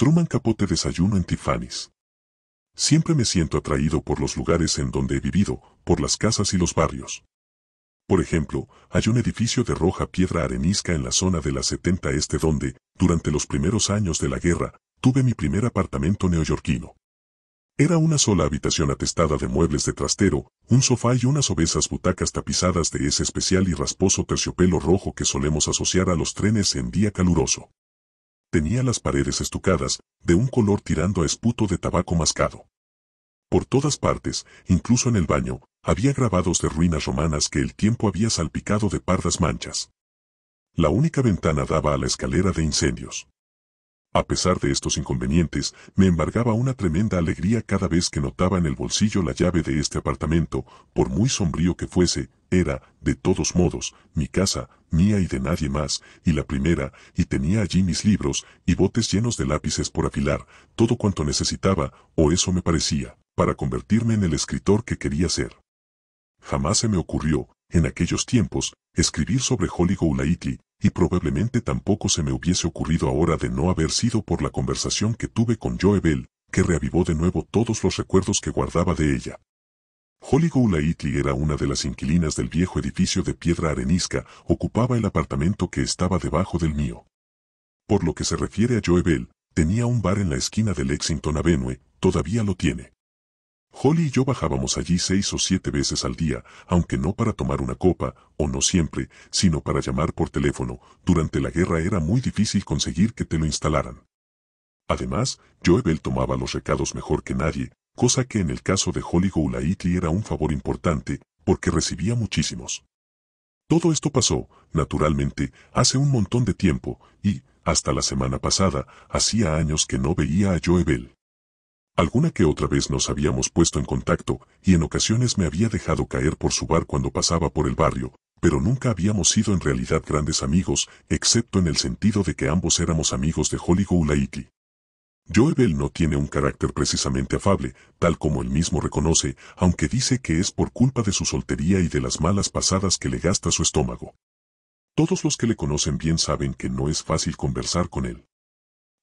Truman Capote Desayuno en Tiffany's. Siempre me siento atraído por los lugares en donde he vivido, por las casas y los barrios. Por ejemplo, hay un edificio de roja piedra arenisca en la zona de la 70 Este donde, durante los primeros años de la guerra, tuve mi primer apartamento neoyorquino. Era una sola habitación atestada de muebles de trastero, un sofá y unas obesas butacas tapizadas de ese especial y rasposo terciopelo rojo que solemos asociar a los trenes en día caluroso. Tenía las paredes estucadas, de un color tirando a esputo de tabaco mascado. Por todas partes, incluso en el baño, había grabados de ruinas romanas que el tiempo había salpicado de pardas manchas. La única ventana daba a la escalera de incendios. A pesar de estos inconvenientes, me embargaba una tremenda alegría cada vez que notaba en el bolsillo la llave de este apartamento, por muy sombrío que fuese, era, de todos modos, mi casa, mía y de nadie más, y la primera, y tenía allí mis libros y botes llenos de lápices por afilar, todo cuanto necesitaba, o eso me parecía, para convertirme en el escritor que quería ser. Jamás se me ocurrió, en aquellos tiempos, escribir sobre Holly Goulaitli, y probablemente tampoco se me hubiese ocurrido ahora de no haber sido por la conversación que tuve con Joe Bell, que reavivó de nuevo todos los recuerdos que guardaba de ella. Holly Goulaitli era una de las inquilinas del viejo edificio de piedra arenisca, ocupaba el apartamento que estaba debajo del mío. Por lo que se refiere a Joe Bell, tenía un bar en la esquina de Lexington Avenue, todavía lo tiene. Holly y yo bajábamos allí seis o siete veces al día, aunque no para tomar una copa, o no siempre, sino para llamar por teléfono. Durante la guerra era muy difícil conseguir que te lo instalaran. Además, Joebel tomaba los recados mejor que nadie, cosa que en el caso de Holly Goulaitli era un favor importante, porque recibía muchísimos. Todo esto pasó, naturalmente, hace un montón de tiempo, y, hasta la semana pasada, hacía años que no veía a Joebel. Alguna que otra vez nos habíamos puesto en contacto, y en ocasiones me había dejado caer por su bar cuando pasaba por el barrio, pero nunca habíamos sido en realidad grandes amigos, excepto en el sentido de que ambos éramos amigos de Laiki. Joe Joebel no tiene un carácter precisamente afable, tal como él mismo reconoce, aunque dice que es por culpa de su soltería y de las malas pasadas que le gasta su estómago. Todos los que le conocen bien saben que no es fácil conversar con él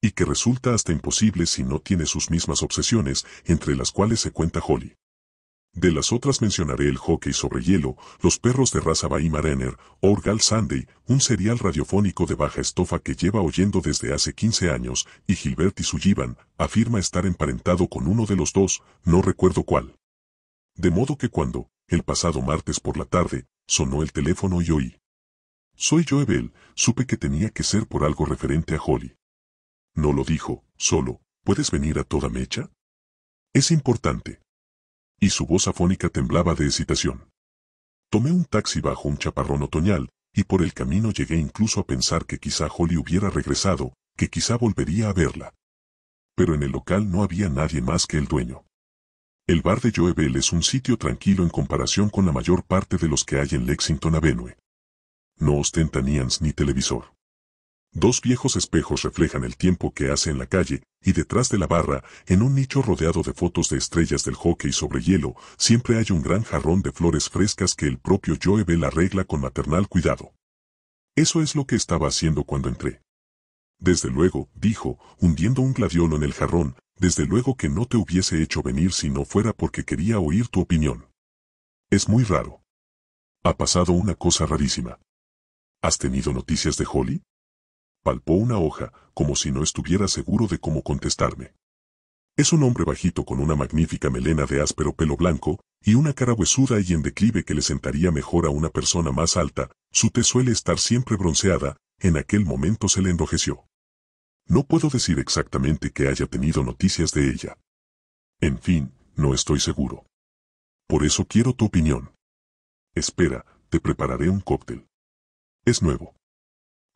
y que resulta hasta imposible si no tiene sus mismas obsesiones, entre las cuales se cuenta Holly. De las otras mencionaré el hockey sobre hielo, los perros de raza bay Marener, Orgal Sunday, un serial radiofónico de baja estofa que lleva oyendo desde hace 15 años, y Gilbert y Sullivan afirma estar emparentado con uno de los dos, no recuerdo cuál. De modo que cuando, el pasado martes por la tarde, sonó el teléfono y oí. Soy yo Evel, supe que tenía que ser por algo referente a Holly. No lo dijo, solo, ¿puedes venir a toda mecha? Es importante. Y su voz afónica temblaba de excitación. Tomé un taxi bajo un chaparrón otoñal, y por el camino llegué incluso a pensar que quizá Holly hubiera regresado, que quizá volvería a verla. Pero en el local no había nadie más que el dueño. El bar de Bell es un sitio tranquilo en comparación con la mayor parte de los que hay en Lexington Avenue. No ostenta ni ni televisor. Dos viejos espejos reflejan el tiempo que hace en la calle, y detrás de la barra, en un nicho rodeado de fotos de estrellas del hockey sobre hielo, siempre hay un gran jarrón de flores frescas que el propio Joe la regla con maternal cuidado. Eso es lo que estaba haciendo cuando entré. Desde luego, dijo, hundiendo un gladiolo en el jarrón, desde luego que no te hubiese hecho venir si no fuera porque quería oír tu opinión. Es muy raro. Ha pasado una cosa rarísima. ¿Has tenido noticias de Holly? Palpó una hoja, como si no estuviera seguro de cómo contestarme. Es un hombre bajito con una magnífica melena de áspero pelo blanco y una cara huesuda y en declive que le sentaría mejor a una persona más alta, su té suele estar siempre bronceada, en aquel momento se le enrojeció. No puedo decir exactamente que haya tenido noticias de ella. En fin, no estoy seguro. Por eso quiero tu opinión. Espera, te prepararé un cóctel. Es nuevo.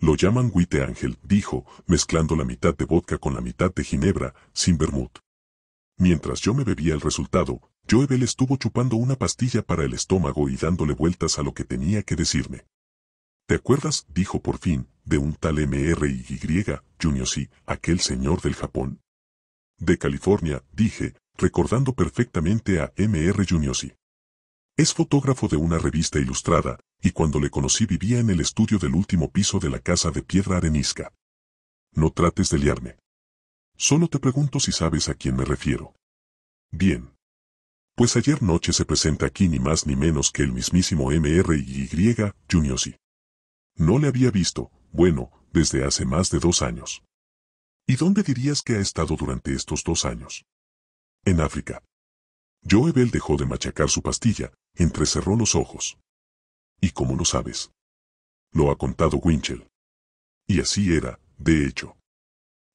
Lo llaman White ángel», dijo, mezclando la mitad de vodka con la mitad de ginebra, sin vermut. Mientras yo me bebía el resultado, Joebel estuvo chupando una pastilla para el estómago y dándole vueltas a lo que tenía que decirme. ¿Te acuerdas, dijo por fin, de un tal MRY, Juniosi, aquel señor del Japón? De California, dije, recordando perfectamente a M.R. Juniosi. Es fotógrafo de una revista ilustrada, y cuando le conocí vivía en el estudio del último piso de la casa de piedra arenisca. No trates de liarme. Solo te pregunto si sabes a quién me refiero. Bien. Pues ayer noche se presenta aquí ni más ni menos que el mismísimo MRY Juniosi. No le había visto, bueno, desde hace más de dos años. ¿Y dónde dirías que ha estado durante estos dos años? En África. Joebel dejó de machacar su pastilla, entrecerró los ojos. ¿Y cómo lo sabes? Lo ha contado Winchell. Y así era, de hecho.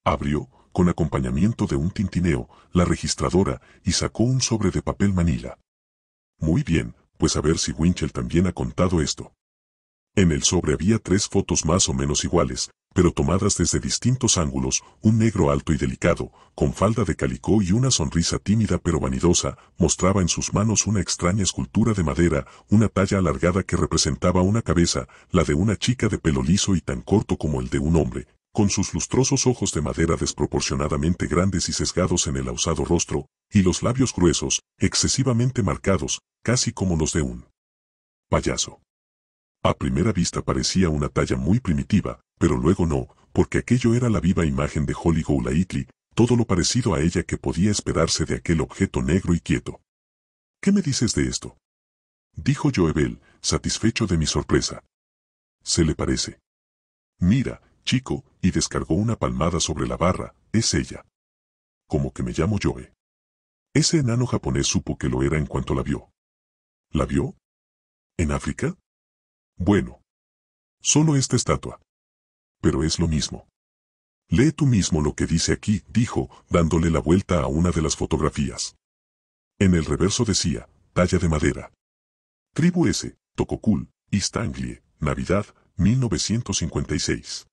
Abrió, con acompañamiento de un tintineo, la registradora y sacó un sobre de papel manila. Muy bien, pues a ver si Winchell también ha contado esto. En el sobre había tres fotos más o menos iguales, pero tomadas desde distintos ángulos, un negro alto y delicado, con falda de calicó y una sonrisa tímida pero vanidosa, mostraba en sus manos una extraña escultura de madera, una talla alargada que representaba una cabeza, la de una chica de pelo liso y tan corto como el de un hombre, con sus lustrosos ojos de madera desproporcionadamente grandes y sesgados en el ausado rostro, y los labios gruesos, excesivamente marcados, casi como los de un payaso. A primera vista parecía una talla muy primitiva, pero luego no, porque aquello era la viva imagen de Holly Goulaitli, todo lo parecido a ella que podía esperarse de aquel objeto negro y quieto. ¿Qué me dices de esto? Dijo Joebel, satisfecho de mi sorpresa. Se le parece. Mira, chico, y descargó una palmada sobre la barra, es ella. Como que me llamo Joe. Ese enano japonés supo que lo era en cuanto la vio. ¿La vio? ¿En África? Bueno. Solo esta estatua. Pero es lo mismo. Lee tú mismo lo que dice aquí, dijo, dándole la vuelta a una de las fotografías. En el reverso decía, talla de madera. Tribu S, Tococul, Istanglie, Navidad, 1956.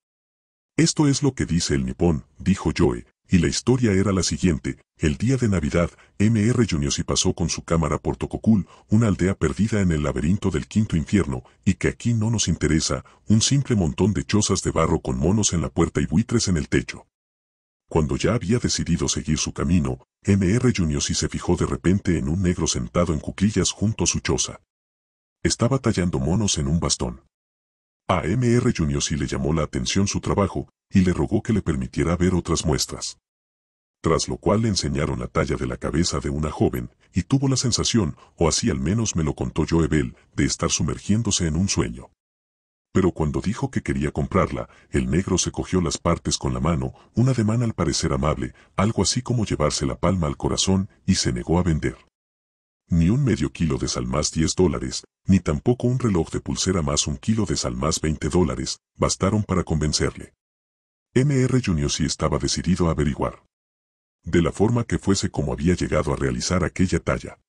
Esto es lo que dice el nipón, dijo Joe, y la historia era la siguiente, el día de Navidad, M.R. Juniosi pasó con su cámara por Tococul, una aldea perdida en el laberinto del quinto infierno, y que aquí no nos interesa, un simple montón de chozas de barro con monos en la puerta y buitres en el techo. Cuando ya había decidido seguir su camino, M.R. Juniosi se fijó de repente en un negro sentado en cuclillas junto a su choza. Estaba tallando monos en un bastón. A M.R. Junior le llamó la atención su trabajo y le rogó que le permitiera ver otras muestras. Tras lo cual le enseñaron la talla de la cabeza de una joven y tuvo la sensación, o así al menos me lo contó yo Ebel, de estar sumergiéndose en un sueño. Pero cuando dijo que quería comprarla, el negro se cogió las partes con la mano, un ademán al parecer amable, algo así como llevarse la palma al corazón, y se negó a vender ni un medio kilo de sal más 10 dólares, ni tampoco un reloj de pulsera más un kilo de sal más 20 dólares, bastaron para convencerle. MR Junior sí estaba decidido a averiguar. De la forma que fuese como había llegado a realizar aquella talla.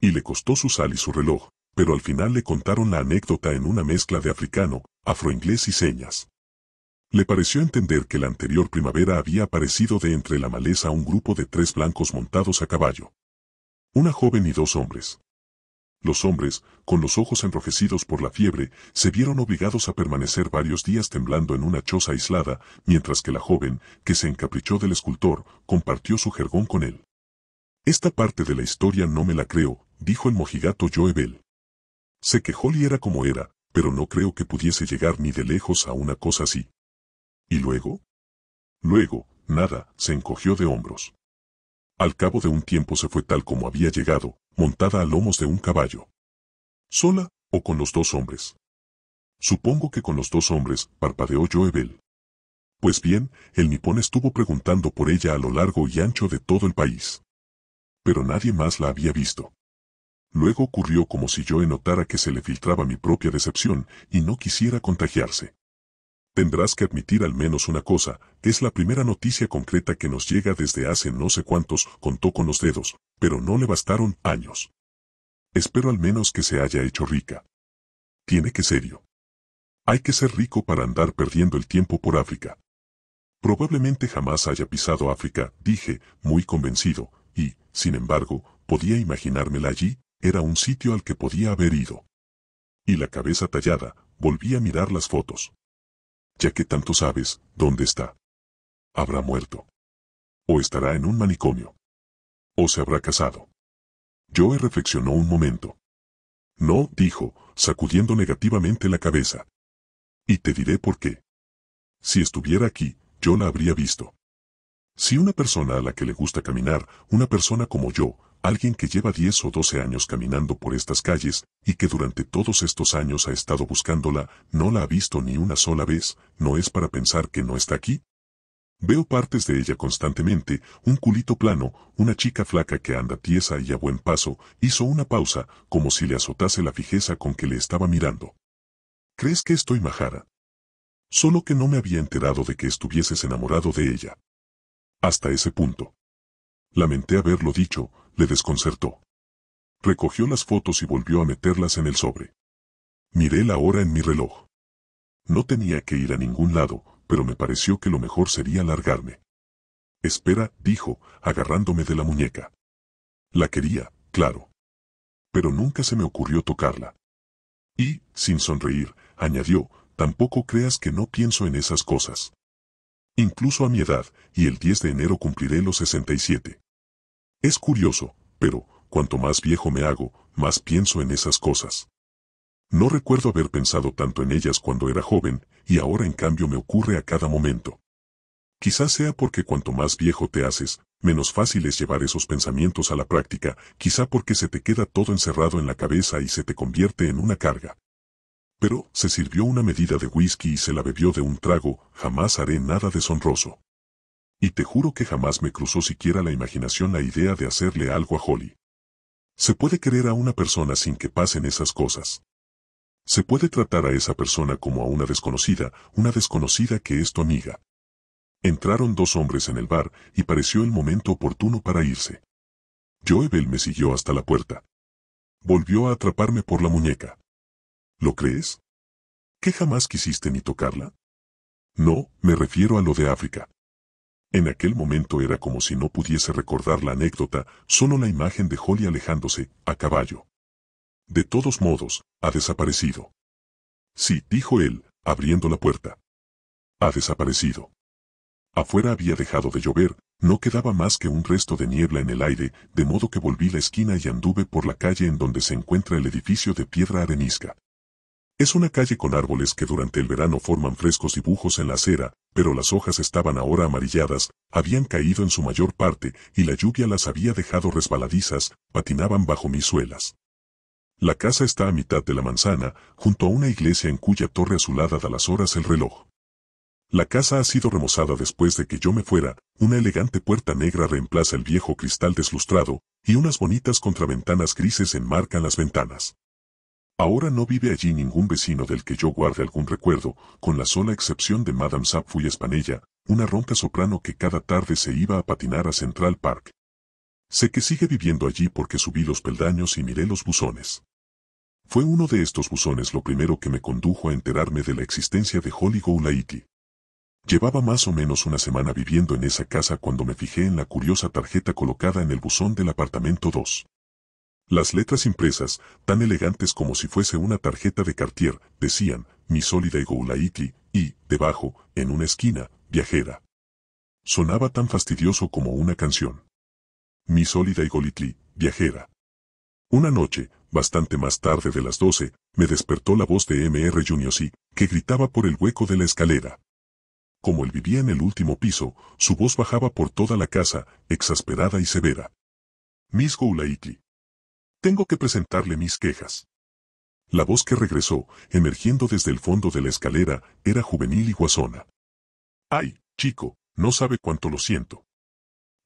Y le costó su sal y su reloj, pero al final le contaron la anécdota en una mezcla de africano, afroinglés y señas. Le pareció entender que la anterior primavera había aparecido de entre la maleza un grupo de tres blancos montados a caballo. Una joven y dos hombres. Los hombres, con los ojos enrojecidos por la fiebre, se vieron obligados a permanecer varios días temblando en una choza aislada, mientras que la joven, que se encaprichó del escultor, compartió su jergón con él. Esta parte de la historia no me la creo, dijo el mojigato Joebel. Se quejó y era como era, pero no creo que pudiese llegar ni de lejos a una cosa así. ¿Y luego? Luego, nada, se encogió de hombros. Al cabo de un tiempo se fue tal como había llegado, montada a lomos de un caballo. ¿Sola, o con los dos hombres? Supongo que con los dos hombres, parpadeó Joebel. Pues bien, el nipón estuvo preguntando por ella a lo largo y ancho de todo el país. Pero nadie más la había visto. Luego ocurrió como si yo notara que se le filtraba mi propia decepción y no quisiera contagiarse. Tendrás que admitir al menos una cosa, es la primera noticia concreta que nos llega desde hace no sé cuántos, contó con los dedos, pero no le bastaron años. Espero al menos que se haya hecho rica. Tiene que serio. Hay que ser rico para andar perdiendo el tiempo por África. Probablemente jamás haya pisado África, dije, muy convencido, y, sin embargo, podía imaginármela allí, era un sitio al que podía haber ido. Y la cabeza tallada, volví a mirar las fotos ya que tanto sabes, ¿dónde está? Habrá muerto. O estará en un manicomio. O se habrá casado. Joe reflexionó un momento. No, dijo, sacudiendo negativamente la cabeza. Y te diré por qué. Si estuviera aquí, yo la habría visto. Si una persona a la que le gusta caminar, una persona como yo, alguien que lleva 10 o 12 años caminando por estas calles y que durante todos estos años ha estado buscándola, no la ha visto ni una sola vez, ¿no es para pensar que no está aquí? Veo partes de ella constantemente, un culito plano, una chica flaca que anda tiesa y a buen paso, hizo una pausa, como si le azotase la fijeza con que le estaba mirando. ¿Crees que estoy majara? Solo que no me había enterado de que estuvieses enamorado de ella. Hasta ese punto. Lamenté haberlo dicho, le desconcertó. Recogió las fotos y volvió a meterlas en el sobre. Miré la hora en mi reloj. No tenía que ir a ningún lado, pero me pareció que lo mejor sería largarme. Espera, dijo, agarrándome de la muñeca. La quería, claro. Pero nunca se me ocurrió tocarla. Y, sin sonreír, añadió, tampoco creas que no pienso en esas cosas. Incluso a mi edad, y el 10 de enero cumpliré los 67. Es curioso, pero, cuanto más viejo me hago, más pienso en esas cosas. No recuerdo haber pensado tanto en ellas cuando era joven, y ahora en cambio me ocurre a cada momento. Quizás sea porque cuanto más viejo te haces, menos fácil es llevar esos pensamientos a la práctica, quizá porque se te queda todo encerrado en la cabeza y se te convierte en una carga. Pero, se sirvió una medida de whisky y se la bebió de un trago, jamás haré nada deshonroso y te juro que jamás me cruzó siquiera la imaginación la idea de hacerle algo a Holly. Se puede querer a una persona sin que pasen esas cosas. Se puede tratar a esa persona como a una desconocida, una desconocida que es tu amiga. Entraron dos hombres en el bar y pareció el momento oportuno para irse. Joebel me siguió hasta la puerta. Volvió a atraparme por la muñeca. ¿Lo crees? ¿Qué jamás quisiste ni tocarla? No, me refiero a lo de África. En aquel momento era como si no pudiese recordar la anécdota, solo la imagen de Holly alejándose, a caballo. De todos modos, ha desaparecido. Sí, dijo él, abriendo la puerta. Ha desaparecido. Afuera había dejado de llover, no quedaba más que un resto de niebla en el aire, de modo que volví la esquina y anduve por la calle en donde se encuentra el edificio de piedra arenisca. Es una calle con árboles que durante el verano forman frescos dibujos en la acera, pero las hojas estaban ahora amarilladas, habían caído en su mayor parte y la lluvia las había dejado resbaladizas, patinaban bajo mis suelas. La casa está a mitad de la manzana, junto a una iglesia en cuya torre azulada da las horas el reloj. La casa ha sido remozada después de que yo me fuera, una elegante puerta negra reemplaza el viejo cristal deslustrado, y unas bonitas contraventanas grises enmarcan las ventanas. Ahora no vive allí ningún vecino del que yo guarde algún recuerdo, con la sola excepción de Madame y Espanella, una ronca soprano que cada tarde se iba a patinar a Central Park. Sé que sigue viviendo allí porque subí los peldaños y miré los buzones. Fue uno de estos buzones lo primero que me condujo a enterarme de la existencia de Holly Goulaiki. Llevaba más o menos una semana viviendo en esa casa cuando me fijé en la curiosa tarjeta colocada en el buzón del apartamento 2. Las letras impresas, tan elegantes como si fuese una tarjeta de Cartier, decían, mi sólida y y, debajo, en una esquina, viajera. Sonaba tan fastidioso como una canción. Mi sólida y Golitli, viajera. Una noche, bastante más tarde de las doce, me despertó la voz de M.R. C., que gritaba por el hueco de la escalera. Como él vivía en el último piso, su voz bajaba por toda la casa, exasperada y severa. Miss tengo que presentarle mis quejas. La voz que regresó, emergiendo desde el fondo de la escalera, era juvenil y guasona. ¡Ay, chico! No sabe cuánto lo siento.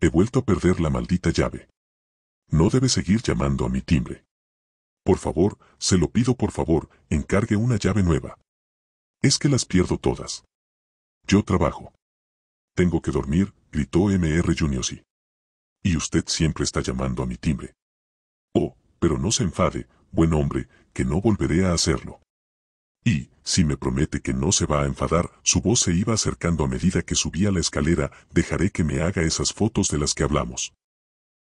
He vuelto a perder la maldita llave. No debe seguir llamando a mi timbre. Por favor, se lo pido por favor, encargue una llave nueva. Es que las pierdo todas. Yo trabajo. Tengo que dormir, gritó M.R. Juniosi. Y usted siempre está llamando a mi timbre. Oh, pero no se enfade, buen hombre, que no volveré a hacerlo. Y, si me promete que no se va a enfadar, su voz se iba acercando a medida que subía la escalera, dejaré que me haga esas fotos de las que hablamos.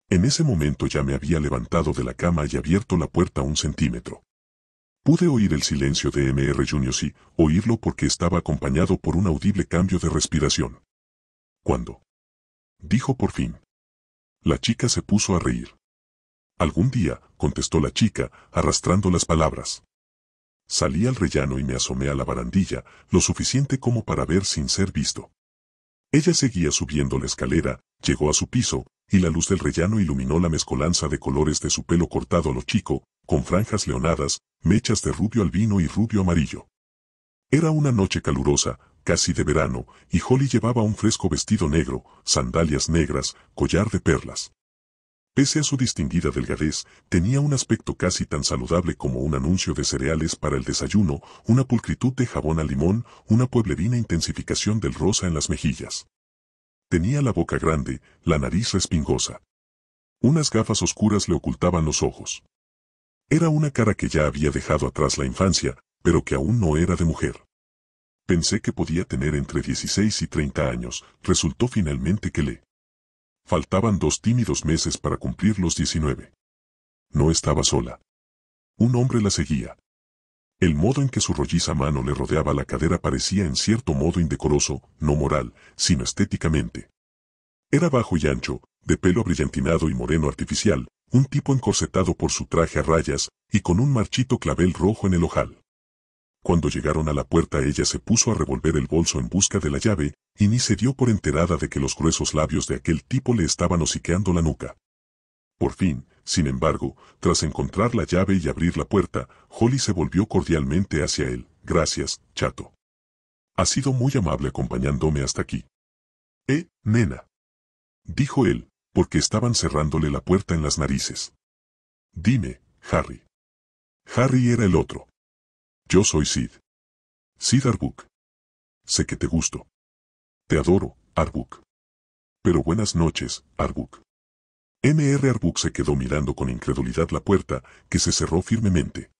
En ese momento ya me había levantado de la cama y abierto la puerta un centímetro. Pude oír el silencio de M.R. Junior y oírlo porque estaba acompañado por un audible cambio de respiración. ¿Cuándo? Dijo por fin. La chica se puso a reír. Algún día, contestó la chica, arrastrando las palabras. Salí al rellano y me asomé a la barandilla, lo suficiente como para ver sin ser visto. Ella seguía subiendo la escalera, llegó a su piso, y la luz del rellano iluminó la mezcolanza de colores de su pelo cortado a lo chico, con franjas leonadas, mechas de rubio albino y rubio amarillo. Era una noche calurosa, casi de verano, y Holly llevaba un fresco vestido negro, sandalias negras, collar de perlas. Pese a su distinguida delgadez, tenía un aspecto casi tan saludable como un anuncio de cereales para el desayuno, una pulcritud de jabón al limón, una pueblerina intensificación del rosa en las mejillas. Tenía la boca grande, la nariz respingosa. Unas gafas oscuras le ocultaban los ojos. Era una cara que ya había dejado atrás la infancia, pero que aún no era de mujer. Pensé que podía tener entre 16 y 30 años, resultó finalmente que le Faltaban dos tímidos meses para cumplir los 19. No estaba sola. Un hombre la seguía. El modo en que su rolliza mano le rodeaba la cadera parecía en cierto modo indecoroso, no moral, sino estéticamente. Era bajo y ancho, de pelo brillantinado y moreno artificial, un tipo encorsetado por su traje a rayas y con un marchito clavel rojo en el ojal. Cuando llegaron a la puerta ella se puso a revolver el bolso en busca de la llave, y ni se dio por enterada de que los gruesos labios de aquel tipo le estaban hociqueando la nuca. Por fin, sin embargo, tras encontrar la llave y abrir la puerta, Holly se volvió cordialmente hacia él. Gracias, chato. Ha sido muy amable acompañándome hasta aquí. Eh, nena. Dijo él, porque estaban cerrándole la puerta en las narices. Dime, Harry. Harry era el otro. Yo soy Sid. Sid Arbuk. Sé que te gusto. Te adoro, Arbuk. Pero buenas noches, Arbuk. M.R. Arbuck se quedó mirando con incredulidad la puerta, que se cerró firmemente.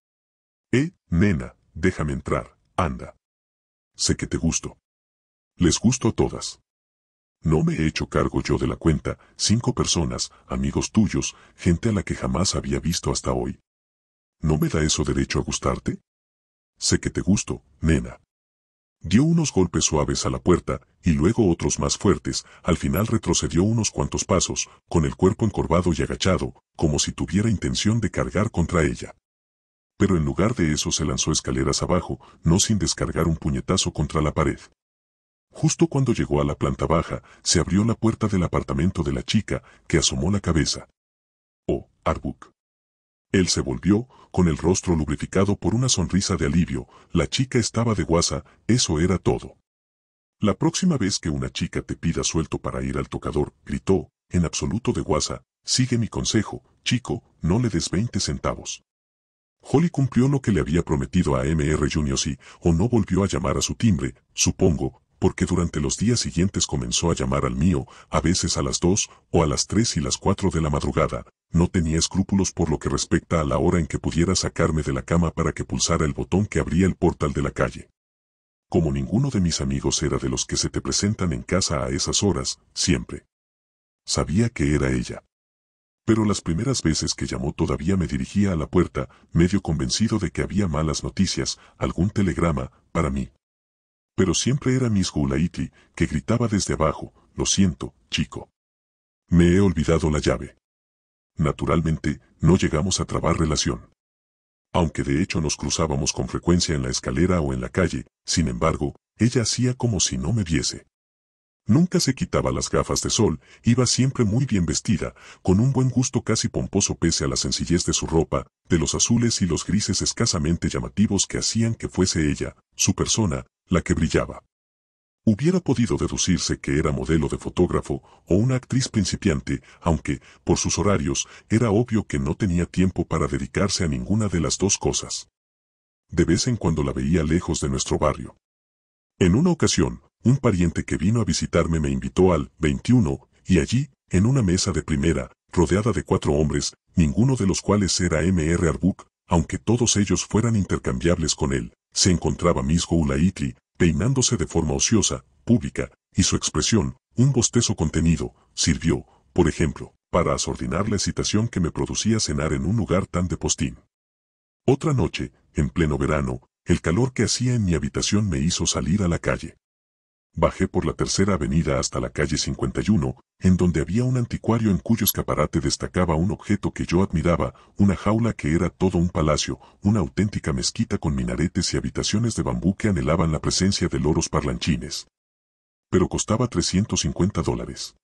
Eh, nena, déjame entrar, anda. Sé que te gusto. Les gusto a todas. No me he hecho cargo yo de la cuenta, cinco personas, amigos tuyos, gente a la que jamás había visto hasta hoy. ¿No me da eso derecho a gustarte? Sé que te gusto, nena. Dio unos golpes suaves a la puerta, y luego otros más fuertes, al final retrocedió unos cuantos pasos, con el cuerpo encorvado y agachado, como si tuviera intención de cargar contra ella. Pero en lugar de eso se lanzó escaleras abajo, no sin descargar un puñetazo contra la pared. Justo cuando llegó a la planta baja, se abrió la puerta del apartamento de la chica, que asomó la cabeza. Oh, Arbuk. Él se volvió, con el rostro lubrificado por una sonrisa de alivio, la chica estaba de guasa, eso era todo. La próxima vez que una chica te pida suelto para ir al tocador, gritó, en absoluto de guasa, sigue mi consejo, chico, no le des 20 centavos. Holly cumplió lo que le había prometido a M.R. Junior si, o no volvió a llamar a su timbre, supongo, porque durante los días siguientes comenzó a llamar al mío, a veces a las 2 o a las 3 y las 4 de la madrugada, no tenía escrúpulos por lo que respecta a la hora en que pudiera sacarme de la cama para que pulsara el botón que abría el portal de la calle. Como ninguno de mis amigos era de los que se te presentan en casa a esas horas, siempre. Sabía que era ella. Pero las primeras veces que llamó todavía me dirigía a la puerta, medio convencido de que había malas noticias, algún telegrama, para mí. Pero siempre era Miss Gulaiti, que gritaba desde abajo, lo siento, chico. Me he olvidado la llave. Naturalmente, no llegamos a trabar relación. Aunque de hecho nos cruzábamos con frecuencia en la escalera o en la calle, sin embargo, ella hacía como si no me viese. Nunca se quitaba las gafas de sol, iba siempre muy bien vestida, con un buen gusto casi pomposo pese a la sencillez de su ropa, de los azules y los grises escasamente llamativos que hacían que fuese ella, su persona, la que brillaba. Hubiera podido deducirse que era modelo de fotógrafo o una actriz principiante, aunque, por sus horarios, era obvio que no tenía tiempo para dedicarse a ninguna de las dos cosas. De vez en cuando la veía lejos de nuestro barrio. En una ocasión, un pariente que vino a visitarme me invitó al 21, y allí, en una mesa de primera, rodeada de cuatro hombres, ninguno de los cuales era M.R. Arbuck, aunque todos ellos fueran intercambiables con él, se encontraba Miss Goulaitli, peinándose de forma ociosa, pública, y su expresión, un bostezo contenido, sirvió, por ejemplo, para asordinar la excitación que me producía cenar en un lugar tan de postín. Otra noche, en pleno verano, el calor que hacía en mi habitación me hizo salir a la calle. Bajé por la tercera avenida hasta la calle 51, en donde había un anticuario en cuyo escaparate destacaba un objeto que yo admiraba, una jaula que era todo un palacio, una auténtica mezquita con minaretes y habitaciones de bambú que anhelaban la presencia de loros parlanchines. Pero costaba 350 dólares.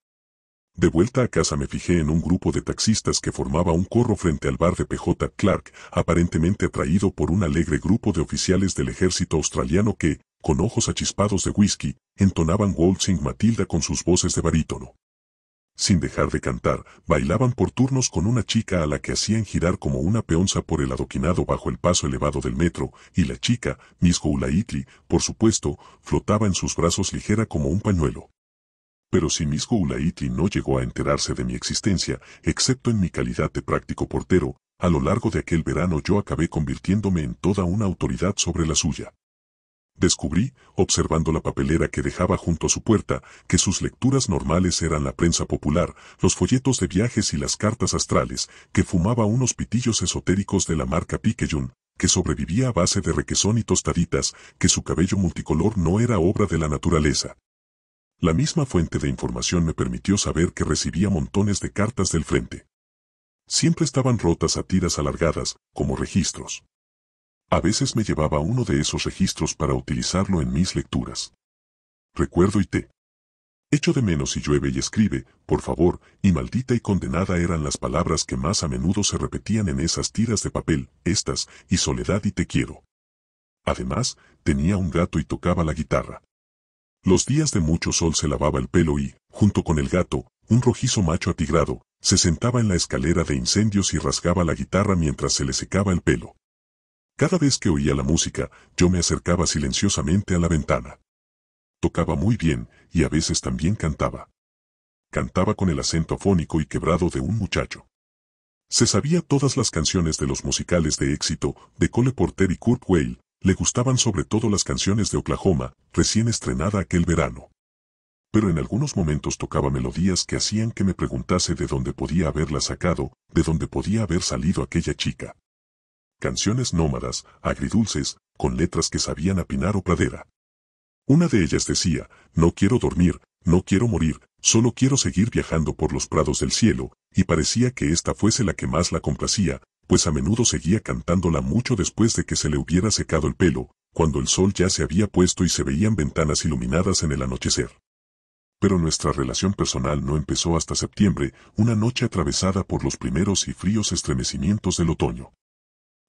De vuelta a casa me fijé en un grupo de taxistas que formaba un corro frente al bar de PJ Clark, aparentemente atraído por un alegre grupo de oficiales del ejército australiano que, con ojos achispados de whisky, entonaban Waltzing Matilda con sus voces de barítono. Sin dejar de cantar, bailaban por turnos con una chica a la que hacían girar como una peonza por el adoquinado bajo el paso elevado del metro, y la chica, Miss Goulaitli, por supuesto, flotaba en sus brazos ligera como un pañuelo. Pero si Miss Goulaitli no llegó a enterarse de mi existencia, excepto en mi calidad de práctico portero, a lo largo de aquel verano yo acabé convirtiéndome en toda una autoridad sobre la suya. Descubrí, observando la papelera que dejaba junto a su puerta, que sus lecturas normales eran la prensa popular, los folletos de viajes y las cartas astrales, que fumaba unos pitillos esotéricos de la marca Piqueyun, que sobrevivía a base de requesón y tostaditas, que su cabello multicolor no era obra de la naturaleza. La misma fuente de información me permitió saber que recibía montones de cartas del frente. Siempre estaban rotas a tiras alargadas, como registros. A veces me llevaba uno de esos registros para utilizarlo en mis lecturas. Recuerdo y te. Echo de menos y llueve y escribe, por favor, y maldita y condenada eran las palabras que más a menudo se repetían en esas tiras de papel, estas, y soledad y te quiero. Además, tenía un gato y tocaba la guitarra. Los días de mucho sol se lavaba el pelo y, junto con el gato, un rojizo macho atigrado, se sentaba en la escalera de incendios y rasgaba la guitarra mientras se le secaba el pelo. Cada vez que oía la música, yo me acercaba silenciosamente a la ventana. Tocaba muy bien y a veces también cantaba. Cantaba con el acento afónico y quebrado de un muchacho. Se sabía todas las canciones de los musicales de éxito de Cole Porter y Kurt Weill, le gustaban sobre todo las canciones de Oklahoma, recién estrenada aquel verano. Pero en algunos momentos tocaba melodías que hacían que me preguntase de dónde podía haberla sacado, de dónde podía haber salido aquella chica canciones nómadas, agridulces, con letras que sabían a pinar o pradera. Una de ellas decía, no quiero dormir, no quiero morir, solo quiero seguir viajando por los prados del cielo, y parecía que esta fuese la que más la complacía, pues a menudo seguía cantándola mucho después de que se le hubiera secado el pelo, cuando el sol ya se había puesto y se veían ventanas iluminadas en el anochecer. Pero nuestra relación personal no empezó hasta septiembre, una noche atravesada por los primeros y fríos estremecimientos del otoño.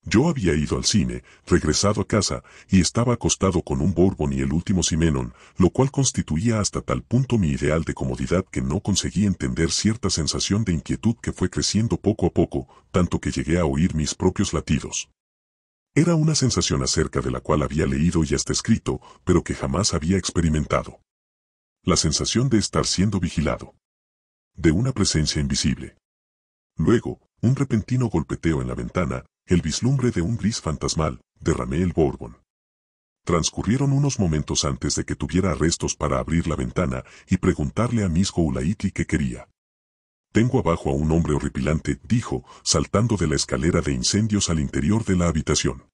Yo había ido al cine, regresado a casa, y estaba acostado con un Bourbon y el último Simenon, lo cual constituía hasta tal punto mi ideal de comodidad que no conseguí entender cierta sensación de inquietud que fue creciendo poco a poco, tanto que llegué a oír mis propios latidos. Era una sensación acerca de la cual había leído y hasta escrito, pero que jamás había experimentado. La sensación de estar siendo vigilado. De una presencia invisible. Luego, un repentino golpeteo en la ventana, el vislumbre de un gris fantasmal, derramé el borbón. Transcurrieron unos momentos antes de que tuviera arrestos para abrir la ventana y preguntarle a Miss Goulaiti qué quería. Tengo abajo a un hombre horripilante, dijo, saltando de la escalera de incendios al interior de la habitación.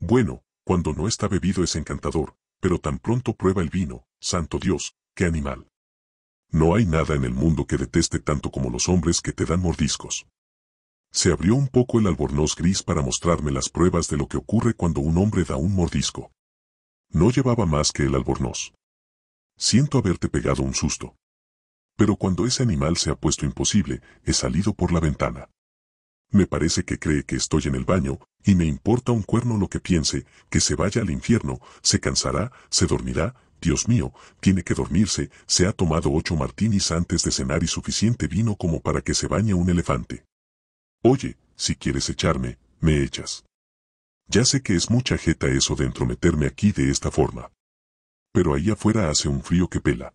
Bueno, cuando no está bebido es encantador, pero tan pronto prueba el vino, santo Dios, qué animal. No hay nada en el mundo que deteste tanto como los hombres que te dan mordiscos. Se abrió un poco el albornoz gris para mostrarme las pruebas de lo que ocurre cuando un hombre da un mordisco. No llevaba más que el albornoz. Siento haberte pegado un susto. Pero cuando ese animal se ha puesto imposible, he salido por la ventana. Me parece que cree que estoy en el baño, y me importa un cuerno lo que piense, que se vaya al infierno, se cansará, se dormirá, Dios mío, tiene que dormirse, se ha tomado ocho martinis antes de cenar y suficiente vino como para que se bañe un elefante. Oye, si quieres echarme, me echas. Ya sé que es mucha jeta eso de entrometerme aquí de esta forma. Pero ahí afuera hace un frío que pela.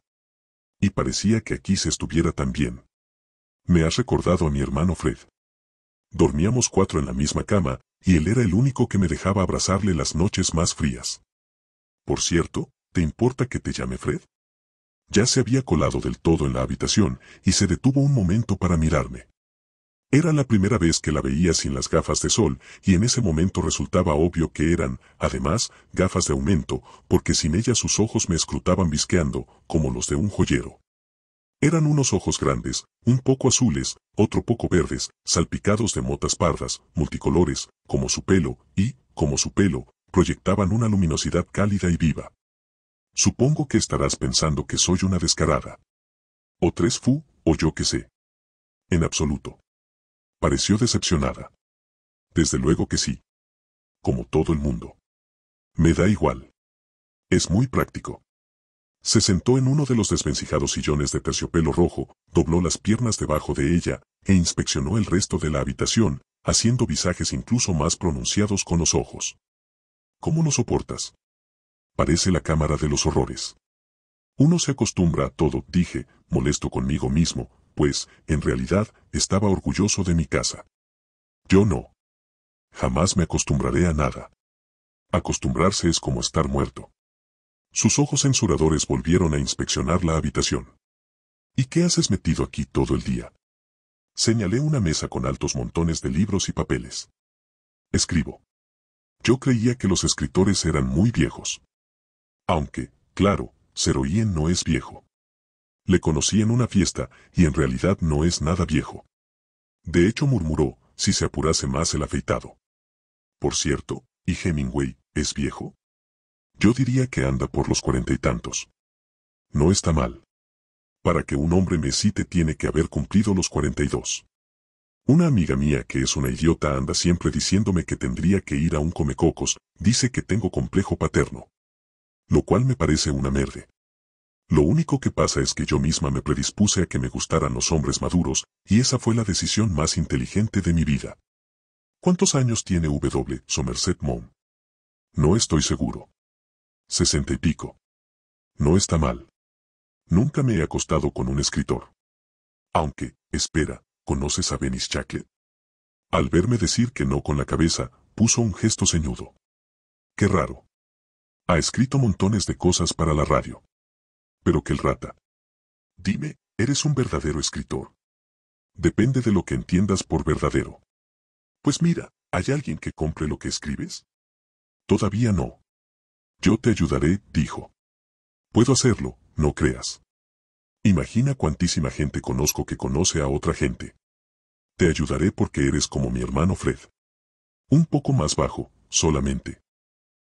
Y parecía que aquí se estuviera también. Me has recordado a mi hermano Fred. Dormíamos cuatro en la misma cama, y él era el único que me dejaba abrazarle las noches más frías. Por cierto, ¿te importa que te llame Fred? Ya se había colado del todo en la habitación, y se detuvo un momento para mirarme. Era la primera vez que la veía sin las gafas de sol y en ese momento resultaba obvio que eran, además, gafas de aumento, porque sin ellas sus ojos me escrutaban visqueando, como los de un joyero. Eran unos ojos grandes, un poco azules, otro poco verdes, salpicados de motas pardas, multicolores, como su pelo, y, como su pelo, proyectaban una luminosidad cálida y viva. Supongo que estarás pensando que soy una descarada. O tres fu, o yo qué sé. En absoluto. Pareció decepcionada. Desde luego que sí. Como todo el mundo. Me da igual. Es muy práctico. Se sentó en uno de los desvencijados sillones de terciopelo rojo, dobló las piernas debajo de ella, e inspeccionó el resto de la habitación, haciendo visajes incluso más pronunciados con los ojos. ¿Cómo lo soportas? Parece la cámara de los horrores. Uno se acostumbra a todo, dije, molesto conmigo mismo, pues, en realidad, estaba orgulloso de mi casa. Yo no. Jamás me acostumbraré a nada. Acostumbrarse es como estar muerto. Sus ojos censuradores volvieron a inspeccionar la habitación. ¿Y qué haces metido aquí todo el día? Señalé una mesa con altos montones de libros y papeles. Escribo. Yo creía que los escritores eran muy viejos. Aunque, claro, Seroyen no es viejo. Le conocí en una fiesta, y en realidad no es nada viejo. De hecho murmuró, si se apurase más el afeitado. Por cierto, ¿y Hemingway, es viejo? Yo diría que anda por los cuarenta y tantos. No está mal. Para que un hombre me cite tiene que haber cumplido los cuarenta y dos. Una amiga mía que es una idiota anda siempre diciéndome que tendría que ir a un comecocos, dice que tengo complejo paterno. Lo cual me parece una merde. Lo único que pasa es que yo misma me predispuse a que me gustaran los hombres maduros, y esa fue la decisión más inteligente de mi vida. ¿Cuántos años tiene W. Somerset Maugham? No estoy seguro. Sesenta y pico. No está mal. Nunca me he acostado con un escritor. Aunque, espera, ¿conoces a Venice Shacklet? Al verme decir que no con la cabeza, puso un gesto ceñudo. Qué raro. Ha escrito montones de cosas para la radio pero que el rata. Dime, eres un verdadero escritor. Depende de lo que entiendas por verdadero. Pues mira, ¿hay alguien que compre lo que escribes? Todavía no. Yo te ayudaré, dijo. Puedo hacerlo, no creas. Imagina cuantísima gente conozco que conoce a otra gente. Te ayudaré porque eres como mi hermano Fred. Un poco más bajo, solamente.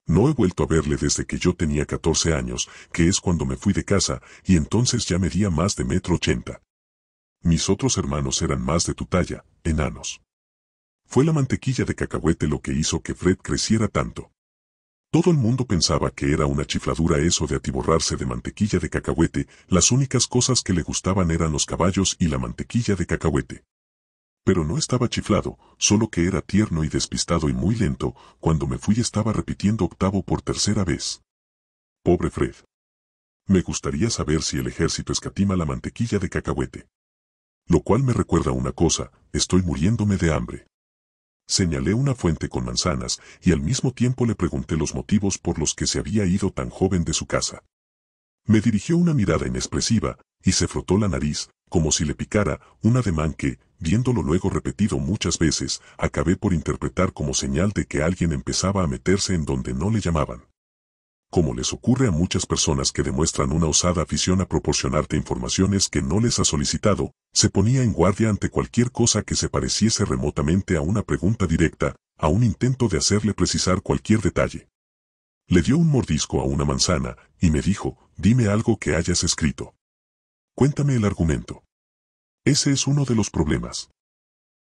No he vuelto a verle desde que yo tenía 14 años, que es cuando me fui de casa, y entonces ya medía más de metro ochenta. Mis otros hermanos eran más de tu talla, enanos. Fue la mantequilla de cacahuete lo que hizo que Fred creciera tanto. Todo el mundo pensaba que era una chifladura eso de atiborrarse de mantequilla de cacahuete, las únicas cosas que le gustaban eran los caballos y la mantequilla de cacahuete. Pero no estaba chiflado, solo que era tierno y despistado y muy lento, cuando me fui estaba repitiendo octavo por tercera vez. Pobre Fred. Me gustaría saber si el ejército escatima la mantequilla de cacahuete. Lo cual me recuerda una cosa, estoy muriéndome de hambre. Señalé una fuente con manzanas y al mismo tiempo le pregunté los motivos por los que se había ido tan joven de su casa. Me dirigió una mirada inexpresiva y se frotó la nariz, como si le picara, un ademán que, viéndolo luego repetido muchas veces, acabé por interpretar como señal de que alguien empezaba a meterse en donde no le llamaban. Como les ocurre a muchas personas que demuestran una osada afición a proporcionarte informaciones que no les ha solicitado, se ponía en guardia ante cualquier cosa que se pareciese remotamente a una pregunta directa, a un intento de hacerle precisar cualquier detalle. Le dio un mordisco a una manzana, y me dijo, dime algo que hayas escrito. Cuéntame el argumento. Ese es uno de los problemas.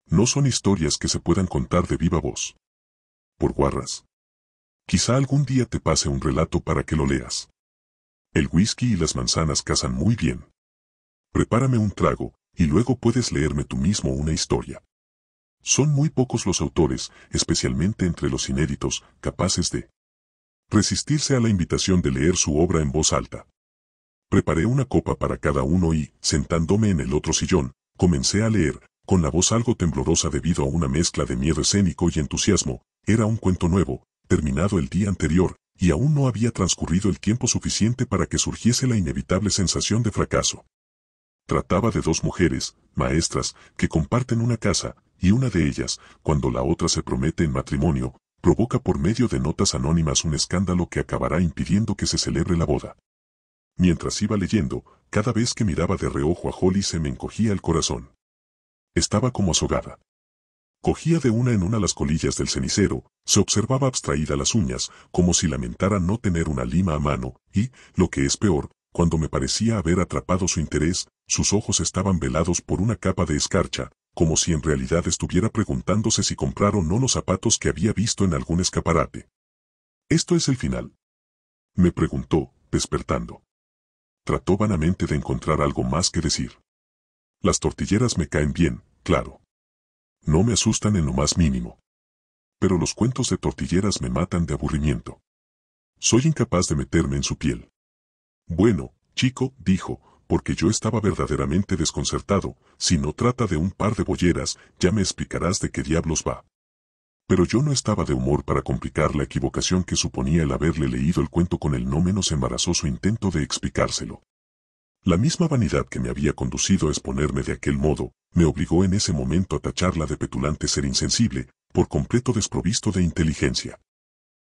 No son historias que se puedan contar de viva voz. Por guarras. Quizá algún día te pase un relato para que lo leas. El whisky y las manzanas casan muy bien. Prepárame un trago, y luego puedes leerme tú mismo una historia. Son muy pocos los autores, especialmente entre los inéditos, capaces de resistirse a la invitación de leer su obra en voz alta. Preparé una copa para cada uno y, sentándome en el otro sillón, comencé a leer, con la voz algo temblorosa debido a una mezcla de miedo escénico y entusiasmo, era un cuento nuevo, terminado el día anterior, y aún no había transcurrido el tiempo suficiente para que surgiese la inevitable sensación de fracaso. Trataba de dos mujeres, maestras, que comparten una casa, y una de ellas, cuando la otra se promete en matrimonio, provoca por medio de notas anónimas un escándalo que acabará impidiendo que se celebre la boda. Mientras iba leyendo, cada vez que miraba de reojo a Holly se me encogía el corazón. Estaba como azogada. Cogía de una en una las colillas del cenicero, se observaba abstraída las uñas, como si lamentara no tener una lima a mano, y, lo que es peor, cuando me parecía haber atrapado su interés, sus ojos estaban velados por una capa de escarcha, como si en realidad estuviera preguntándose si comprar o no los zapatos que había visto en algún escaparate. ¿Esto es el final? Me preguntó, despertando trató vanamente de encontrar algo más que decir. Las tortilleras me caen bien, claro. No me asustan en lo más mínimo. Pero los cuentos de tortilleras me matan de aburrimiento. Soy incapaz de meterme en su piel. Bueno, chico, dijo, porque yo estaba verdaderamente desconcertado, si no trata de un par de bolleras, ya me explicarás de qué diablos va. Pero yo no estaba de humor para complicar la equivocación que suponía el haberle leído el cuento con el no menos embarazoso intento de explicárselo. La misma vanidad que me había conducido a exponerme de aquel modo, me obligó en ese momento a tacharla de petulante ser insensible, por completo desprovisto de inteligencia.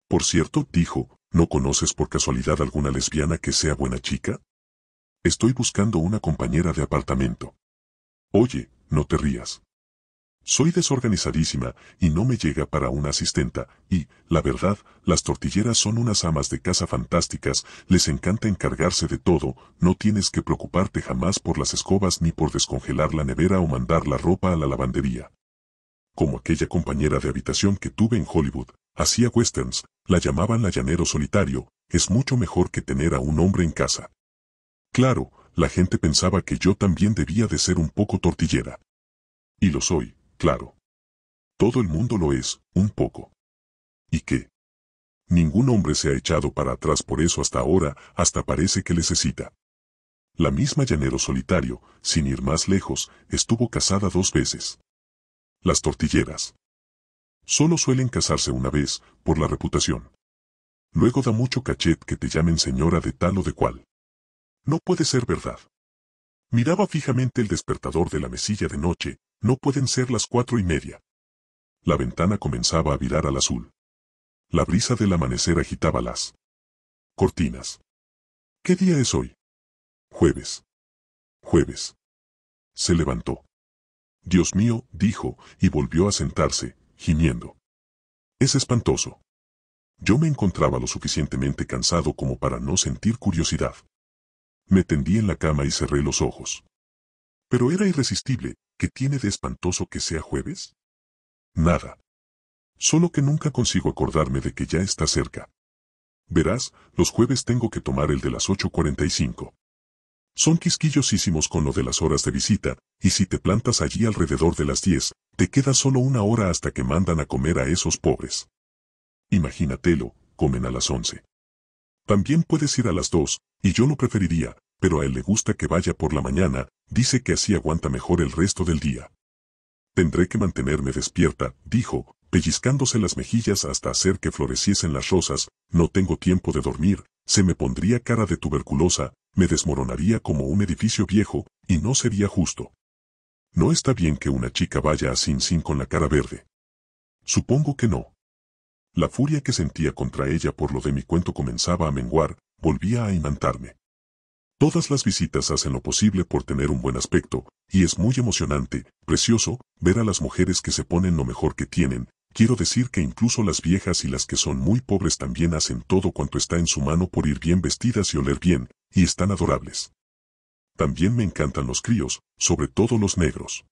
Por cierto, dijo, ¿no conoces por casualidad alguna lesbiana que sea buena chica? Estoy buscando una compañera de apartamento. Oye, no te rías. Soy desorganizadísima y no me llega para una asistenta y, la verdad, las tortilleras son unas amas de casa fantásticas, les encanta encargarse de todo, no tienes que preocuparte jamás por las escobas ni por descongelar la nevera o mandar la ropa a la lavandería. Como aquella compañera de habitación que tuve en Hollywood, hacía westerns, la llamaban la llanero solitario, es mucho mejor que tener a un hombre en casa. Claro, la gente pensaba que yo también debía de ser un poco tortillera. Y lo soy. Claro. Todo el mundo lo es, un poco. ¿Y qué? Ningún hombre se ha echado para atrás por eso hasta ahora, hasta parece que necesita. La misma Llanero Solitario, sin ir más lejos, estuvo casada dos veces. Las tortilleras. Solo suelen casarse una vez, por la reputación. Luego da mucho cachet que te llamen señora de tal o de cual. No puede ser verdad. Miraba fijamente el despertador de la mesilla de noche, no pueden ser las cuatro y media. La ventana comenzaba a virar al azul. La brisa del amanecer agitaba las cortinas. ¿Qué día es hoy? Jueves. Jueves. Se levantó. Dios mío, dijo, y volvió a sentarse, gimiendo. Es espantoso. Yo me encontraba lo suficientemente cansado como para no sentir curiosidad. Me tendí en la cama y cerré los ojos. Pero era irresistible, ¿qué tiene de espantoso que sea jueves? Nada. Solo que nunca consigo acordarme de que ya está cerca. Verás, los jueves tengo que tomar el de las 8.45. Son quisquillosísimos con lo de las horas de visita, y si te plantas allí alrededor de las 10, te queda solo una hora hasta que mandan a comer a esos pobres. Imagínatelo, comen a las 11. También puedes ir a las 2, y yo lo preferiría, pero a él le gusta que vaya por la mañana, Dice que así aguanta mejor el resto del día. Tendré que mantenerme despierta, dijo, pellizcándose las mejillas hasta hacer que floreciesen las rosas, no tengo tiempo de dormir, se me pondría cara de tuberculosa, me desmoronaría como un edificio viejo, y no sería justo. No está bien que una chica vaya a Sin Sin con la cara verde. Supongo que no. La furia que sentía contra ella por lo de mi cuento comenzaba a menguar, volvía a imantarme. Todas las visitas hacen lo posible por tener un buen aspecto, y es muy emocionante, precioso, ver a las mujeres que se ponen lo mejor que tienen, quiero decir que incluso las viejas y las que son muy pobres también hacen todo cuanto está en su mano por ir bien vestidas y oler bien, y están adorables. También me encantan los críos, sobre todo los negros.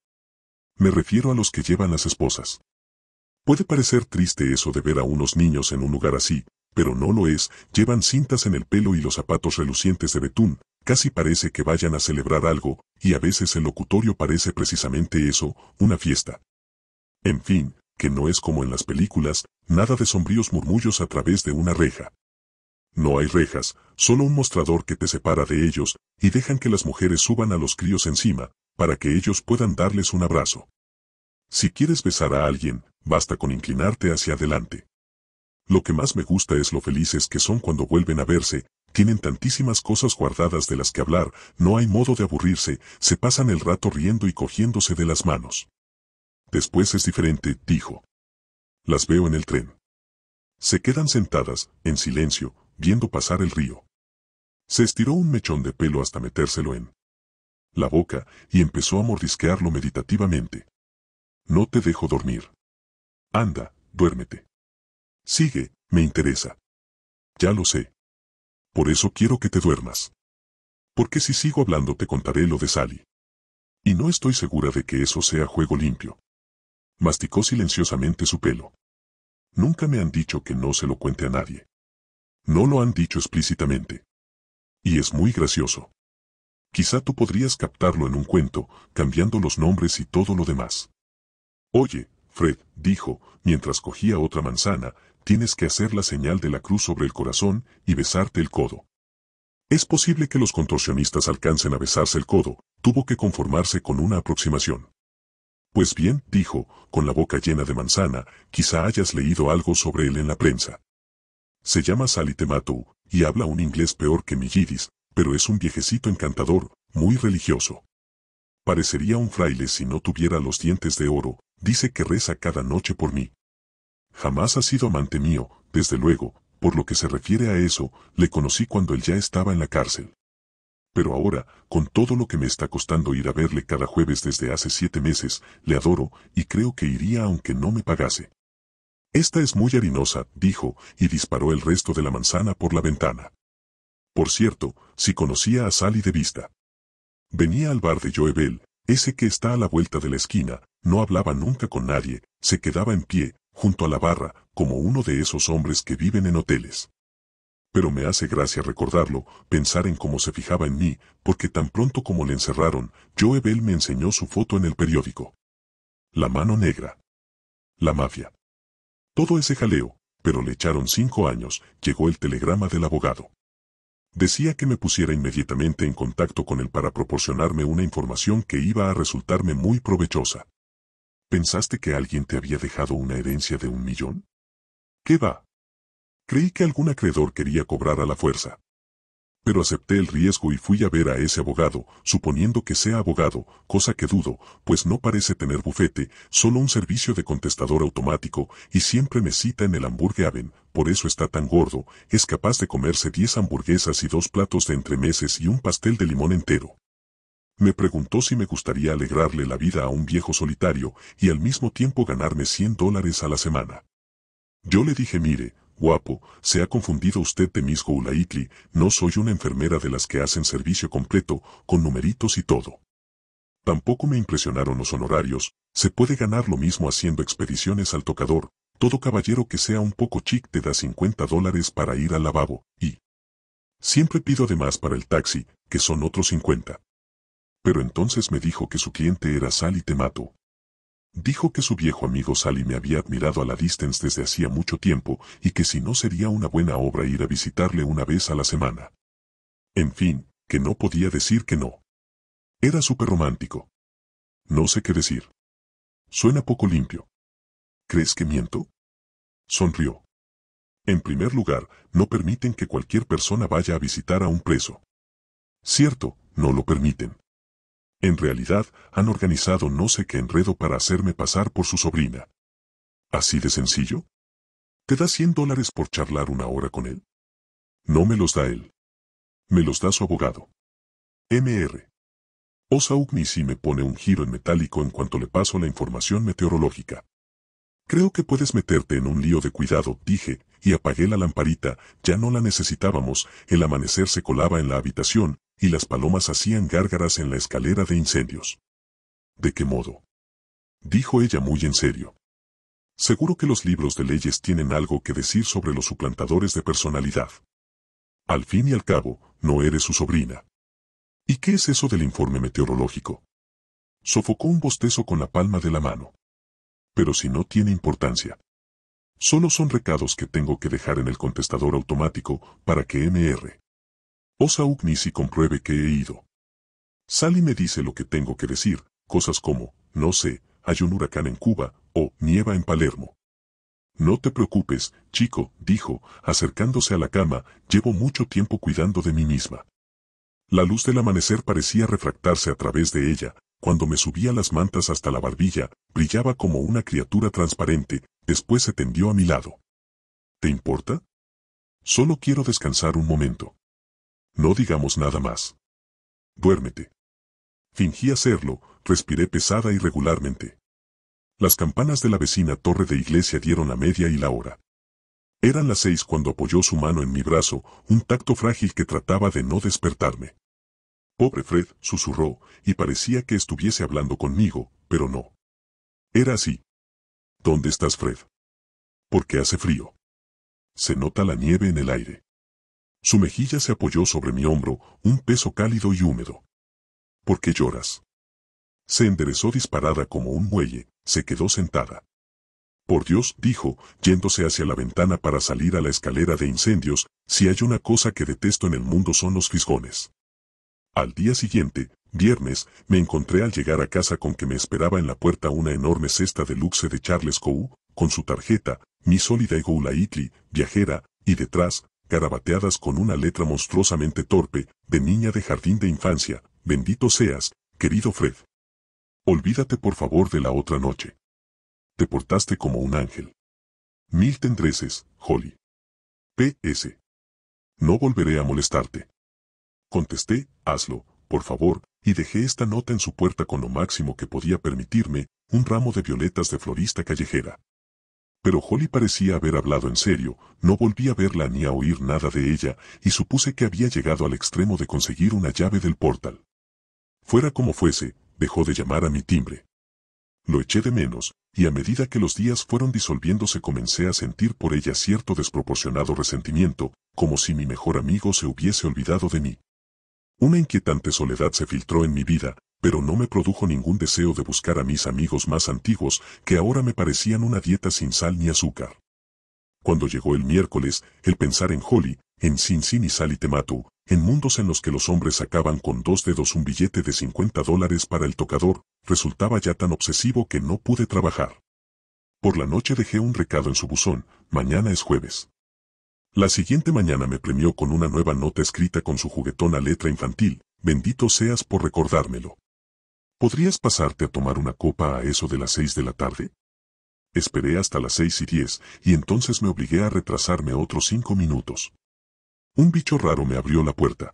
Me refiero a los que llevan las esposas. Puede parecer triste eso de ver a unos niños en un lugar así, pero no lo es, llevan cintas en el pelo y los zapatos relucientes de betún, casi parece que vayan a celebrar algo, y a veces el locutorio parece precisamente eso, una fiesta. En fin, que no es como en las películas, nada de sombríos murmullos a través de una reja. No hay rejas, solo un mostrador que te separa de ellos, y dejan que las mujeres suban a los críos encima, para que ellos puedan darles un abrazo. Si quieres besar a alguien, basta con inclinarte hacia adelante. Lo que más me gusta es lo felices que son cuando vuelven a verse, tienen tantísimas cosas guardadas de las que hablar, no hay modo de aburrirse, se pasan el rato riendo y cogiéndose de las manos. Después es diferente, dijo. Las veo en el tren. Se quedan sentadas, en silencio, viendo pasar el río. Se estiró un mechón de pelo hasta metérselo en la boca y empezó a mordisquearlo meditativamente. No te dejo dormir. Anda, duérmete. Sigue, me interesa. Ya lo sé. Por eso quiero que te duermas. Porque si sigo hablando te contaré lo de Sally. Y no estoy segura de que eso sea juego limpio. Masticó silenciosamente su pelo. Nunca me han dicho que no se lo cuente a nadie. No lo han dicho explícitamente. Y es muy gracioso. Quizá tú podrías captarlo en un cuento, cambiando los nombres y todo lo demás. Oye, Fred, dijo, mientras cogía otra manzana, tienes que hacer la señal de la cruz sobre el corazón y besarte el codo. Es posible que los contorsionistas alcancen a besarse el codo, tuvo que conformarse con una aproximación. Pues bien, dijo, con la boca llena de manzana, quizá hayas leído algo sobre él en la prensa. Se llama Salitematu, y habla un inglés peor que mi pero es un viejecito encantador, muy religioso. Parecería un fraile si no tuviera los dientes de oro, dice que reza cada noche por mí, Jamás ha sido amante mío, desde luego, por lo que se refiere a eso, le conocí cuando él ya estaba en la cárcel. Pero ahora, con todo lo que me está costando ir a verle cada jueves desde hace siete meses, le adoro y creo que iría aunque no me pagase. Esta es muy harinosa, dijo, y disparó el resto de la manzana por la ventana. Por cierto, si conocía a Sally de vista. Venía al bar de Joebel, ese que está a la vuelta de la esquina, no hablaba nunca con nadie, se quedaba en pie, junto a la barra, como uno de esos hombres que viven en hoteles. Pero me hace gracia recordarlo, pensar en cómo se fijaba en mí, porque tan pronto como le encerraron, Joe Bell me enseñó su foto en el periódico. La mano negra. La mafia. Todo ese jaleo, pero le echaron cinco años, llegó el telegrama del abogado. Decía que me pusiera inmediatamente en contacto con él para proporcionarme una información que iba a resultarme muy provechosa. ¿Pensaste que alguien te había dejado una herencia de un millón? ¿Qué va? Creí que algún acreedor quería cobrar a la fuerza. Pero acepté el riesgo y fui a ver a ese abogado, suponiendo que sea abogado, cosa que dudo, pues no parece tener bufete, solo un servicio de contestador automático, y siempre me cita en el Hamburger Aven, por eso está tan gordo, es capaz de comerse diez hamburguesas y dos platos de entremeses y un pastel de limón entero. Me preguntó si me gustaría alegrarle la vida a un viejo solitario y al mismo tiempo ganarme 100 dólares a la semana. Yo le dije, mire, guapo, se ha confundido usted de mis Goulaitli, no soy una enfermera de las que hacen servicio completo, con numeritos y todo. Tampoco me impresionaron los honorarios, se puede ganar lo mismo haciendo expediciones al tocador, todo caballero que sea un poco chic te da 50 dólares para ir al lavabo, y... Siempre pido además para el taxi, que son otros 50 pero entonces me dijo que su cliente era Sally Temato. Dijo que su viejo amigo Sally me había admirado a la distance desde hacía mucho tiempo y que si no sería una buena obra ir a visitarle una vez a la semana. En fin, que no podía decir que no. Era súper romántico. No sé qué decir. Suena poco limpio. ¿Crees que miento? Sonrió. En primer lugar, no permiten que cualquier persona vaya a visitar a un preso. Cierto, no lo permiten. En realidad, han organizado no sé qué enredo para hacerme pasar por su sobrina. ¿Así de sencillo? ¿Te da 100 dólares por charlar una hora con él? No me los da él. Me los da su abogado. MR. Osaugni oh, si me pone un giro en metálico en cuanto le paso la información meteorológica. Creo que puedes meterte en un lío de cuidado, dije, y apagué la lamparita, ya no la necesitábamos, el amanecer se colaba en la habitación, y las palomas hacían gárgaras en la escalera de incendios. ¿De qué modo? Dijo ella muy en serio. Seguro que los libros de leyes tienen algo que decir sobre los suplantadores de personalidad. Al fin y al cabo, no eres su sobrina. ¿Y qué es eso del informe meteorológico? Sofocó un bostezo con la palma de la mano. Pero si no tiene importancia. Solo son recados que tengo que dejar en el contestador automático para que MR Osa y compruebe que he ido. y me dice lo que tengo que decir, cosas como, no sé, hay un huracán en Cuba, o nieva en Palermo. No te preocupes, chico, dijo, acercándose a la cama, llevo mucho tiempo cuidando de mí misma. La luz del amanecer parecía refractarse a través de ella, cuando me subía las mantas hasta la barbilla, brillaba como una criatura transparente, después se tendió a mi lado. ¿Te importa? Solo quiero descansar un momento. No digamos nada más. Duérmete. Fingí hacerlo, respiré pesada y regularmente. Las campanas de la vecina torre de iglesia dieron la media y la hora. Eran las seis cuando apoyó su mano en mi brazo, un tacto frágil que trataba de no despertarme. Pobre Fred, susurró, y parecía que estuviese hablando conmigo, pero no. Era así. ¿Dónde estás, Fred? Porque hace frío. Se nota la nieve en el aire. Su mejilla se apoyó sobre mi hombro, un peso cálido y húmedo. ¿Por qué lloras? Se enderezó disparada como un muelle, se quedó sentada. Por Dios, dijo, yéndose hacia la ventana para salir a la escalera de incendios, si hay una cosa que detesto en el mundo son los fisgones. Al día siguiente, viernes, me encontré al llegar a casa con que me esperaba en la puerta una enorme cesta de luxe de Charles Cou, con su tarjeta, mi sólida Goula Itli, viajera, y detrás, garabateadas con una letra monstruosamente torpe, de niña de jardín de infancia, bendito seas, querido Fred. Olvídate por favor de la otra noche. Te portaste como un ángel. Mil tendreces, Holly. P.S. No volveré a molestarte. Contesté, hazlo, por favor, y dejé esta nota en su puerta con lo máximo que podía permitirme, un ramo de violetas de florista callejera. Pero Holly parecía haber hablado en serio, no volví a verla ni a oír nada de ella, y supuse que había llegado al extremo de conseguir una llave del portal. Fuera como fuese, dejó de llamar a mi timbre. Lo eché de menos, y a medida que los días fueron disolviéndose comencé a sentir por ella cierto desproporcionado resentimiento, como si mi mejor amigo se hubiese olvidado de mí. Una inquietante soledad se filtró en mi vida, pero no me produjo ningún deseo de buscar a mis amigos más antiguos que ahora me parecían una dieta sin sal ni azúcar. Cuando llegó el miércoles, el pensar en Holly, en Sin Sin y y Tematu, en mundos en los que los hombres sacaban con dos dedos un billete de 50 dólares para el tocador, resultaba ya tan obsesivo que no pude trabajar. Por la noche dejé un recado en su buzón, mañana es jueves. La siguiente mañana me premió con una nueva nota escrita con su juguetona letra infantil, bendito seas por recordármelo. ¿Podrías pasarte a tomar una copa a eso de las seis de la tarde? Esperé hasta las seis y diez, y entonces me obligué a retrasarme otros cinco minutos. Un bicho raro me abrió la puerta.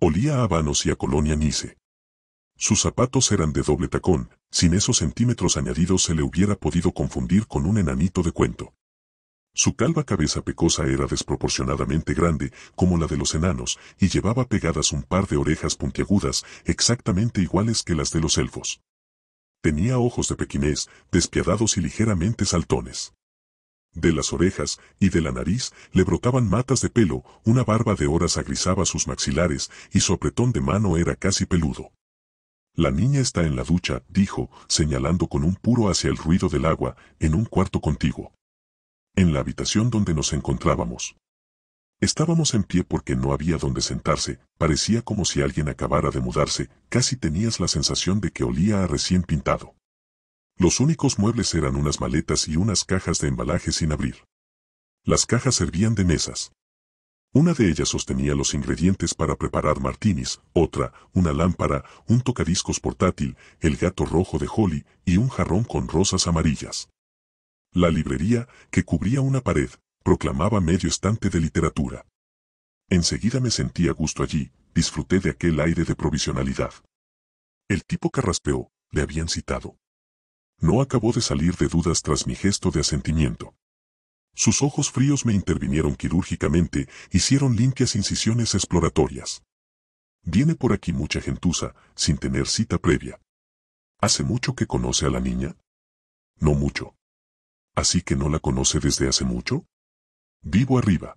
Olía a habanos y a colonia nice. Sus zapatos eran de doble tacón, sin esos centímetros añadidos se le hubiera podido confundir con un enanito de cuento. Su calva cabeza pecosa era desproporcionadamente grande, como la de los enanos, y llevaba pegadas un par de orejas puntiagudas, exactamente iguales que las de los elfos. Tenía ojos de pequinés, despiadados y ligeramente saltones. De las orejas y de la nariz le brotaban matas de pelo, una barba de horas agrisaba sus maxilares y su apretón de mano era casi peludo. La niña está en la ducha, dijo, señalando con un puro hacia el ruido del agua, en un cuarto contiguo en la habitación donde nos encontrábamos. Estábamos en pie porque no había donde sentarse, parecía como si alguien acabara de mudarse, casi tenías la sensación de que olía a recién pintado. Los únicos muebles eran unas maletas y unas cajas de embalaje sin abrir. Las cajas servían de mesas. Una de ellas sostenía los ingredientes para preparar martinis, otra, una lámpara, un tocadiscos portátil, el gato rojo de Holly y un jarrón con rosas amarillas. La librería, que cubría una pared, proclamaba medio estante de literatura. Enseguida me sentí a gusto allí, disfruté de aquel aire de provisionalidad. El tipo carraspeó. le habían citado. No acabó de salir de dudas tras mi gesto de asentimiento. Sus ojos fríos me intervinieron quirúrgicamente, hicieron limpias incisiones exploratorias. Viene por aquí mucha gentuza, sin tener cita previa. ¿Hace mucho que conoce a la niña? No mucho. ¿Así que no la conoce desde hace mucho? Vivo arriba.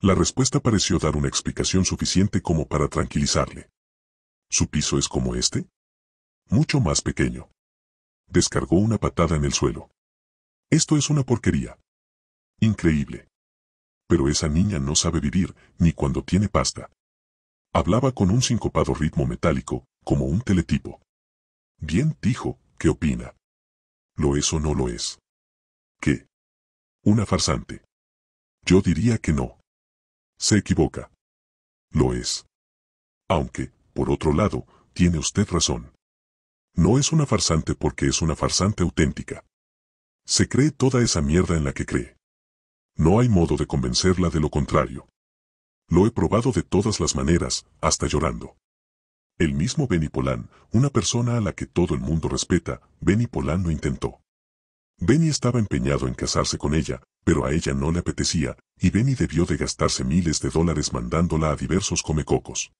La respuesta pareció dar una explicación suficiente como para tranquilizarle. ¿Su piso es como este? Mucho más pequeño. Descargó una patada en el suelo. Esto es una porquería. Increíble. Pero esa niña no sabe vivir, ni cuando tiene pasta. Hablaba con un sincopado ritmo metálico, como un teletipo. Bien, dijo, ¿qué opina? ¿Lo es o no lo es? ¿Qué? Una farsante. Yo diría que no. Se equivoca. Lo es. Aunque, por otro lado, tiene usted razón. No es una farsante porque es una farsante auténtica. Se cree toda esa mierda en la que cree. No hay modo de convencerla de lo contrario. Lo he probado de todas las maneras, hasta llorando. El mismo Benny Polán, una persona a la que todo el mundo respeta, Benny Polán lo intentó. Benny estaba empeñado en casarse con ella, pero a ella no le apetecía, y Benny debió de gastarse miles de dólares mandándola a diversos comecocos.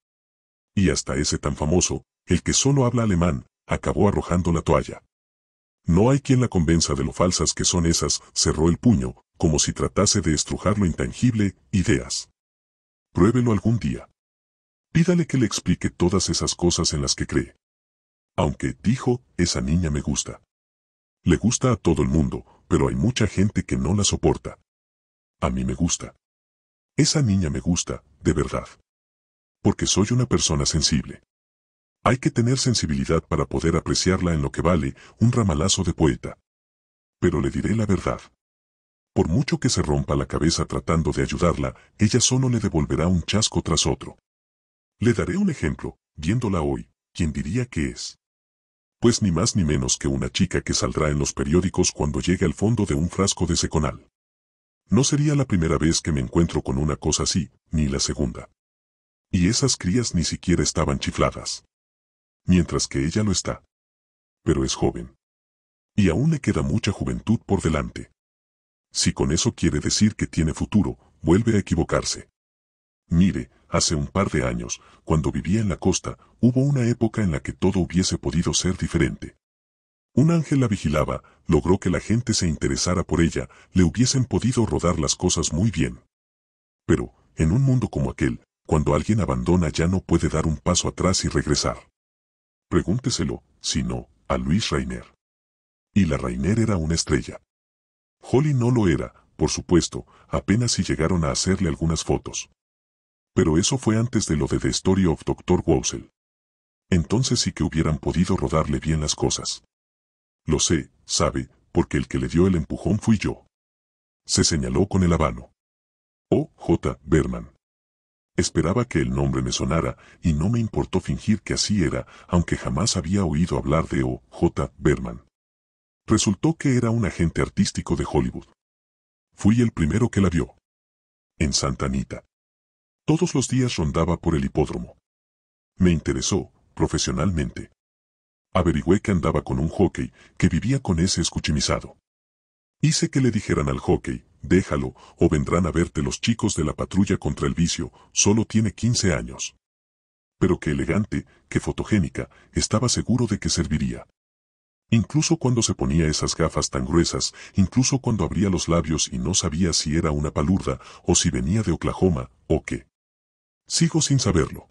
Y hasta ese tan famoso, el que solo habla alemán, acabó arrojando la toalla. No hay quien la convenza de lo falsas que son esas, cerró el puño, como si tratase de estrujar lo intangible, ideas. Pruébelo algún día. Pídale que le explique todas esas cosas en las que cree. Aunque, dijo, esa niña me gusta. Le gusta a todo el mundo, pero hay mucha gente que no la soporta. A mí me gusta. Esa niña me gusta, de verdad. Porque soy una persona sensible. Hay que tener sensibilidad para poder apreciarla en lo que vale un ramalazo de poeta. Pero le diré la verdad. Por mucho que se rompa la cabeza tratando de ayudarla, ella solo le devolverá un chasco tras otro. Le daré un ejemplo, viéndola hoy, quien diría que es pues ni más ni menos que una chica que saldrá en los periódicos cuando llegue al fondo de un frasco de seconal. No sería la primera vez que me encuentro con una cosa así, ni la segunda. Y esas crías ni siquiera estaban chifladas. Mientras que ella lo está. Pero es joven. Y aún le queda mucha juventud por delante. Si con eso quiere decir que tiene futuro, vuelve a equivocarse. Mire, hace un par de años, cuando vivía en la costa, hubo una época en la que todo hubiese podido ser diferente. Un ángel la vigilaba, logró que la gente se interesara por ella, le hubiesen podido rodar las cosas muy bien. Pero, en un mundo como aquel, cuando alguien abandona ya no puede dar un paso atrás y regresar. Pregúnteselo, si no, a Luis Rainer. Y la reiner era una estrella. Holly no lo era, por supuesto, apenas si llegaron a hacerle algunas fotos. Pero eso fue antes de lo de The Story of Dr. Wausel. Entonces sí que hubieran podido rodarle bien las cosas. Lo sé, sabe, porque el que le dio el empujón fui yo. Se señaló con el habano. O. Oh, J. Berman. Esperaba que el nombre me sonara, y no me importó fingir que así era, aunque jamás había oído hablar de O. J. Berman. Resultó que era un agente artístico de Hollywood. Fui el primero que la vio. En Santa Anita. Todos los días rondaba por el hipódromo. Me interesó, profesionalmente. Averigüé que andaba con un jockey que vivía con ese escuchimizado. Hice que le dijeran al jockey, déjalo, o vendrán a verte los chicos de la patrulla contra el vicio, solo tiene 15 años. Pero qué elegante, qué fotogénica, estaba seguro de que serviría. Incluso cuando se ponía esas gafas tan gruesas, incluso cuando abría los labios y no sabía si era una palurda, o si venía de Oklahoma, o qué. Sigo sin saberlo.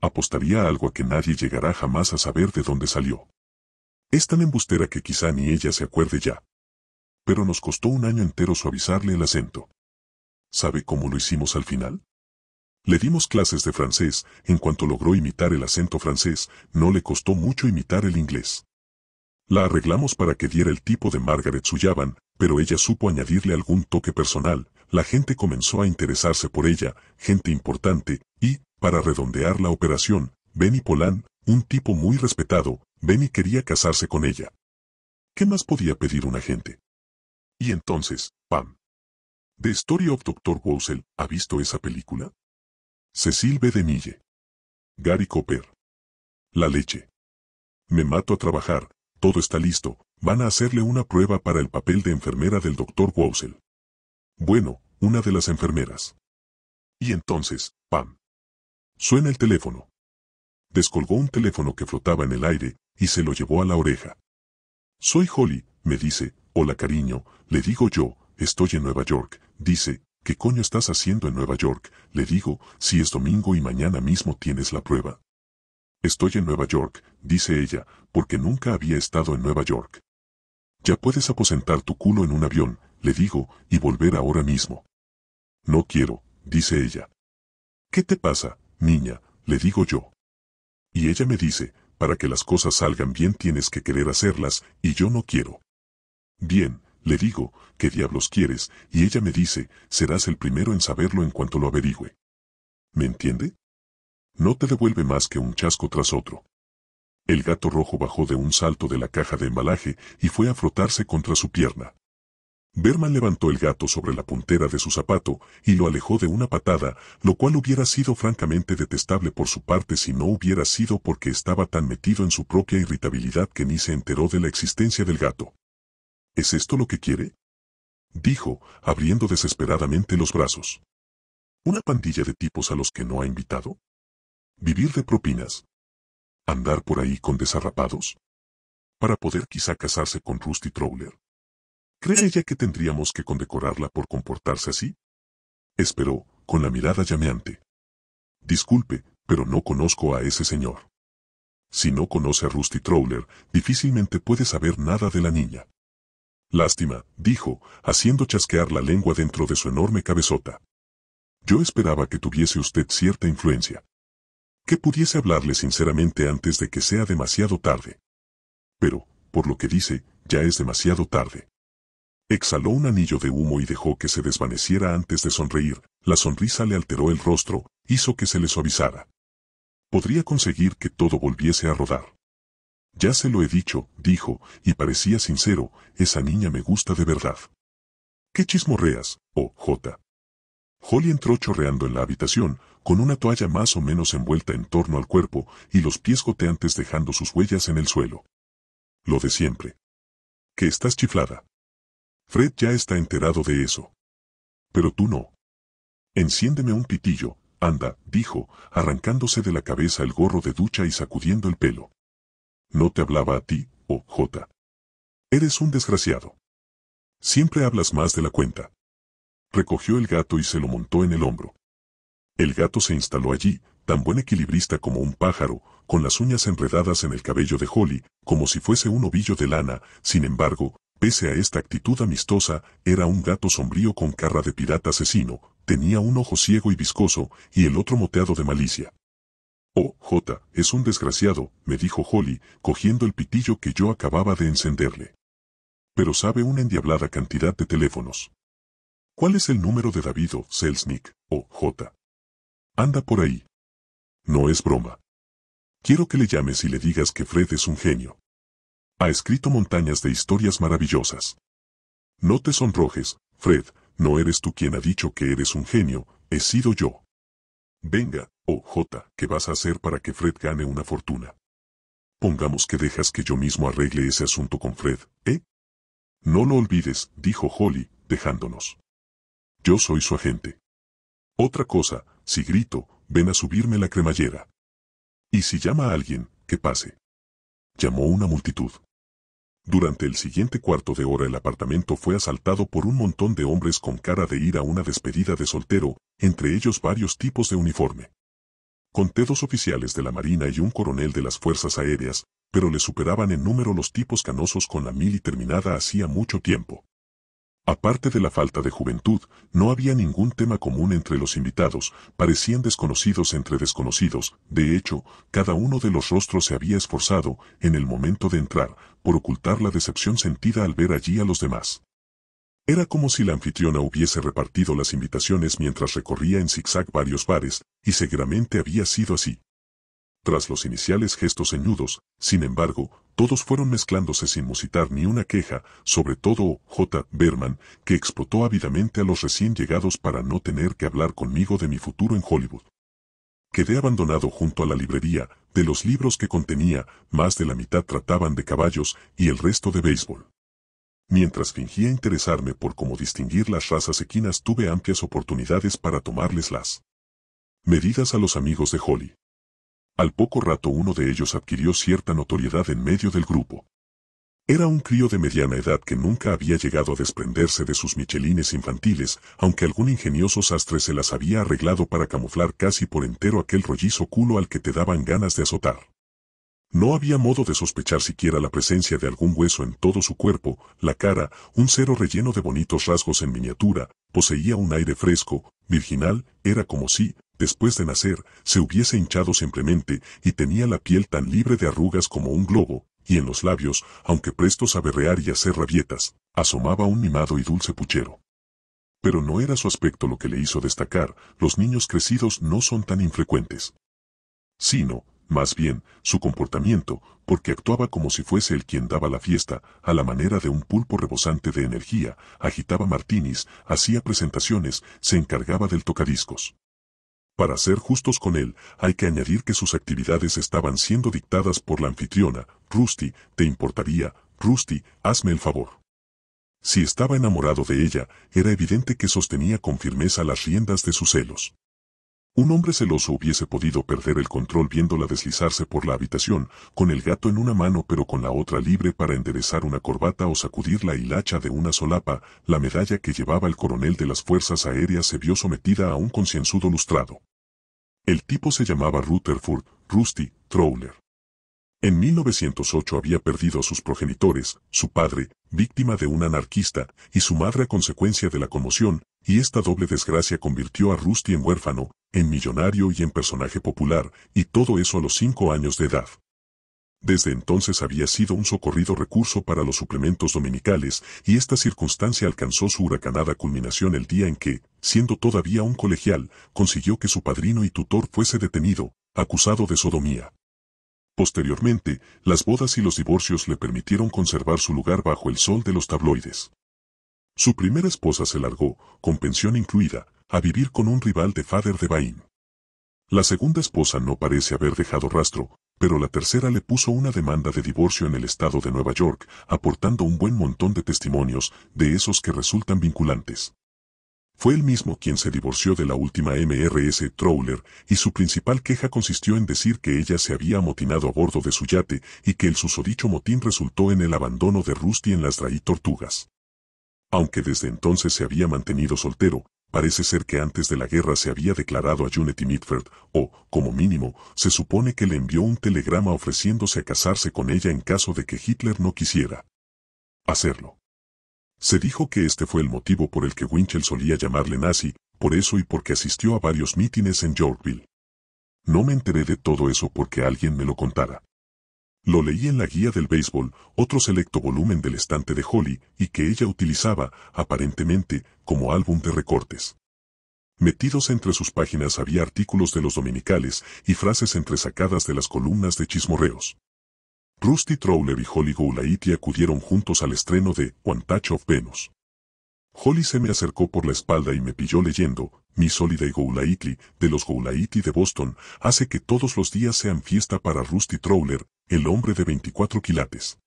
Apostaría algo a que nadie llegará jamás a saber de dónde salió. Es tan embustera que quizá ni ella se acuerde ya. Pero nos costó un año entero suavizarle el acento. ¿Sabe cómo lo hicimos al final? Le dimos clases de francés, en cuanto logró imitar el acento francés, no le costó mucho imitar el inglés. La arreglamos para que diera el tipo de Margaret Sullivan, pero ella supo añadirle algún toque personal, la gente comenzó a interesarse por ella, gente importante, y, para redondear la operación, Benny Polan, un tipo muy respetado, Benny quería casarse con ella. ¿Qué más podía pedir una gente? Y entonces, pam. The Story of Dr. Wousel ¿ha visto esa película? Cecil B. Mille. Gary Cooper. La leche. Me mato a trabajar, todo está listo, van a hacerle una prueba para el papel de enfermera del Dr. Wousel. Bueno, una de las enfermeras. Y entonces, ¡pam! Suena el teléfono. Descolgó un teléfono que flotaba en el aire y se lo llevó a la oreja. Soy Holly, me dice, hola cariño, le digo yo, estoy en Nueva York, dice, ¿qué coño estás haciendo en Nueva York? Le digo, si es domingo y mañana mismo tienes la prueba. Estoy en Nueva York, dice ella, porque nunca había estado en Nueva York. Ya puedes aposentar tu culo en un avión, le digo, y volver ahora mismo. No quiero, dice ella. ¿Qué te pasa, niña? le digo yo. Y ella me dice, para que las cosas salgan bien tienes que querer hacerlas, y yo no quiero. Bien, le digo, ¿qué diablos quieres? Y ella me dice, serás el primero en saberlo en cuanto lo averigüe. ¿Me entiende? No te devuelve más que un chasco tras otro. El gato rojo bajó de un salto de la caja de embalaje y fue a frotarse contra su pierna. Berman levantó el gato sobre la puntera de su zapato y lo alejó de una patada, lo cual hubiera sido francamente detestable por su parte si no hubiera sido porque estaba tan metido en su propia irritabilidad que ni se enteró de la existencia del gato. ¿Es esto lo que quiere? Dijo, abriendo desesperadamente los brazos. ¿Una pandilla de tipos a los que no ha invitado? ¿Vivir de propinas? ¿Andar por ahí con desarrapados? Para poder quizá casarse con Rusty Trowler. ¿Cree ella que tendríamos que condecorarla por comportarse así? Esperó, con la mirada llameante. Disculpe, pero no conozco a ese señor. Si no conoce a Rusty Trowler, difícilmente puede saber nada de la niña. Lástima, dijo, haciendo chasquear la lengua dentro de su enorme cabezota. Yo esperaba que tuviese usted cierta influencia. Que pudiese hablarle sinceramente antes de que sea demasiado tarde. Pero, por lo que dice, ya es demasiado tarde. Exhaló un anillo de humo y dejó que se desvaneciera antes de sonreír. La sonrisa le alteró el rostro, hizo que se le suavizara. Podría conseguir que todo volviese a rodar. Ya se lo he dicho, dijo, y parecía sincero, esa niña me gusta de verdad. ¿Qué chismorreas, oh, Jota? Holly entró chorreando en la habitación, con una toalla más o menos envuelta en torno al cuerpo y los pies goteantes dejando sus huellas en el suelo. Lo de siempre. Que estás chiflada. Fred ya está enterado de eso. Pero tú no. Enciéndeme un pitillo, anda, dijo, arrancándose de la cabeza el gorro de ducha y sacudiendo el pelo. No te hablaba a ti, oh J. Eres un desgraciado. Siempre hablas más de la cuenta. Recogió el gato y se lo montó en el hombro. El gato se instaló allí, tan buen equilibrista como un pájaro, con las uñas enredadas en el cabello de Holly, como si fuese un ovillo de lana, sin embargo, Pese a esta actitud amistosa, era un gato sombrío con cara de pirata asesino, tenía un ojo ciego y viscoso, y el otro moteado de malicia. Oh, J, es un desgraciado, me dijo Holly, cogiendo el pitillo que yo acababa de encenderle. Pero sabe una endiablada cantidad de teléfonos. ¿Cuál es el número de David Selznick, o oh, J? Anda por ahí. No es broma. Quiero que le llames y le digas que Fred es un genio ha escrito montañas de historias maravillosas. No te sonrojes, Fred, no eres tú quien ha dicho que eres un genio, he sido yo. Venga, oh J, ¿qué vas a hacer para que Fred gane una fortuna? Pongamos que dejas que yo mismo arregle ese asunto con Fred, ¿eh? No lo olvides, dijo Holly, dejándonos. Yo soy su agente. Otra cosa, si grito, ven a subirme la cremallera. Y si llama a alguien, que pase. Llamó una multitud. Durante el siguiente cuarto de hora el apartamento fue asaltado por un montón de hombres con cara de ir a una despedida de soltero, entre ellos varios tipos de uniforme. Conté dos oficiales de la Marina y un coronel de las Fuerzas Aéreas, pero le superaban en número los tipos canosos con la mili terminada hacía mucho tiempo. Aparte de la falta de juventud, no había ningún tema común entre los invitados, parecían desconocidos entre desconocidos, de hecho, cada uno de los rostros se había esforzado, en el momento de entrar, por ocultar la decepción sentida al ver allí a los demás. Era como si la anfitriona hubiese repartido las invitaciones mientras recorría en zigzag varios bares, y seguramente había sido así. Tras los iniciales gestos ceñudos, sin embargo, todos fueron mezclándose sin musitar ni una queja, sobre todo J. Berman, que explotó ávidamente a los recién llegados para no tener que hablar conmigo de mi futuro en Hollywood. Quedé abandonado junto a la librería, de los libros que contenía, más de la mitad trataban de caballos y el resto de béisbol. Mientras fingía interesarme por cómo distinguir las razas equinas tuve amplias oportunidades para tomarles las medidas a los amigos de Holly. Al poco rato uno de ellos adquirió cierta notoriedad en medio del grupo. Era un crío de mediana edad que nunca había llegado a desprenderse de sus michelines infantiles, aunque algún ingenioso sastre se las había arreglado para camuflar casi por entero aquel rollizo culo al que te daban ganas de azotar. No había modo de sospechar siquiera la presencia de algún hueso en todo su cuerpo, la cara, un cero relleno de bonitos rasgos en miniatura, poseía un aire fresco, virginal, era como si, después de nacer, se hubiese hinchado simplemente y tenía la piel tan libre de arrugas como un globo, y en los labios, aunque prestos a berrear y hacer rabietas, asomaba un mimado y dulce puchero. Pero no era su aspecto lo que le hizo destacar, los niños crecidos no son tan infrecuentes. Sino, más bien, su comportamiento, porque actuaba como si fuese el quien daba la fiesta, a la manera de un pulpo rebosante de energía, agitaba martinis, hacía presentaciones, se encargaba del tocadiscos. Para ser justos con él, hay que añadir que sus actividades estaban siendo dictadas por la anfitriona, Rusty, ¿te importaría, Rusty, hazme el favor? Si estaba enamorado de ella, era evidente que sostenía con firmeza las riendas de sus celos. Un hombre celoso hubiese podido perder el control viéndola deslizarse por la habitación, con el gato en una mano pero con la otra libre para enderezar una corbata o sacudir la hilacha de una solapa, la medalla que llevaba el coronel de las Fuerzas Aéreas se vio sometida a un concienzudo lustrado. El tipo se llamaba Rutherford Rusty Trowler. En 1908 había perdido a sus progenitores, su padre, víctima de un anarquista, y su madre a consecuencia de la conmoción, y esta doble desgracia convirtió a Rusty en huérfano, en millonario y en personaje popular, y todo eso a los cinco años de edad. Desde entonces había sido un socorrido recurso para los suplementos dominicales y esta circunstancia alcanzó su huracanada culminación el día en que, siendo todavía un colegial, consiguió que su padrino y tutor fuese detenido, acusado de sodomía. Posteriormente, las bodas y los divorcios le permitieron conservar su lugar bajo el sol de los tabloides. Su primera esposa se largó, con pensión incluida, a vivir con un rival de Fader de Bain. La segunda esposa no parece haber dejado rastro, pero la tercera le puso una demanda de divorcio en el estado de Nueva York, aportando un buen montón de testimonios de esos que resultan vinculantes. Fue él mismo quien se divorció de la última MRS Trawler y su principal queja consistió en decir que ella se había amotinado a bordo de su yate y que el susodicho motín resultó en el abandono de Rusty en las Raí Tortugas. Aunque desde entonces se había mantenido soltero, parece ser que antes de la guerra se había declarado a Unity Mitford, o, como mínimo, se supone que le envió un telegrama ofreciéndose a casarse con ella en caso de que Hitler no quisiera hacerlo. Se dijo que este fue el motivo por el que Winchell solía llamarle nazi, por eso y porque asistió a varios mítines en Yorkville. No me enteré de todo eso porque alguien me lo contara. Lo leí en la guía del béisbol, otro selecto volumen del estante de Holly, y que ella utilizaba, aparentemente, como álbum de recortes. Metidos entre sus páginas había artículos de los dominicales y frases entresacadas de las columnas de chismorreos. Rusty Trowler y Holly Goulaiti acudieron juntos al estreno de One Touch of Venus. Holly se me acercó por la espalda y me pilló leyendo, Mi sólida y Goulaitli, de los Goulaiti de Boston, hace que todos los días sean fiesta para Rusty Trowler, el hombre de 24 quilates.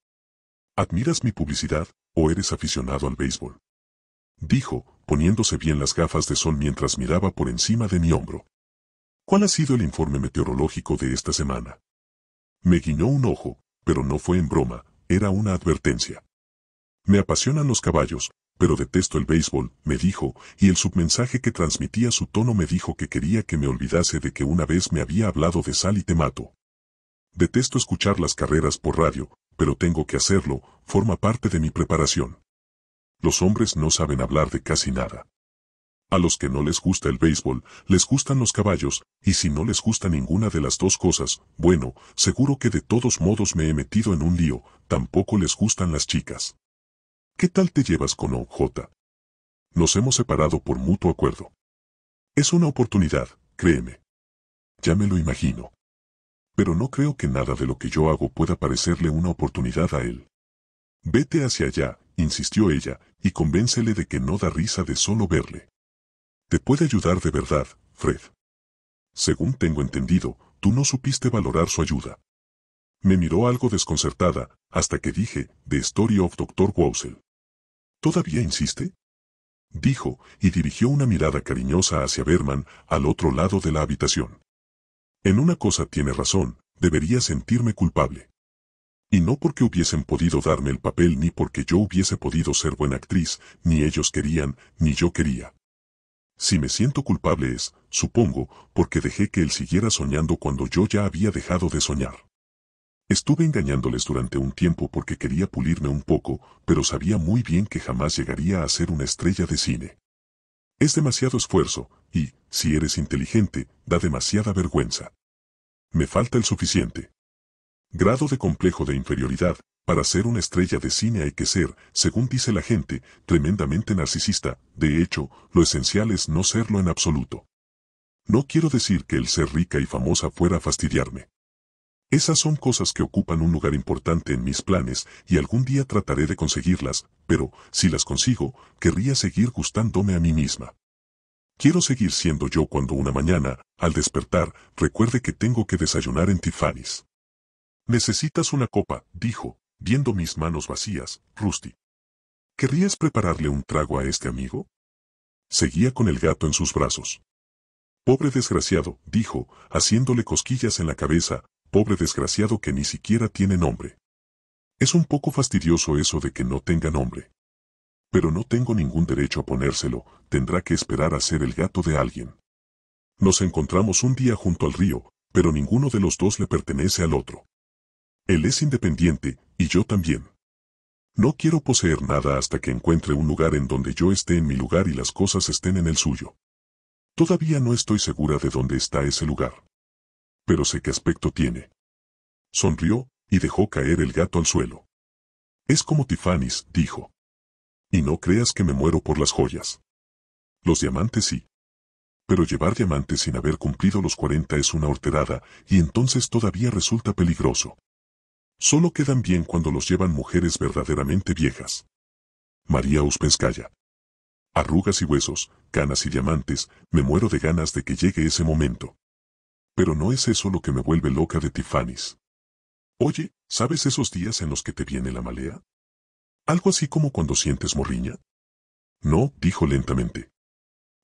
¿Admiras mi publicidad o eres aficionado al béisbol? Dijo, poniéndose bien las gafas de sol mientras miraba por encima de mi hombro. ¿Cuál ha sido el informe meteorológico de esta semana? Me guiñó un ojo, pero no fue en broma, era una advertencia. Me apasionan los caballos, pero detesto el béisbol, me dijo, y el submensaje que transmitía su tono me dijo que quería que me olvidase de que una vez me había hablado de sal y te mato. Detesto escuchar las carreras por radio, pero tengo que hacerlo, forma parte de mi preparación. Los hombres no saben hablar de casi nada. A los que no les gusta el béisbol, les gustan los caballos, y si no les gusta ninguna de las dos cosas, bueno, seguro que de todos modos me he metido en un lío, tampoco les gustan las chicas. ¿Qué tal te llevas con OJ? Nos hemos separado por mutuo acuerdo. Es una oportunidad, créeme. Ya me lo imagino pero no creo que nada de lo que yo hago pueda parecerle una oportunidad a él. Vete hacia allá, insistió ella, y convéncele de que no da risa de solo verle. Te puede ayudar de verdad, Fred. Según tengo entendido, tú no supiste valorar su ayuda. Me miró algo desconcertada, hasta que dije, The Story of Dr. Wausel. ¿Todavía insiste? Dijo, y dirigió una mirada cariñosa hacia Berman, al otro lado de la habitación. En una cosa tiene razón, debería sentirme culpable. Y no porque hubiesen podido darme el papel ni porque yo hubiese podido ser buena actriz, ni ellos querían, ni yo quería. Si me siento culpable es, supongo, porque dejé que él siguiera soñando cuando yo ya había dejado de soñar. Estuve engañándoles durante un tiempo porque quería pulirme un poco, pero sabía muy bien que jamás llegaría a ser una estrella de cine. Es demasiado esfuerzo, y, si eres inteligente, da demasiada vergüenza. Me falta el suficiente. Grado de complejo de inferioridad, para ser una estrella de cine hay que ser, según dice la gente, tremendamente narcisista, de hecho, lo esencial es no serlo en absoluto. No quiero decir que el ser rica y famosa fuera a fastidiarme. Esas son cosas que ocupan un lugar importante en mis planes y algún día trataré de conseguirlas, pero, si las consigo, querría seguir gustándome a mí misma. Quiero seguir siendo yo cuando una mañana, al despertar, recuerde que tengo que desayunar en Tiffany's. Necesitas una copa, dijo, viendo mis manos vacías, Rusty. ¿Querrías prepararle un trago a este amigo? Seguía con el gato en sus brazos. Pobre desgraciado, dijo, haciéndole cosquillas en la cabeza, pobre desgraciado que ni siquiera tiene nombre. Es un poco fastidioso eso de que no tenga nombre. Pero no tengo ningún derecho a ponérselo, tendrá que esperar a ser el gato de alguien. Nos encontramos un día junto al río, pero ninguno de los dos le pertenece al otro. Él es independiente, y yo también. No quiero poseer nada hasta que encuentre un lugar en donde yo esté en mi lugar y las cosas estén en el suyo. Todavía no estoy segura de dónde está ese lugar pero sé qué aspecto tiene. Sonrió, y dejó caer el gato al suelo. Es como Tiffany's, dijo. Y no creas que me muero por las joyas. Los diamantes sí. Pero llevar diamantes sin haber cumplido los 40 es una horterada, y entonces todavía resulta peligroso. Solo quedan bien cuando los llevan mujeres verdaderamente viejas. María Uspenskaya. Arrugas y huesos, canas y diamantes, me muero de ganas de que llegue ese momento. Pero no es eso lo que me vuelve loca de Tifanis. Oye, ¿sabes esos días en los que te viene la malea? ¿Algo así como cuando sientes morriña? No, dijo lentamente.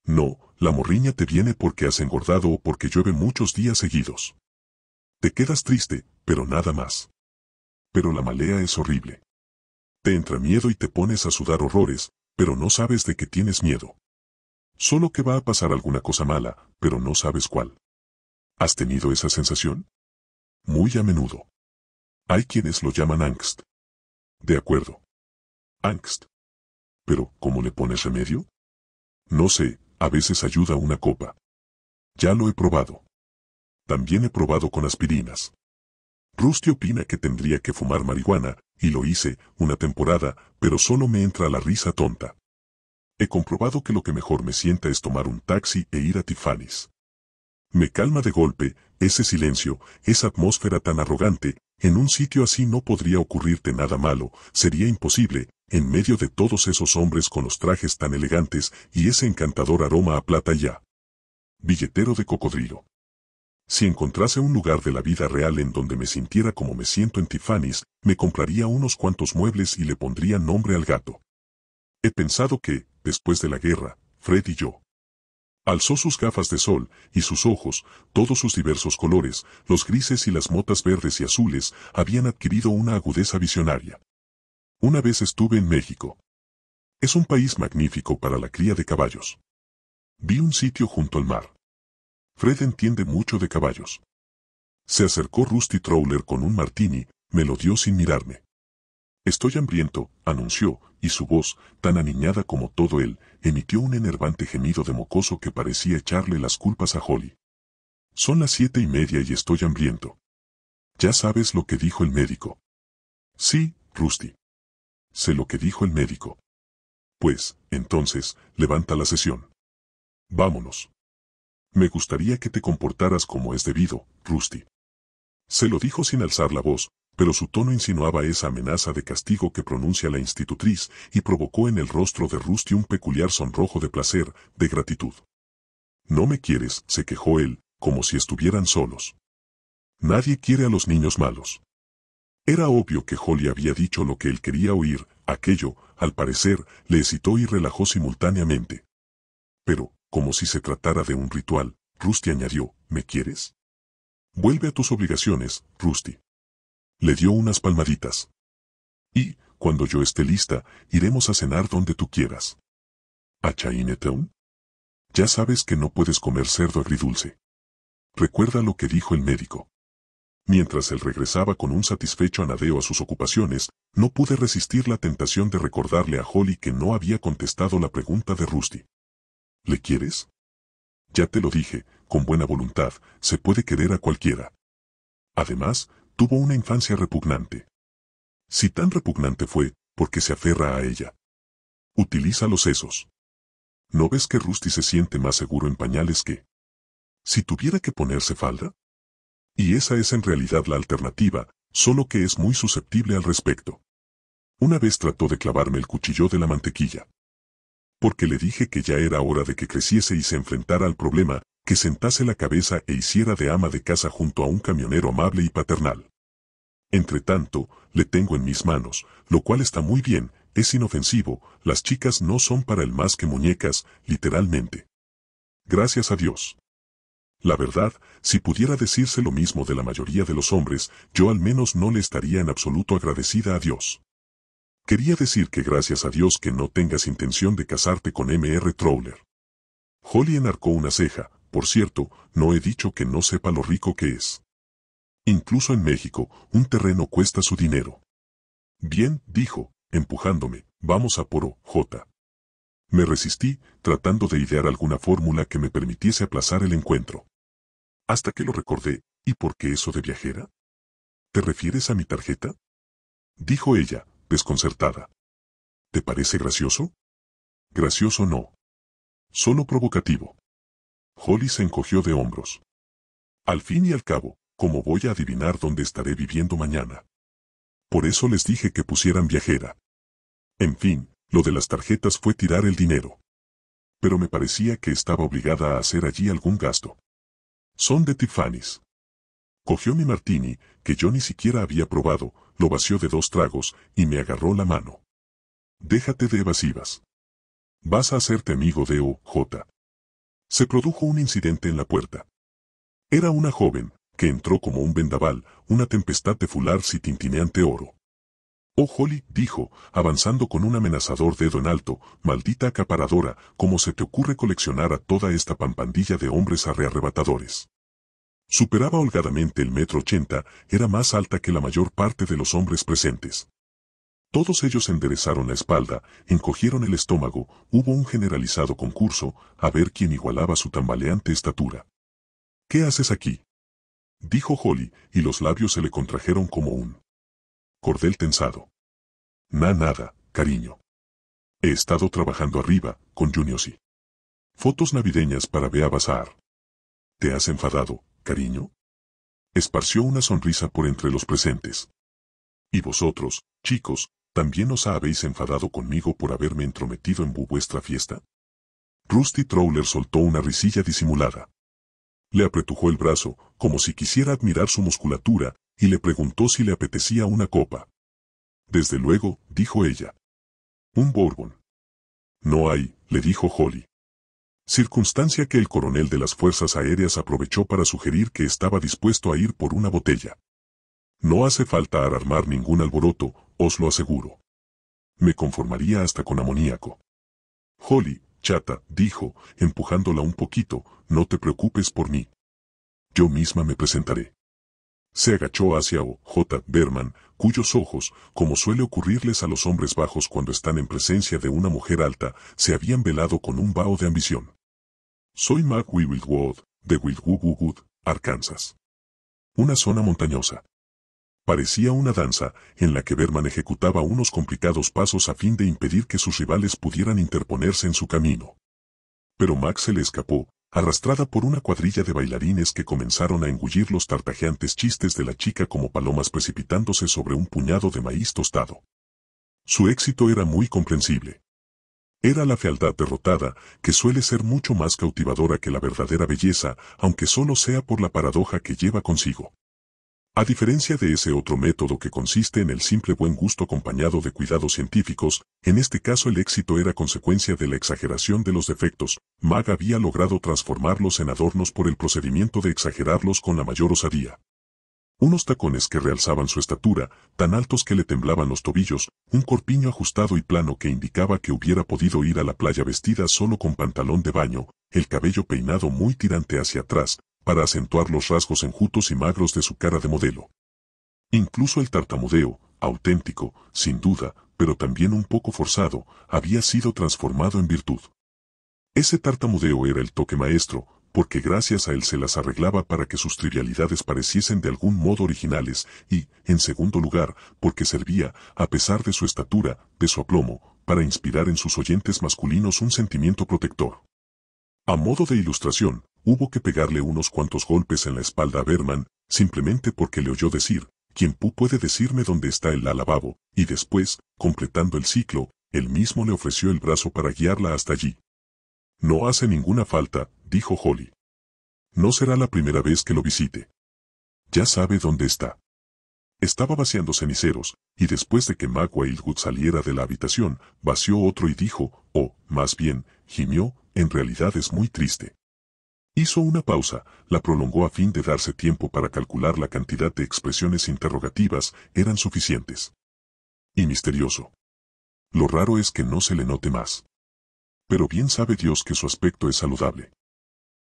No, la morriña te viene porque has engordado o porque llueve muchos días seguidos. Te quedas triste, pero nada más. Pero la malea es horrible. Te entra miedo y te pones a sudar horrores, pero no sabes de qué tienes miedo. Solo que va a pasar alguna cosa mala, pero no sabes cuál. ¿Has tenido esa sensación? Muy a menudo. Hay quienes lo llaman angst. De acuerdo. Angst. Pero, ¿cómo le pones remedio? No sé, a veces ayuda una copa. Ya lo he probado. También he probado con aspirinas. Rusty opina que tendría que fumar marihuana, y lo hice, una temporada, pero solo me entra la risa tonta. He comprobado que lo que mejor me sienta es tomar un taxi e ir a Tiffany's. Me calma de golpe, ese silencio, esa atmósfera tan arrogante, en un sitio así no podría ocurrirte nada malo, sería imposible, en medio de todos esos hombres con los trajes tan elegantes y ese encantador aroma a plata ya. Billetero de cocodrilo. Si encontrase un lugar de la vida real en donde me sintiera como me siento en Tiffany's, me compraría unos cuantos muebles y le pondría nombre al gato. He pensado que, después de la guerra, Fred y yo, Alzó sus gafas de sol, y sus ojos, todos sus diversos colores, los grises y las motas verdes y azules, habían adquirido una agudeza visionaria. Una vez estuve en México. Es un país magnífico para la cría de caballos. Vi un sitio junto al mar. Fred entiende mucho de caballos. Se acercó Rusty Trawler con un martini, me lo dio sin mirarme. Estoy hambriento, anunció, y su voz, tan aniñada como todo él, emitió un enervante gemido de mocoso que parecía echarle las culpas a Holly. Son las siete y media y estoy hambriento. Ya sabes lo que dijo el médico. Sí, Rusty. Sé lo que dijo el médico. Pues, entonces, levanta la sesión. Vámonos. Me gustaría que te comportaras como es debido, Rusty. Se lo dijo sin alzar la voz, pero su tono insinuaba esa amenaza de castigo que pronuncia la institutriz y provocó en el rostro de Rusty un peculiar sonrojo de placer, de gratitud. No me quieres, se quejó él, como si estuvieran solos. Nadie quiere a los niños malos. Era obvio que Holly había dicho lo que él quería oír, aquello, al parecer, le excitó y relajó simultáneamente. Pero, como si se tratara de un ritual, Rusty añadió, ¿me quieres? Vuelve a tus obligaciones, Rusty le dio unas palmaditas. Y, cuando yo esté lista, iremos a cenar donde tú quieras. ¿A Chinatown? Ya sabes que no puedes comer cerdo agridulce. Recuerda lo que dijo el médico. Mientras él regresaba con un satisfecho anadeo a sus ocupaciones, no pude resistir la tentación de recordarle a Holly que no había contestado la pregunta de Rusty. ¿Le quieres? Ya te lo dije, con buena voluntad, se puede querer a cualquiera. Además, tuvo una infancia repugnante. Si tan repugnante fue, porque se aferra a ella. Utiliza los sesos. ¿No ves que Rusty se siente más seguro en pañales que... si tuviera que ponerse falda? Y esa es en realidad la alternativa, solo que es muy susceptible al respecto. Una vez trató de clavarme el cuchillo de la mantequilla. Porque le dije que ya era hora de que creciese y se enfrentara al problema, que sentase la cabeza e hiciera de ama de casa junto a un camionero amable y paternal. Entre tanto, le tengo en mis manos, lo cual está muy bien, es inofensivo, las chicas no son para él más que muñecas, literalmente. Gracias a Dios. La verdad, si pudiera decirse lo mismo de la mayoría de los hombres, yo al menos no le estaría en absoluto agradecida a Dios. Quería decir que gracias a Dios que no tengas intención de casarte con M.R. Trowler. Holly enarcó una ceja, por cierto, no he dicho que no sepa lo rico que es. Incluso en México, un terreno cuesta su dinero. Bien, dijo, empujándome, vamos a poro, J. Me resistí, tratando de idear alguna fórmula que me permitiese aplazar el encuentro. Hasta que lo recordé, ¿y por qué eso de viajera? ¿Te refieres a mi tarjeta? Dijo ella, desconcertada. ¿Te parece gracioso? Gracioso no. Solo provocativo. Holly se encogió de hombros. Al fin y al cabo, ¿cómo voy a adivinar dónde estaré viviendo mañana? Por eso les dije que pusieran viajera. En fin, lo de las tarjetas fue tirar el dinero. Pero me parecía que estaba obligada a hacer allí algún gasto. Son de Tiffany's. Cogió mi martini, que yo ni siquiera había probado, lo vació de dos tragos y me agarró la mano. Déjate de evasivas. Vas a hacerte amigo de O.J. Se produjo un incidente en la puerta. Era una joven, que entró como un vendaval, una tempestad de fularz y tintineante oro. Oh Holly, dijo, avanzando con un amenazador dedo en alto, maldita acaparadora, ¿cómo se te ocurre coleccionar a toda esta pampandilla de hombres arrebatadores? Superaba holgadamente el metro ochenta, era más alta que la mayor parte de los hombres presentes. Todos ellos enderezaron la espalda, encogieron el estómago, hubo un generalizado concurso, a ver quién igualaba su tambaleante estatura. ¿Qué haces aquí? dijo Holly, y los labios se le contrajeron como un cordel tensado. Na nada, cariño. He estado trabajando arriba, con y Fotos navideñas para Bea ¿Te has enfadado, cariño? Esparció una sonrisa por entre los presentes. Y vosotros, chicos, ¿también os habéis enfadado conmigo por haberme entrometido en vuestra fiesta? Rusty Trawler soltó una risilla disimulada. Le apretujó el brazo, como si quisiera admirar su musculatura, y le preguntó si le apetecía una copa. Desde luego, dijo ella. Un Bourbon. No hay, le dijo Holly. Circunstancia que el coronel de las Fuerzas Aéreas aprovechó para sugerir que estaba dispuesto a ir por una botella. No hace falta armar ningún alboroto, os lo aseguro. Me conformaría hasta con amoníaco. Holly, Chata, dijo, empujándola un poquito, no te preocupes por mí. Yo misma me presentaré. Se agachó hacia O. J. Berman, cuyos ojos, como suele ocurrirles a los hombres bajos cuando están en presencia de una mujer alta, se habían velado con un vaho de ambición. Soy Mac Wildwood, de Wildwood, Arkansas. Una zona montañosa. Parecía una danza, en la que Berman ejecutaba unos complicados pasos a fin de impedir que sus rivales pudieran interponerse en su camino. Pero Max se le escapó, arrastrada por una cuadrilla de bailarines que comenzaron a engullir los tartajeantes chistes de la chica como palomas precipitándose sobre un puñado de maíz tostado. Su éxito era muy comprensible. Era la fealdad derrotada, que suele ser mucho más cautivadora que la verdadera belleza, aunque solo sea por la paradoja que lleva consigo. A diferencia de ese otro método que consiste en el simple buen gusto acompañado de cuidados científicos, en este caso el éxito era consecuencia de la exageración de los defectos, Mag había logrado transformarlos en adornos por el procedimiento de exagerarlos con la mayor osadía. Unos tacones que realzaban su estatura, tan altos que le temblaban los tobillos, un corpiño ajustado y plano que indicaba que hubiera podido ir a la playa vestida solo con pantalón de baño, el cabello peinado muy tirante hacia atrás, para acentuar los rasgos enjutos y magros de su cara de modelo. Incluso el tartamudeo, auténtico, sin duda, pero también un poco forzado, había sido transformado en virtud. Ese tartamudeo era el toque maestro, porque gracias a él se las arreglaba para que sus trivialidades pareciesen de algún modo originales y, en segundo lugar, porque servía, a pesar de su estatura, de su aplomo, para inspirar en sus oyentes masculinos un sentimiento protector. A modo de ilustración, Hubo que pegarle unos cuantos golpes en la espalda a Berman, simplemente porque le oyó decir, quien puede decirme dónde está el lavabo? Y después, completando el ciclo, él mismo le ofreció el brazo para guiarla hasta allí. No hace ninguna falta, dijo Holly. No será la primera vez que lo visite. Ya sabe dónde está. Estaba vaciando ceniceros, y después de que Magua-Ilgut saliera de la habitación, vació otro y dijo, o, oh, más bien, gimió, en realidad es muy triste. Hizo una pausa, la prolongó a fin de darse tiempo para calcular la cantidad de expresiones interrogativas eran suficientes. Y misterioso. Lo raro es que no se le note más. Pero bien sabe Dios que su aspecto es saludable.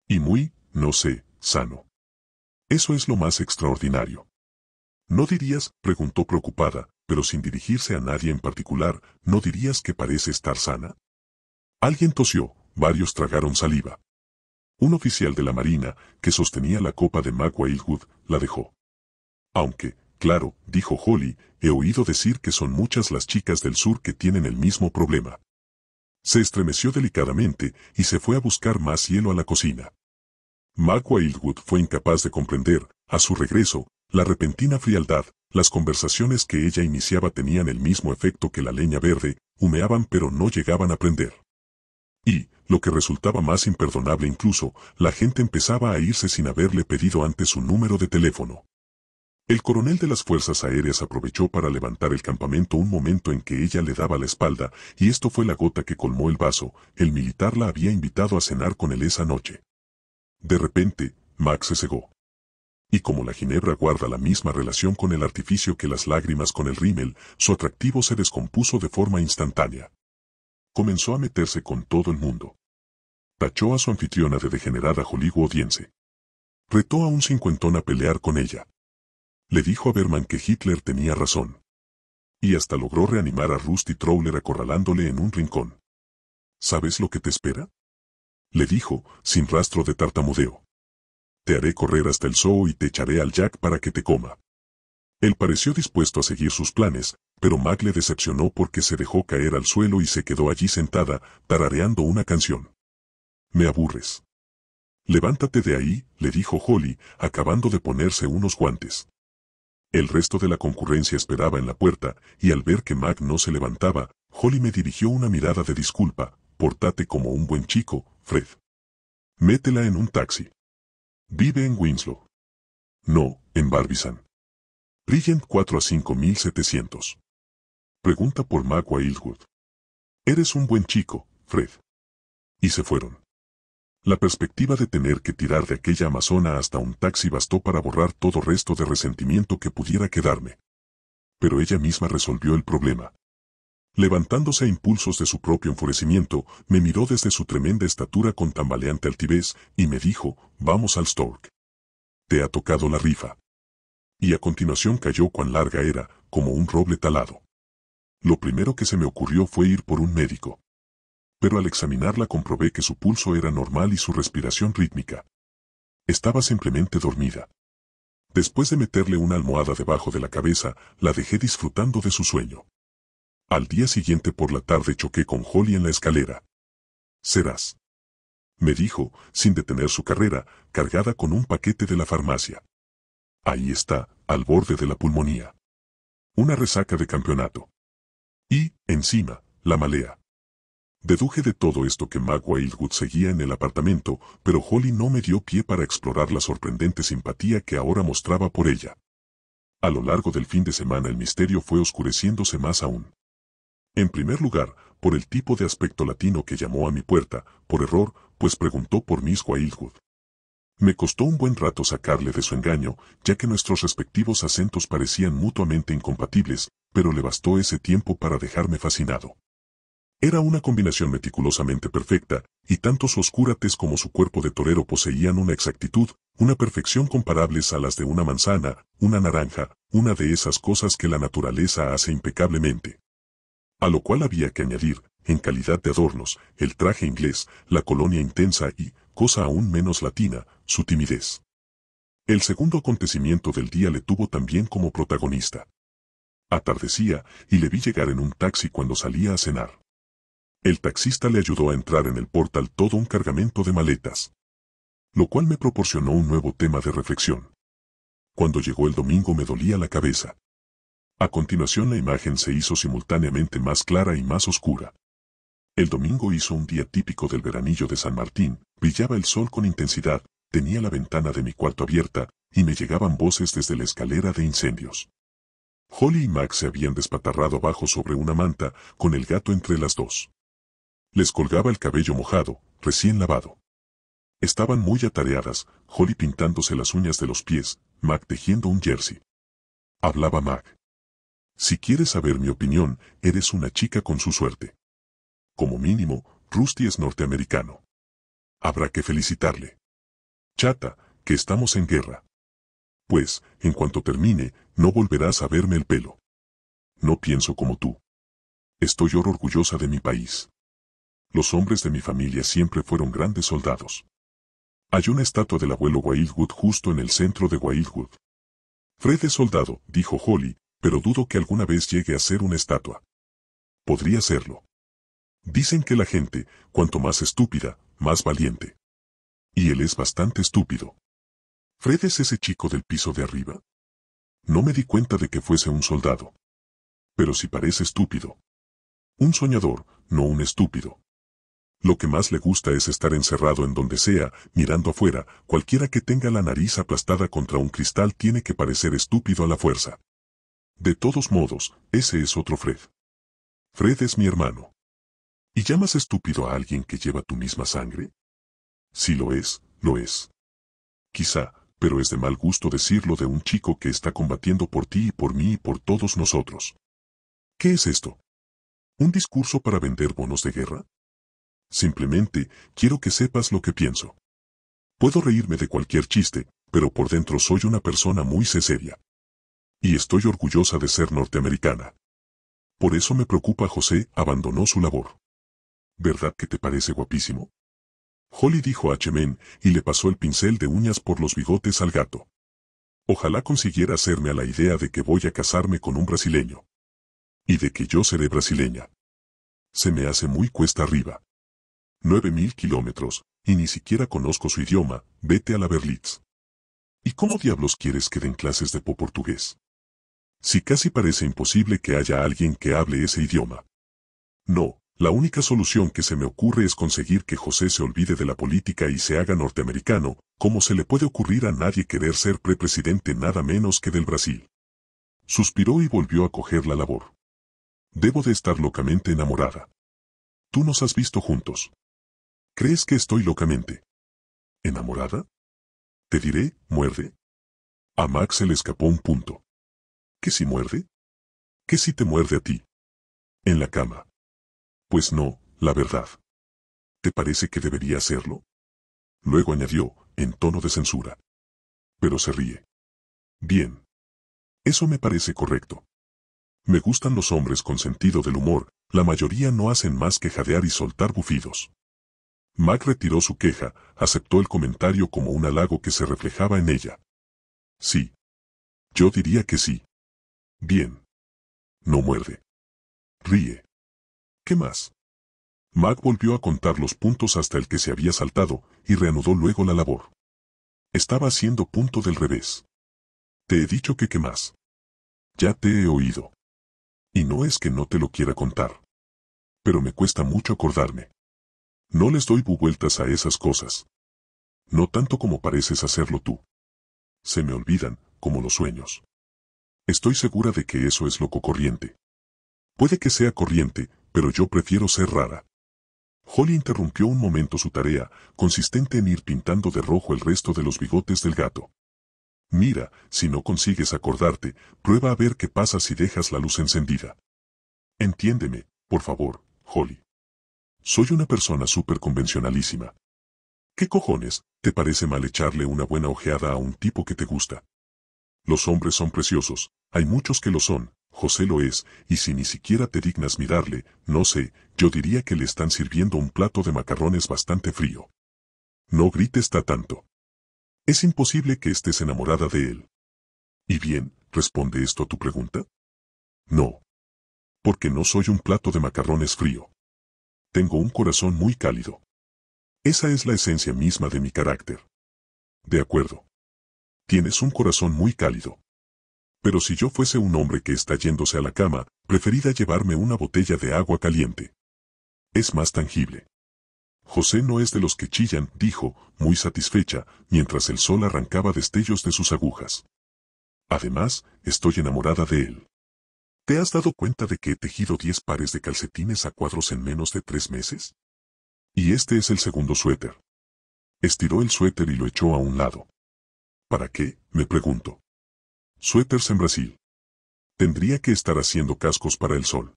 Y muy, no sé, sano. Eso es lo más extraordinario. ¿No dirías, preguntó preocupada, pero sin dirigirse a nadie en particular, ¿no dirías que parece estar sana? Alguien tosió, varios tragaron saliva. Un oficial de la Marina, que sostenía la copa de Mac la dejó. Aunque, claro, dijo Holly, he oído decir que son muchas las chicas del sur que tienen el mismo problema. Se estremeció delicadamente y se fue a buscar más hielo a la cocina. Mac fue incapaz de comprender, a su regreso, la repentina frialdad, las conversaciones que ella iniciaba tenían el mismo efecto que la leña verde, humeaban pero no llegaban a prender. Y, lo que resultaba más imperdonable incluso, la gente empezaba a irse sin haberle pedido antes su número de teléfono. El coronel de las Fuerzas Aéreas aprovechó para levantar el campamento un momento en que ella le daba la espalda, y esto fue la gota que colmó el vaso, el militar la había invitado a cenar con él esa noche. De repente, Max se cegó. Y como la ginebra guarda la misma relación con el artificio que las lágrimas con el rímel, su atractivo se descompuso de forma instantánea comenzó a meterse con todo el mundo. Tachó a su anfitriona de degenerada Hollywoodiense. Retó a un cincuentón a pelear con ella. Le dijo a Berman que Hitler tenía razón. Y hasta logró reanimar a Rusty Trowler acorralándole en un rincón. ¿Sabes lo que te espera? Le dijo, sin rastro de tartamudeo. Te haré correr hasta el zoo y te echaré al Jack para que te coma. Él pareció dispuesto a seguir sus planes, pero Mac le decepcionó porque se dejó caer al suelo y se quedó allí sentada, tarareando una canción. Me aburres. Levántate de ahí, le dijo Holly, acabando de ponerse unos guantes. El resto de la concurrencia esperaba en la puerta, y al ver que Mac no se levantaba, Holly me dirigió una mirada de disculpa, portate como un buen chico, Fred. Métela en un taxi. Vive en Winslow. No, en Barbizan. Brilliant 4 a 5700. Pregunta por Magua Wildwood. Eres un buen chico, Fred. Y se fueron. La perspectiva de tener que tirar de aquella amazona hasta un taxi bastó para borrar todo resto de resentimiento que pudiera quedarme. Pero ella misma resolvió el problema. Levantándose a impulsos de su propio enfurecimiento, me miró desde su tremenda estatura con tambaleante altivez y me dijo, vamos al Stork. Te ha tocado la rifa. Y a continuación cayó cuán larga era, como un roble talado. Lo primero que se me ocurrió fue ir por un médico. Pero al examinarla comprobé que su pulso era normal y su respiración rítmica. Estaba simplemente dormida. Después de meterle una almohada debajo de la cabeza, la dejé disfrutando de su sueño. Al día siguiente por la tarde choqué con Holly en la escalera. Serás. Me dijo, sin detener su carrera, cargada con un paquete de la farmacia. Ahí está, al borde de la pulmonía. Una resaca de campeonato. Encima, la malea. Deduje de todo esto que Magua e Ilgut seguía en el apartamento, pero Holly no me dio pie para explorar la sorprendente simpatía que ahora mostraba por ella. A lo largo del fin de semana el misterio fue oscureciéndose más aún. En primer lugar, por el tipo de aspecto latino que llamó a mi puerta, por error, pues preguntó por Miss Wildwood. Me costó un buen rato sacarle de su engaño, ya que nuestros respectivos acentos parecían mutuamente incompatibles, pero le bastó ese tiempo para dejarme fascinado. Era una combinación meticulosamente perfecta, y tanto su como su cuerpo de torero poseían una exactitud, una perfección comparables a las de una manzana, una naranja, una de esas cosas que la naturaleza hace impecablemente. A lo cual había que añadir, en calidad de adornos, el traje inglés, la colonia intensa y, cosa aún menos latina, su timidez. El segundo acontecimiento del día le tuvo también como protagonista. Atardecía y le vi llegar en un taxi cuando salía a cenar. El taxista le ayudó a entrar en el portal todo un cargamento de maletas. Lo cual me proporcionó un nuevo tema de reflexión. Cuando llegó el domingo me dolía la cabeza. A continuación la imagen se hizo simultáneamente más clara y más oscura. El domingo hizo un día típico del veranillo de San Martín, Brillaba el sol con intensidad, tenía la ventana de mi cuarto abierta, y me llegaban voces desde la escalera de incendios. Holly y Mac se habían despatarrado abajo sobre una manta, con el gato entre las dos. Les colgaba el cabello mojado, recién lavado. Estaban muy atareadas, Holly pintándose las uñas de los pies, Mac tejiendo un jersey. Hablaba Mac. Si quieres saber mi opinión, eres una chica con su suerte. Como mínimo, Rusty es norteamericano. Habrá que felicitarle. Chata, que estamos en guerra. Pues, en cuanto termine, no volverás a verme el pelo. No pienso como tú. Estoy orgullosa de mi país. Los hombres de mi familia siempre fueron grandes soldados. Hay una estatua del abuelo Wildwood justo en el centro de Wildwood. Fred es soldado, dijo Holly, pero dudo que alguna vez llegue a ser una estatua. Podría serlo. Dicen que la gente, cuanto más estúpida, más valiente. Y él es bastante estúpido. Fred es ese chico del piso de arriba. No me di cuenta de que fuese un soldado. Pero si parece estúpido. Un soñador, no un estúpido. Lo que más le gusta es estar encerrado en donde sea, mirando afuera, cualquiera que tenga la nariz aplastada contra un cristal tiene que parecer estúpido a la fuerza. De todos modos, ese es otro Fred. Fred es mi hermano. ¿Y llamas estúpido a alguien que lleva tu misma sangre? Si lo es, lo es. Quizá, pero es de mal gusto decirlo de un chico que está combatiendo por ti y por mí y por todos nosotros. ¿Qué es esto? ¿Un discurso para vender bonos de guerra? Simplemente, quiero que sepas lo que pienso. Puedo reírme de cualquier chiste, pero por dentro soy una persona muy seria. Y estoy orgullosa de ser norteamericana. Por eso me preocupa José abandonó su labor. ¿verdad que te parece guapísimo? Holly dijo a Chemen y le pasó el pincel de uñas por los bigotes al gato. Ojalá consiguiera hacerme a la idea de que voy a casarme con un brasileño. Y de que yo seré brasileña. Se me hace muy cuesta arriba. Nueve mil kilómetros, y ni siquiera conozco su idioma, vete a la Berlitz. ¿Y cómo diablos quieres que den clases de po portugués? Si casi parece imposible que haya alguien que hable ese idioma. No, la única solución que se me ocurre es conseguir que José se olvide de la política y se haga norteamericano, como se le puede ocurrir a nadie querer ser prepresidente nada menos que del Brasil. Suspiró y volvió a coger la labor. Debo de estar locamente enamorada. Tú nos has visto juntos. ¿Crees que estoy locamente? ¿Enamorada? Te diré, muerde. A Max se le escapó un punto. ¿Qué si muerde? ¿Qué si te muerde a ti? En la cama. Pues no, la verdad. ¿Te parece que debería hacerlo? Luego añadió, en tono de censura. Pero se ríe. Bien. Eso me parece correcto. Me gustan los hombres con sentido del humor, la mayoría no hacen más que jadear y soltar bufidos. Mac retiró su queja, aceptó el comentario como un halago que se reflejaba en ella. Sí. Yo diría que sí. Bien. No muerde. Ríe. ¿Qué más? Mac volvió a contar los puntos hasta el que se había saltado y reanudó luego la labor. Estaba haciendo punto del revés. Te he dicho que qué más. Ya te he oído. Y no es que no te lo quiera contar. Pero me cuesta mucho acordarme. No les doy vueltas a esas cosas. No tanto como pareces hacerlo tú. Se me olvidan, como los sueños. Estoy segura de que eso es loco corriente. Puede que sea corriente, pero yo prefiero ser rara. Holly interrumpió un momento su tarea, consistente en ir pintando de rojo el resto de los bigotes del gato. Mira, si no consigues acordarte, prueba a ver qué pasa si dejas la luz encendida. Entiéndeme, por favor, Holly. Soy una persona súper convencionalísima. ¿Qué cojones, te parece mal echarle una buena ojeada a un tipo que te gusta? Los hombres son preciosos, hay muchos que lo son, José lo es, y si ni siquiera te dignas mirarle, no sé, yo diría que le están sirviendo un plato de macarrones bastante frío. No grites tanto. Es imposible que estés enamorada de él. Y bien, ¿responde esto a tu pregunta? No. Porque no soy un plato de macarrones frío. Tengo un corazón muy cálido. Esa es la esencia misma de mi carácter. De acuerdo. Tienes un corazón muy cálido. Pero si yo fuese un hombre que está yéndose a la cama, preferiría llevarme una botella de agua caliente. Es más tangible. José no es de los que chillan, dijo, muy satisfecha, mientras el sol arrancaba destellos de sus agujas. Además, estoy enamorada de él. ¿Te has dado cuenta de que he tejido diez pares de calcetines a cuadros en menos de tres meses? Y este es el segundo suéter. Estiró el suéter y lo echó a un lado. ¿Para qué? me pregunto. Suéters en Brasil. Tendría que estar haciendo cascos para el sol.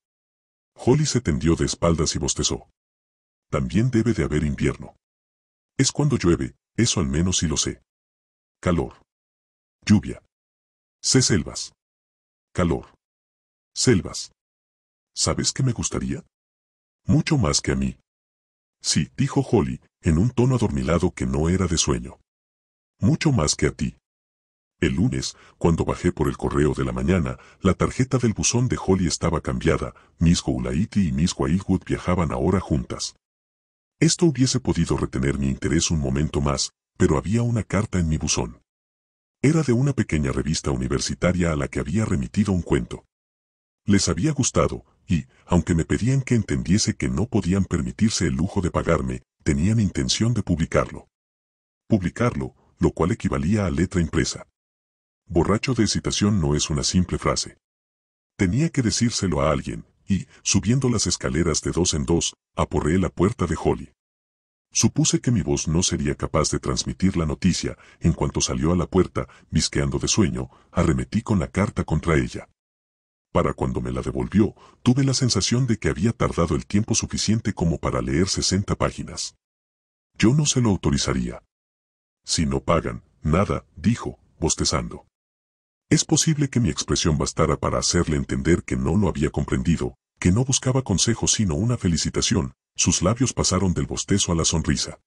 Holly se tendió de espaldas y bostezó. También debe de haber invierno. Es cuando llueve, eso al menos sí lo sé. Calor. Lluvia. Sé selvas. Calor. Selvas. ¿Sabes qué me gustaría? Mucho más que a mí. Sí, dijo Holly, en un tono adormilado que no era de sueño. Mucho más que a ti. El lunes, cuando bajé por el correo de la mañana, la tarjeta del buzón de Holly estaba cambiada, Miss Goulaiti y Miss Wildwood viajaban ahora juntas. Esto hubiese podido retener mi interés un momento más, pero había una carta en mi buzón. Era de una pequeña revista universitaria a la que había remitido un cuento. Les había gustado, y, aunque me pedían que entendiese que no podían permitirse el lujo de pagarme, tenían intención de publicarlo. Publicarlo, lo cual equivalía a letra impresa borracho de excitación no es una simple frase. Tenía que decírselo a alguien, y, subiendo las escaleras de dos en dos, aporré la puerta de Holly. Supuse que mi voz no sería capaz de transmitir la noticia, en cuanto salió a la puerta, visqueando de sueño, arremetí con la carta contra ella. Para cuando me la devolvió, tuve la sensación de que había tardado el tiempo suficiente como para leer 60 páginas. Yo no se lo autorizaría. Si no pagan, nada, dijo, bostezando. Es posible que mi expresión bastara para hacerle entender que no lo había comprendido, que no buscaba consejo sino una felicitación, sus labios pasaron del bostezo a la sonrisa.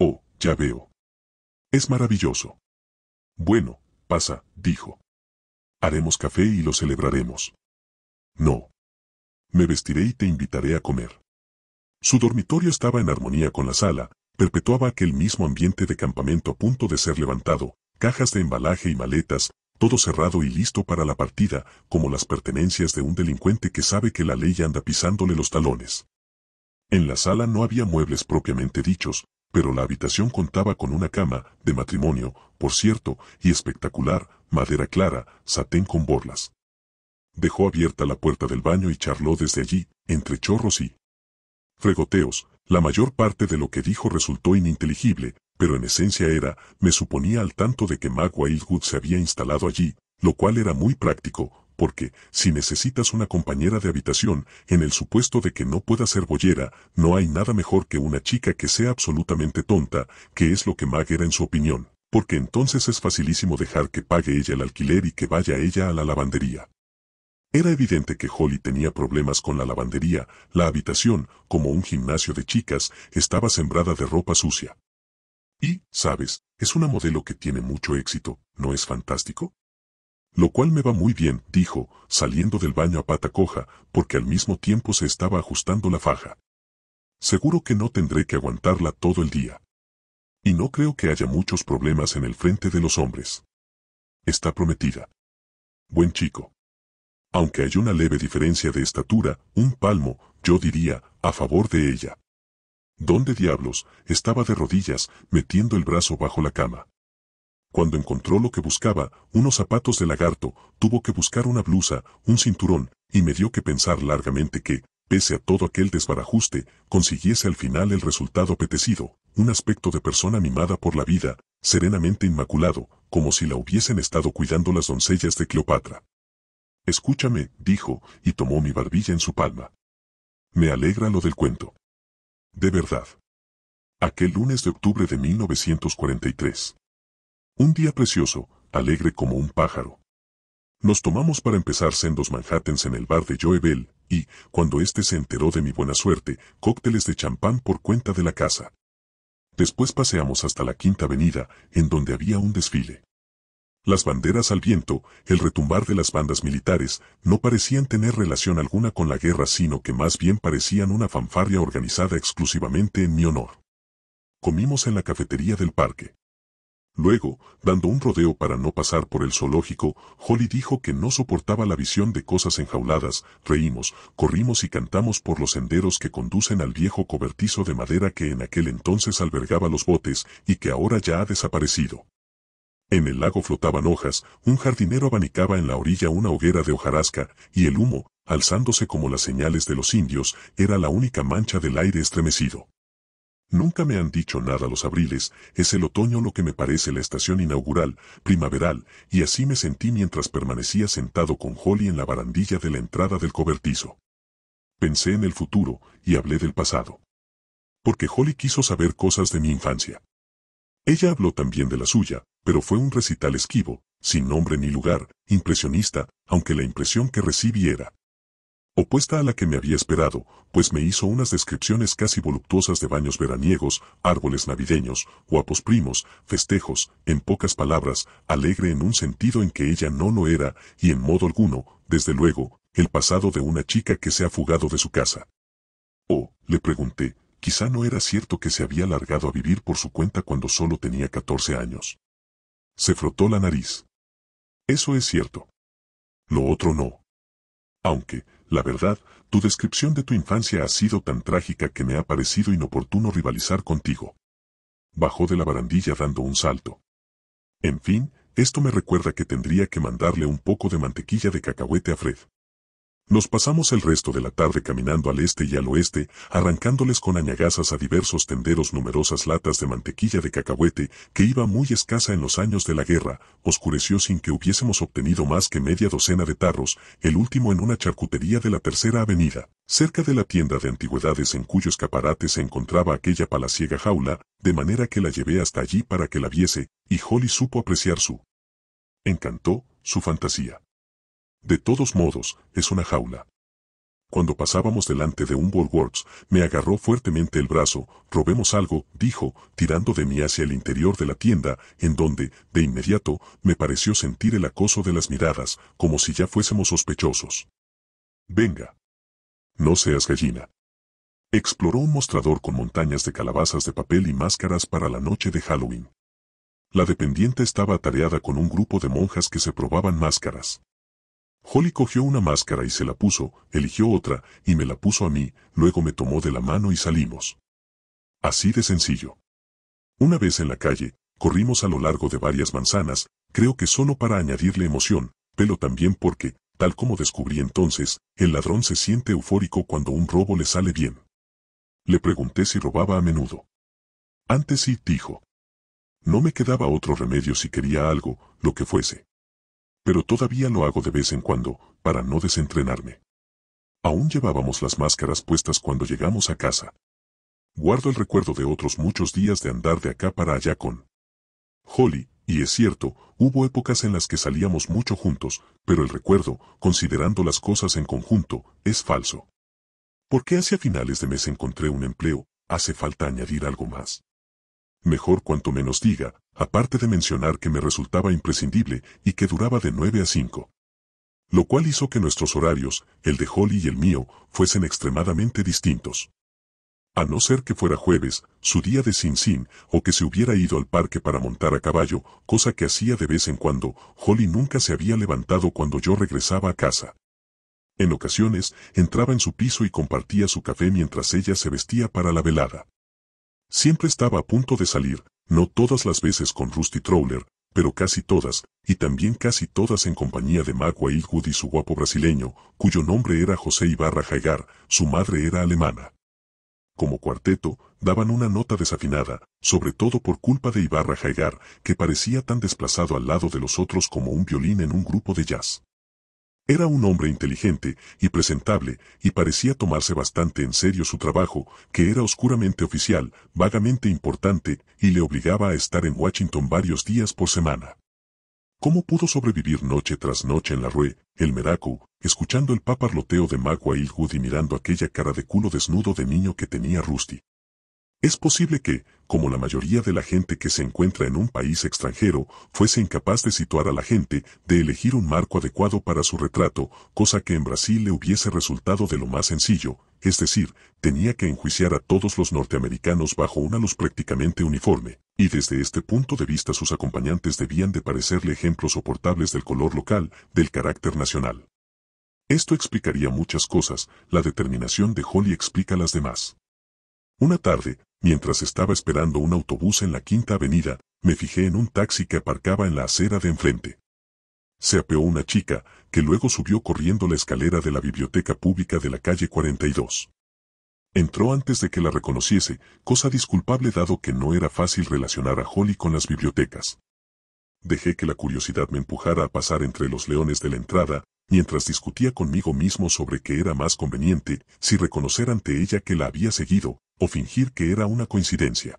Oh, ya veo. Es maravilloso. Bueno, pasa, dijo. Haremos café y lo celebraremos. No. Me vestiré y te invitaré a comer. Su dormitorio estaba en armonía con la sala, perpetuaba aquel mismo ambiente de campamento a punto de ser levantado, cajas de embalaje y maletas, todo cerrado y listo para la partida, como las pertenencias de un delincuente que sabe que la ley anda pisándole los talones. En la sala no había muebles propiamente dichos, pero la habitación contaba con una cama, de matrimonio, por cierto, y espectacular, madera clara, satén con borlas. Dejó abierta la puerta del baño y charló desde allí, entre chorros y fregoteos, la mayor parte de lo que dijo resultó ininteligible, pero en esencia era, me suponía al tanto de que Mac Wildwood se había instalado allí, lo cual era muy práctico, porque, si necesitas una compañera de habitación, en el supuesto de que no pueda ser bollera, no hay nada mejor que una chica que sea absolutamente tonta, que es lo que Mag era en su opinión, porque entonces es facilísimo dejar que pague ella el alquiler y que vaya ella a la lavandería. Era evidente que Holly tenía problemas con la lavandería, la habitación, como un gimnasio de chicas, estaba sembrada de ropa sucia. Y, ¿sabes? Es una modelo que tiene mucho éxito, ¿no es fantástico? Lo cual me va muy bien, dijo, saliendo del baño a pata coja, porque al mismo tiempo se estaba ajustando la faja. Seguro que no tendré que aguantarla todo el día. Y no creo que haya muchos problemas en el frente de los hombres. Está prometida. Buen chico. Aunque hay una leve diferencia de estatura, un palmo, yo diría, a favor de ella. ¿Dónde diablos? Estaba de rodillas, metiendo el brazo bajo la cama. Cuando encontró lo que buscaba, unos zapatos de lagarto, tuvo que buscar una blusa, un cinturón, y me dio que pensar largamente que, pese a todo aquel desbarajuste, consiguiese al final el resultado apetecido, un aspecto de persona mimada por la vida, serenamente inmaculado, como si la hubiesen estado cuidando las doncellas de Cleopatra. Escúchame, dijo, y tomó mi barbilla en su palma. Me alegra lo del cuento. De verdad. Aquel lunes de octubre de 1943. Un día precioso, alegre como un pájaro. Nos tomamos para empezar sendos Manhattans en el bar de Joe Bell, y, cuando este se enteró de mi buena suerte, cócteles de champán por cuenta de la casa. Después paseamos hasta la Quinta Avenida, en donde había un desfile. Las banderas al viento, el retumbar de las bandas militares, no parecían tener relación alguna con la guerra sino que más bien parecían una fanfarria organizada exclusivamente en mi honor. Comimos en la cafetería del parque. Luego, dando un rodeo para no pasar por el zoológico, Holly dijo que no soportaba la visión de cosas enjauladas, reímos, corrimos y cantamos por los senderos que conducen al viejo cobertizo de madera que en aquel entonces albergaba los botes y que ahora ya ha desaparecido. En el lago flotaban hojas, un jardinero abanicaba en la orilla una hoguera de hojarasca, y el humo, alzándose como las señales de los indios, era la única mancha del aire estremecido. Nunca me han dicho nada los abriles, es el otoño lo que me parece la estación inaugural, primaveral, y así me sentí mientras permanecía sentado con Holly en la barandilla de la entrada del cobertizo. Pensé en el futuro, y hablé del pasado. Porque Holly quiso saber cosas de mi infancia. Ella habló también de la suya, pero fue un recital esquivo, sin nombre ni lugar, impresionista, aunque la impresión que recibí era opuesta a la que me había esperado, pues me hizo unas descripciones casi voluptuosas de baños veraniegos, árboles navideños, guapos primos, festejos, en pocas palabras, alegre en un sentido en que ella no lo era, y en modo alguno, desde luego, el pasado de una chica que se ha fugado de su casa. Oh, le pregunté, quizá no era cierto que se había largado a vivir por su cuenta cuando solo tenía 14 años. Se frotó la nariz. Eso es cierto. Lo otro no. Aunque, la verdad, tu descripción de tu infancia ha sido tan trágica que me ha parecido inoportuno rivalizar contigo. Bajó de la barandilla dando un salto. En fin, esto me recuerda que tendría que mandarle un poco de mantequilla de cacahuete a Fred. Nos pasamos el resto de la tarde caminando al este y al oeste, arrancándoles con añagazas a diversos tenderos numerosas latas de mantequilla de cacahuete que iba muy escasa en los años de la guerra, oscureció sin que hubiésemos obtenido más que media docena de tarros, el último en una charcutería de la Tercera Avenida, cerca de la tienda de antigüedades en cuyos escaparate se encontraba aquella palaciega jaula, de manera que la llevé hasta allí para que la viese, y Holly supo apreciar su... encantó, su fantasía. De todos modos, es una jaula. Cuando pasábamos delante de un Woolworths, me agarró fuertemente el brazo, robemos algo, dijo, tirando de mí hacia el interior de la tienda, en donde, de inmediato, me pareció sentir el acoso de las miradas, como si ya fuésemos sospechosos. Venga. No seas gallina. Exploró un mostrador con montañas de calabazas de papel y máscaras para la noche de Halloween. La dependiente estaba atareada con un grupo de monjas que se probaban máscaras. Holly cogió una máscara y se la puso, eligió otra y me la puso a mí, luego me tomó de la mano y salimos. Así de sencillo. Una vez en la calle, corrimos a lo largo de varias manzanas, creo que solo para añadirle emoción, pero también porque, tal como descubrí entonces, el ladrón se siente eufórico cuando un robo le sale bien. Le pregunté si robaba a menudo. Antes sí, dijo. No me quedaba otro remedio si quería algo, lo que fuese pero todavía lo hago de vez en cuando, para no desentrenarme. Aún llevábamos las máscaras puestas cuando llegamos a casa. Guardo el recuerdo de otros muchos días de andar de acá para allá con Holly, y es cierto, hubo épocas en las que salíamos mucho juntos, pero el recuerdo, considerando las cosas en conjunto, es falso. Porque hacia finales de mes encontré un empleo, hace falta añadir algo más. Mejor cuanto menos diga, aparte de mencionar que me resultaba imprescindible y que duraba de 9 a 5. Lo cual hizo que nuestros horarios, el de Holly y el mío, fuesen extremadamente distintos. A no ser que fuera jueves, su día de sin sin, o que se hubiera ido al parque para montar a caballo, cosa que hacía de vez en cuando, Holly nunca se había levantado cuando yo regresaba a casa. En ocasiones, entraba en su piso y compartía su café mientras ella se vestía para la velada. Siempre estaba a punto de salir, no todas las veces con Rusty Trawler, pero casi todas, y también casi todas en compañía de Magua Ilgud y su guapo brasileño, cuyo nombre era José Ibarra Jaigar, su madre era alemana. Como cuarteto, daban una nota desafinada, sobre todo por culpa de Ibarra Jaigar, que parecía tan desplazado al lado de los otros como un violín en un grupo de jazz. Era un hombre inteligente y presentable y parecía tomarse bastante en serio su trabajo, que era oscuramente oficial, vagamente importante y le obligaba a estar en Washington varios días por semana. ¿Cómo pudo sobrevivir noche tras noche en la Rue, el Meraco, escuchando el paparloteo de Magua y y mirando aquella cara de culo desnudo de niño que tenía Rusty? Es posible que, como la mayoría de la gente que se encuentra en un país extranjero, fuese incapaz de situar a la gente, de elegir un marco adecuado para su retrato, cosa que en Brasil le hubiese resultado de lo más sencillo, es decir, tenía que enjuiciar a todos los norteamericanos bajo una luz prácticamente uniforme, y desde este punto de vista sus acompañantes debían de parecerle ejemplos soportables del color local, del carácter nacional. Esto explicaría muchas cosas, la determinación de Holly explica las demás. Una tarde, Mientras estaba esperando un autobús en la Quinta Avenida, me fijé en un taxi que aparcaba en la acera de enfrente. Se apeó una chica, que luego subió corriendo la escalera de la biblioteca pública de la calle 42. Entró antes de que la reconociese, cosa disculpable dado que no era fácil relacionar a Holly con las bibliotecas. Dejé que la curiosidad me empujara a pasar entre los leones de la entrada, mientras discutía conmigo mismo sobre qué era más conveniente, si reconocer ante ella que la había seguido, o fingir que era una coincidencia.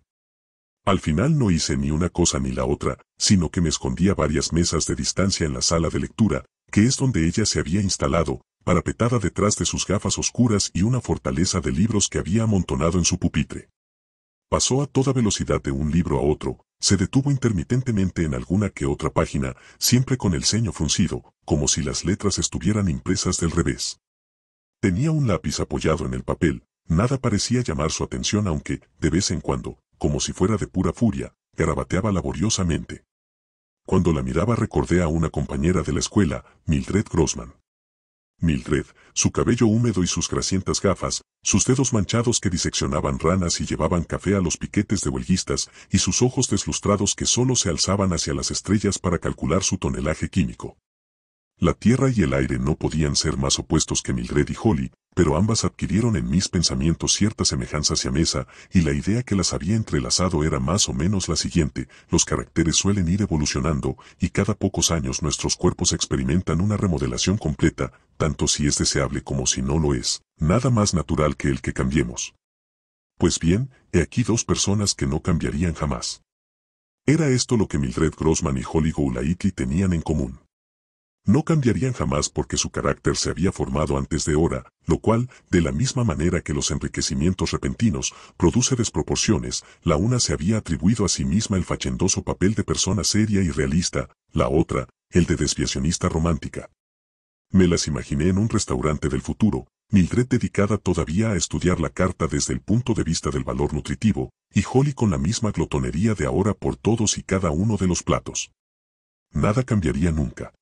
Al final no hice ni una cosa ni la otra, sino que me escondía varias mesas de distancia en la sala de lectura, que es donde ella se había instalado, parapetada detrás de sus gafas oscuras y una fortaleza de libros que había amontonado en su pupitre. Pasó a toda velocidad de un libro a otro, se detuvo intermitentemente en alguna que otra página, siempre con el ceño fruncido, como si las letras estuvieran impresas del revés. Tenía un lápiz apoyado en el papel, nada parecía llamar su atención aunque, de vez en cuando, como si fuera de pura furia, garabateaba laboriosamente. Cuando la miraba recordé a una compañera de la escuela, Mildred Grossman. Mildred, su cabello húmedo y sus grasientas gafas, sus dedos manchados que diseccionaban ranas y llevaban café a los piquetes de huelguistas, y sus ojos deslustrados que solo se alzaban hacia las estrellas para calcular su tonelaje químico. La tierra y el aire no podían ser más opuestos que Mildred y Holly, pero ambas adquirieron en mis pensamientos cierta semejanza mesa, y la idea que las había entrelazado era más o menos la siguiente, los caracteres suelen ir evolucionando y cada pocos años nuestros cuerpos experimentan una remodelación completa, tanto si es deseable como si no lo es, nada más natural que el que cambiemos. Pues bien, he aquí dos personas que no cambiarían jamás. Era esto lo que Mildred Grossman y Holly Goulaitli tenían en común no cambiarían jamás porque su carácter se había formado antes de hora, lo cual, de la misma manera que los enriquecimientos repentinos, produce desproporciones, la una se había atribuido a sí misma el fachendoso papel de persona seria y realista, la otra, el de desviacionista romántica. Me las imaginé en un restaurante del futuro, Mildred dedicada todavía a estudiar la carta desde el punto de vista del valor nutritivo, y Holly con la misma glotonería de ahora por todos y cada uno de los platos. Nada cambiaría nunca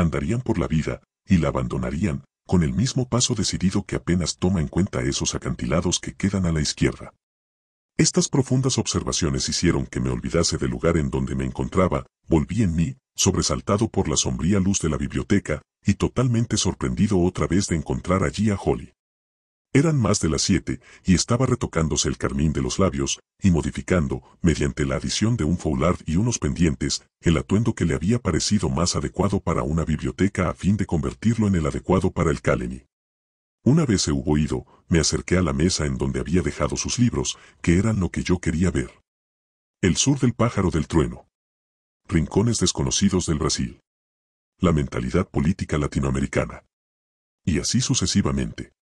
andarían por la vida y la abandonarían con el mismo paso decidido que apenas toma en cuenta esos acantilados que quedan a la izquierda. Estas profundas observaciones hicieron que me olvidase del lugar en donde me encontraba, volví en mí, sobresaltado por la sombría luz de la biblioteca, y totalmente sorprendido otra vez de encontrar allí a Holly. Eran más de las siete, y estaba retocándose el carmín de los labios, y modificando, mediante la adición de un foulard y unos pendientes, el atuendo que le había parecido más adecuado para una biblioteca a fin de convertirlo en el adecuado para el Kaleni. Una vez se hubo ido, me acerqué a la mesa en donde había dejado sus libros, que eran lo que yo quería ver. El sur del pájaro del trueno. Rincones desconocidos del Brasil. La mentalidad política latinoamericana. Y así sucesivamente.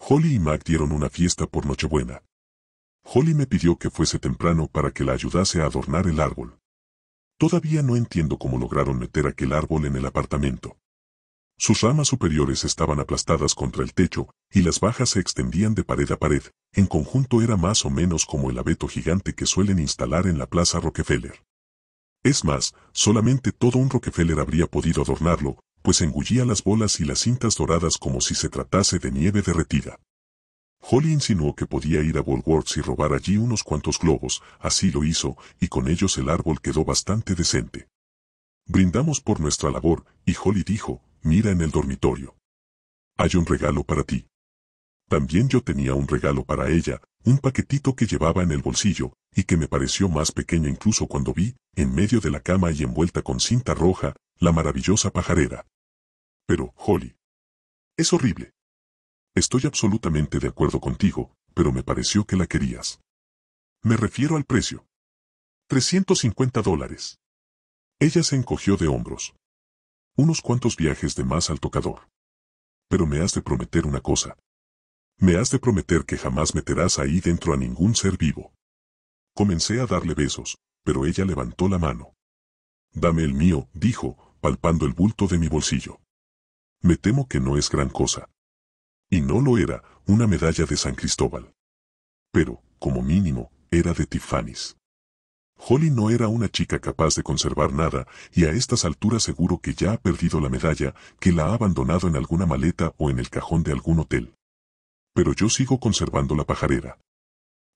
Holly y Mac dieron una fiesta por Nochebuena. Holly me pidió que fuese temprano para que la ayudase a adornar el árbol. Todavía no entiendo cómo lograron meter aquel árbol en el apartamento. Sus ramas superiores estaban aplastadas contra el techo y las bajas se extendían de pared a pared. En conjunto era más o menos como el abeto gigante que suelen instalar en la Plaza Rockefeller. Es más, solamente todo un Rockefeller habría podido adornarlo, pues engullía las bolas y las cintas doradas como si se tratase de nieve derretida. Holly insinuó que podía ir a Woolworths y robar allí unos cuantos globos, así lo hizo, y con ellos el árbol quedó bastante decente. Brindamos por nuestra labor, y Holly dijo, mira en el dormitorio. Hay un regalo para ti. También yo tenía un regalo para ella, un paquetito que llevaba en el bolsillo, y que me pareció más pequeño incluso cuando vi, en medio de la cama y envuelta con cinta roja, la maravillosa pajarera. Pero, Holly, es horrible. Estoy absolutamente de acuerdo contigo, pero me pareció que la querías. Me refiero al precio. 350 dólares. Ella se encogió de hombros. Unos cuantos viajes de más al tocador. Pero me has de prometer una cosa. Me has de prometer que jamás meterás ahí dentro a ningún ser vivo. Comencé a darle besos, pero ella levantó la mano. Dame el mío, dijo, palpando el bulto de mi bolsillo. Me temo que no es gran cosa. Y no lo era, una medalla de San Cristóbal. Pero, como mínimo, era de Tiffany's. Holly no era una chica capaz de conservar nada, y a estas alturas seguro que ya ha perdido la medalla, que la ha abandonado en alguna maleta o en el cajón de algún hotel. Pero yo sigo conservando la pajarera.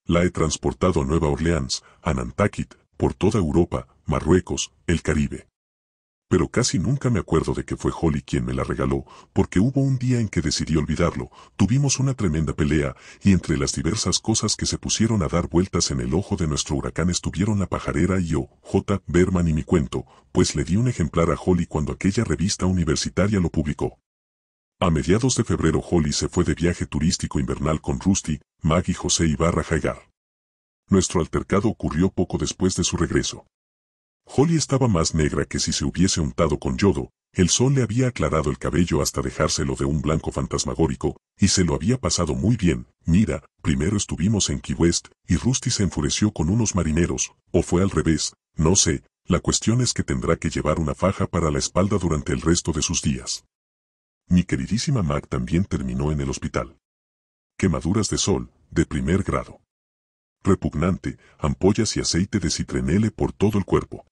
La he transportado a Nueva Orleans, a Nantucket, por toda Europa, Marruecos, el Caribe pero casi nunca me acuerdo de que fue Holly quien me la regaló, porque hubo un día en que decidí olvidarlo, tuvimos una tremenda pelea, y entre las diversas cosas que se pusieron a dar vueltas en el ojo de nuestro huracán estuvieron la pajarera y yo, J. Berman y mi cuento, pues le di un ejemplar a Holly cuando aquella revista universitaria lo publicó. A mediados de febrero Holly se fue de viaje turístico invernal con Rusty, Maggie José y Barra Jaigar. Nuestro altercado ocurrió poco después de su regreso. Holly estaba más negra que si se hubiese untado con yodo, el sol le había aclarado el cabello hasta dejárselo de un blanco fantasmagórico, y se lo había pasado muy bien. Mira, primero estuvimos en Key West, y Rusty se enfureció con unos marineros, o fue al revés, no sé, la cuestión es que tendrá que llevar una faja para la espalda durante el resto de sus días. Mi queridísima Mac también terminó en el hospital. Quemaduras de sol, de primer grado. Repugnante, ampollas y aceite de citrenele por todo el cuerpo.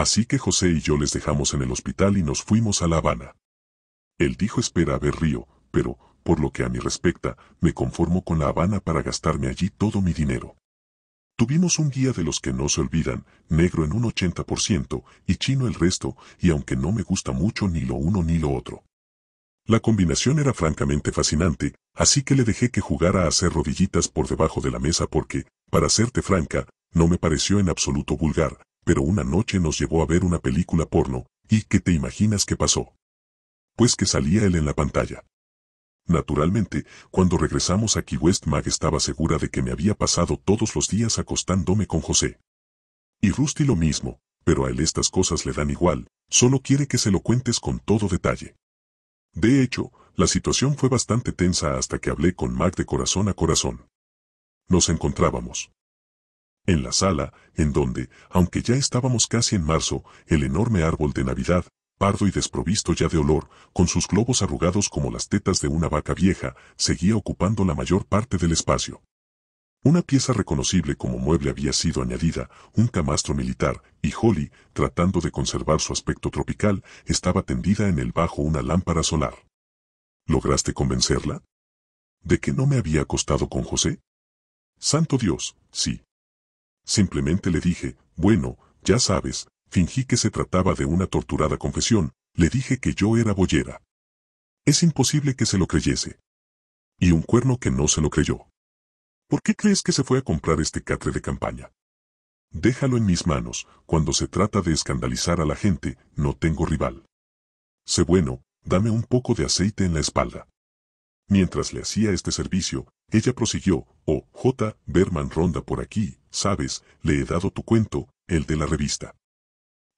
Así que José y yo les dejamos en el hospital y nos fuimos a La Habana. Él dijo espera a ver Río, pero, por lo que a mí respecta, me conformo con La Habana para gastarme allí todo mi dinero. Tuvimos un guía de los que no se olvidan, negro en un 80% y chino el resto, y aunque no me gusta mucho ni lo uno ni lo otro. La combinación era francamente fascinante, así que le dejé que jugara a hacer rodillitas por debajo de la mesa porque, para serte franca, no me pareció en absoluto vulgar, pero una noche nos llevó a ver una película porno, ¿y qué te imaginas qué pasó? Pues que salía él en la pantalla. Naturalmente, cuando regresamos aquí West Mag estaba segura de que me había pasado todos los días acostándome con José. Y Rusty lo mismo, pero a él estas cosas le dan igual, solo quiere que se lo cuentes con todo detalle. De hecho, la situación fue bastante tensa hasta que hablé con Mac de corazón a corazón. Nos encontrábamos en la sala, en donde, aunque ya estábamos casi en marzo, el enorme árbol de Navidad, pardo y desprovisto ya de olor, con sus globos arrugados como las tetas de una vaca vieja, seguía ocupando la mayor parte del espacio. Una pieza reconocible como mueble había sido añadida, un camastro militar, y Holly, tratando de conservar su aspecto tropical, estaba tendida en el bajo una lámpara solar. ¿Lograste convencerla? ¿De que no me había acostado con José? Santo Dios, sí. Simplemente le dije, bueno, ya sabes, fingí que se trataba de una torturada confesión, le dije que yo era boyera. Es imposible que se lo creyese. Y un cuerno que no se lo creyó. ¿Por qué crees que se fue a comprar este catre de campaña? Déjalo en mis manos, cuando se trata de escandalizar a la gente, no tengo rival. Sé bueno, dame un poco de aceite en la espalda. Mientras le hacía este servicio, ella prosiguió, oh, J. Berman ronda por aquí, sabes, le he dado tu cuento, el de la revista.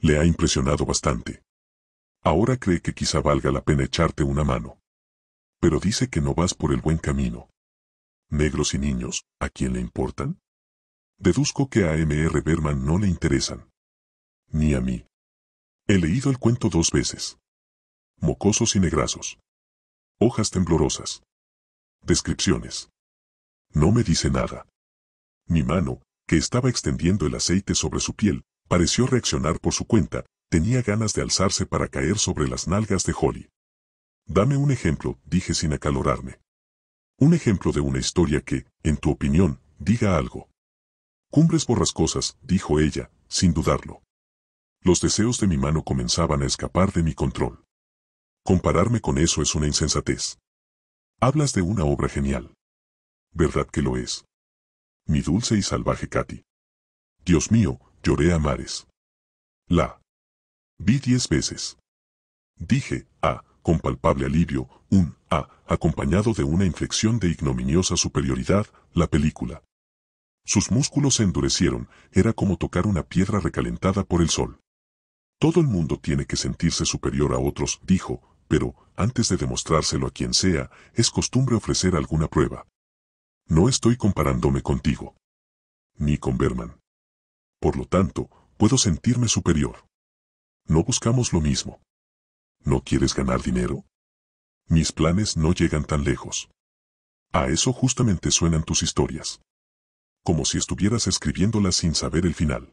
Le ha impresionado bastante. Ahora cree que quizá valga la pena echarte una mano. Pero dice que no vas por el buen camino. Negros y niños, ¿a quién le importan? Deduzco que a M.R. Berman no le interesan. Ni a mí. He leído el cuento dos veces. Mocosos y negrazos. Hojas temblorosas. Descripciones. No me dice nada. Mi mano, que estaba extendiendo el aceite sobre su piel, pareció reaccionar por su cuenta, tenía ganas de alzarse para caer sobre las nalgas de Holly. Dame un ejemplo, dije sin acalorarme. Un ejemplo de una historia que, en tu opinión, diga algo. Cumbres borrascosas, dijo ella, sin dudarlo. Los deseos de mi mano comenzaban a escapar de mi control. Compararme con eso es una insensatez. Hablas de una obra genial. ¿verdad que lo es? Mi dulce y salvaje Katy. Dios mío, lloré a mares. La. Vi diez veces. Dije, ah, con palpable alivio, un ah, acompañado de una inflexión de ignominiosa superioridad, la película. Sus músculos se endurecieron, era como tocar una piedra recalentada por el sol. Todo el mundo tiene que sentirse superior a otros, dijo, pero, antes de demostrárselo a quien sea, es costumbre ofrecer alguna prueba. No estoy comparándome contigo. Ni con Berman. Por lo tanto, puedo sentirme superior. No buscamos lo mismo. ¿No quieres ganar dinero? Mis planes no llegan tan lejos. A eso justamente suenan tus historias. Como si estuvieras escribiéndolas sin saber el final.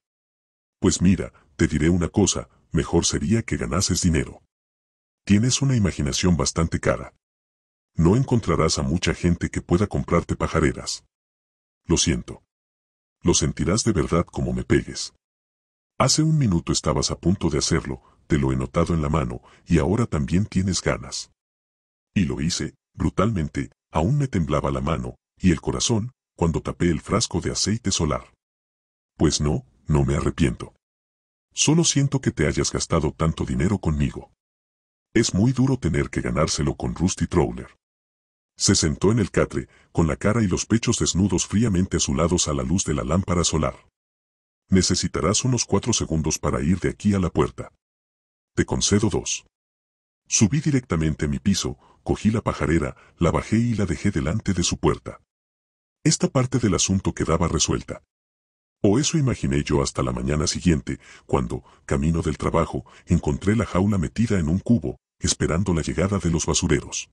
Pues mira, te diré una cosa, mejor sería que ganases dinero. Tienes una imaginación bastante cara. No encontrarás a mucha gente que pueda comprarte pajareras. Lo siento. Lo sentirás de verdad como me pegues. Hace un minuto estabas a punto de hacerlo, te lo he notado en la mano, y ahora también tienes ganas. Y lo hice, brutalmente, aún me temblaba la mano, y el corazón, cuando tapé el frasco de aceite solar. Pues no, no me arrepiento. Solo siento que te hayas gastado tanto dinero conmigo. Es muy duro tener que ganárselo con Rusty Trawler. Se sentó en el catre, con la cara y los pechos desnudos fríamente azulados a la luz de la lámpara solar. Necesitarás unos cuatro segundos para ir de aquí a la puerta. Te concedo dos. Subí directamente a mi piso, cogí la pajarera, la bajé y la dejé delante de su puerta. Esta parte del asunto quedaba resuelta. O eso imaginé yo hasta la mañana siguiente, cuando, camino del trabajo, encontré la jaula metida en un cubo, esperando la llegada de los basureros.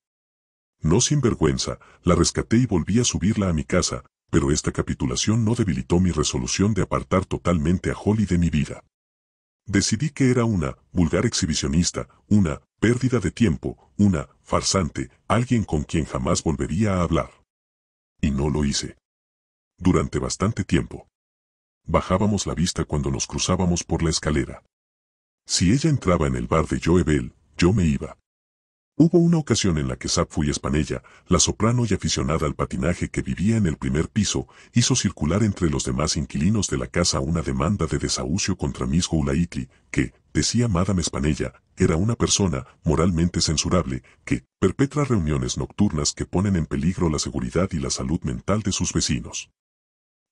No sin vergüenza, la rescaté y volví a subirla a mi casa, pero esta capitulación no debilitó mi resolución de apartar totalmente a Holly de mi vida. Decidí que era una vulgar exhibicionista, una pérdida de tiempo, una farsante, alguien con quien jamás volvería a hablar. Y no lo hice. Durante bastante tiempo. Bajábamos la vista cuando nos cruzábamos por la escalera. Si ella entraba en el bar de Joe Bell, yo me iba. Hubo una ocasión en la que Zapfu y Espanella, la soprano y aficionada al patinaje que vivía en el primer piso, hizo circular entre los demás inquilinos de la casa una demanda de desahucio contra Miss Goulaitli, que, decía Madame Espanella, era una persona moralmente censurable que perpetra reuniones nocturnas que ponen en peligro la seguridad y la salud mental de sus vecinos.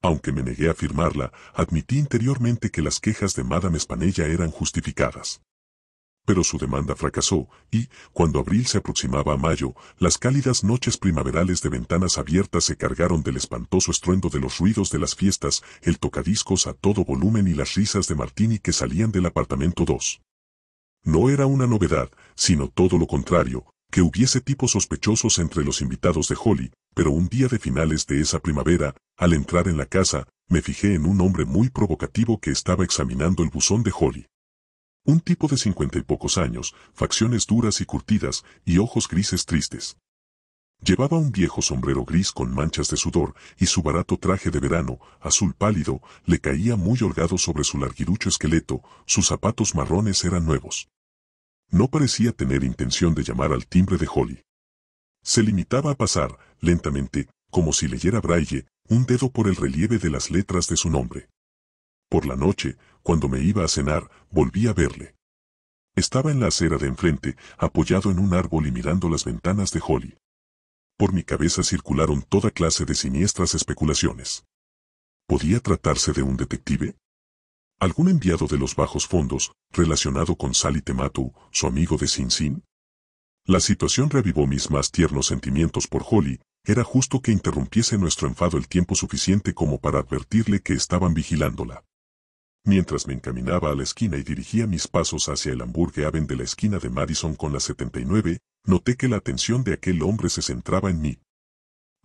Aunque me negué a firmarla, admití interiormente que las quejas de Madame Espanella eran justificadas. Pero su demanda fracasó, y, cuando abril se aproximaba a mayo, las cálidas noches primaverales de ventanas abiertas se cargaron del espantoso estruendo de los ruidos de las fiestas, el tocadiscos a todo volumen y las risas de Martini que salían del apartamento 2. No era una novedad, sino todo lo contrario, que hubiese tipos sospechosos entre los invitados de Holly, pero un día de finales de esa primavera, al entrar en la casa, me fijé en un hombre muy provocativo que estaba examinando el buzón de Holly. Un tipo de cincuenta y pocos años, facciones duras y curtidas y ojos grises tristes. Llevaba un viejo sombrero gris con manchas de sudor y su barato traje de verano, azul pálido, le caía muy holgado sobre su larguiducho esqueleto, sus zapatos marrones eran nuevos. No parecía tener intención de llamar al timbre de Holly. Se limitaba a pasar, lentamente, como si leyera Braille, un dedo por el relieve de las letras de su nombre. Por la noche, cuando me iba a cenar, volví a verle. Estaba en la acera de enfrente, apoyado en un árbol y mirando las ventanas de Holly. Por mi cabeza circularon toda clase de siniestras especulaciones. ¿Podía tratarse de un detective? ¿Algún enviado de los bajos fondos, relacionado con Sally Tematu, su amigo de Sin Sin? La situación reavivó mis más tiernos sentimientos por Holly, era justo que interrumpiese nuestro enfado el tiempo suficiente como para advertirle que estaban vigilándola mientras me encaminaba a la esquina y dirigía mis pasos hacia el Hamburger Aven de la esquina de Madison con la 79, noté que la atención de aquel hombre se centraba en mí.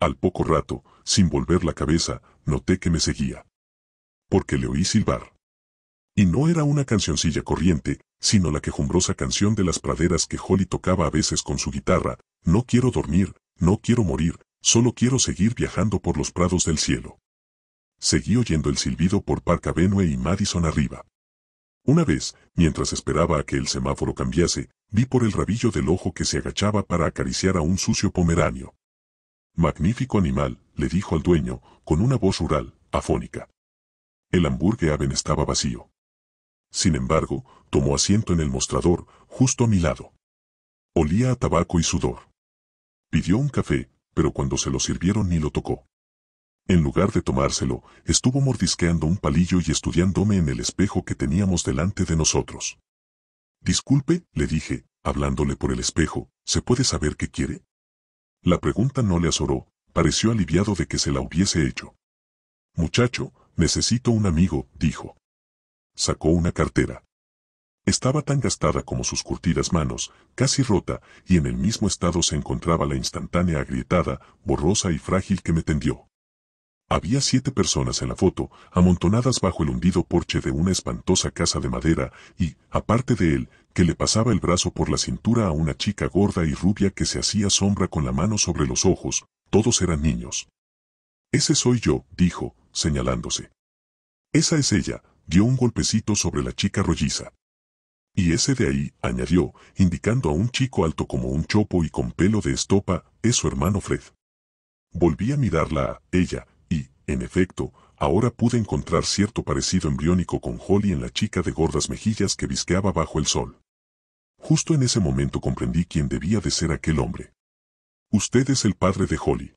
Al poco rato, sin volver la cabeza, noté que me seguía. Porque le oí silbar. Y no era una cancioncilla corriente, sino la quejumbrosa canción de las praderas que Holly tocaba a veces con su guitarra, No quiero dormir, no quiero morir, solo quiero seguir viajando por los prados del cielo seguí oyendo el silbido por Park Avenue y Madison arriba. Una vez, mientras esperaba a que el semáforo cambiase, vi por el rabillo del ojo que se agachaba para acariciar a un sucio pomeranio. Magnífico animal, le dijo al dueño, con una voz rural, afónica. El Hamburgué Aven estaba vacío. Sin embargo, tomó asiento en el mostrador, justo a mi lado. Olía a tabaco y sudor. Pidió un café, pero cuando se lo sirvieron ni lo tocó. En lugar de tomárselo, estuvo mordisqueando un palillo y estudiándome en el espejo que teníamos delante de nosotros. Disculpe, le dije, hablándole por el espejo, ¿se puede saber qué quiere? La pregunta no le azoró, pareció aliviado de que se la hubiese hecho. Muchacho, necesito un amigo, dijo. Sacó una cartera. Estaba tan gastada como sus curtidas manos, casi rota, y en el mismo estado se encontraba la instantánea agrietada, borrosa y frágil que me tendió. Había siete personas en la foto, amontonadas bajo el hundido porche de una espantosa casa de madera, y, aparte de él, que le pasaba el brazo por la cintura a una chica gorda y rubia que se hacía sombra con la mano sobre los ojos, todos eran niños. Ese soy yo, dijo, señalándose. Esa es ella, dio un golpecito sobre la chica rolliza. Y ese de ahí, añadió, indicando a un chico alto como un chopo y con pelo de estopa, es su hermano Fred. Volví a mirarla a ella, en efecto, ahora pude encontrar cierto parecido embriónico con Holly en la chica de gordas mejillas que visqueaba bajo el sol. Justo en ese momento comprendí quién debía de ser aquel hombre. Usted es el padre de Holly.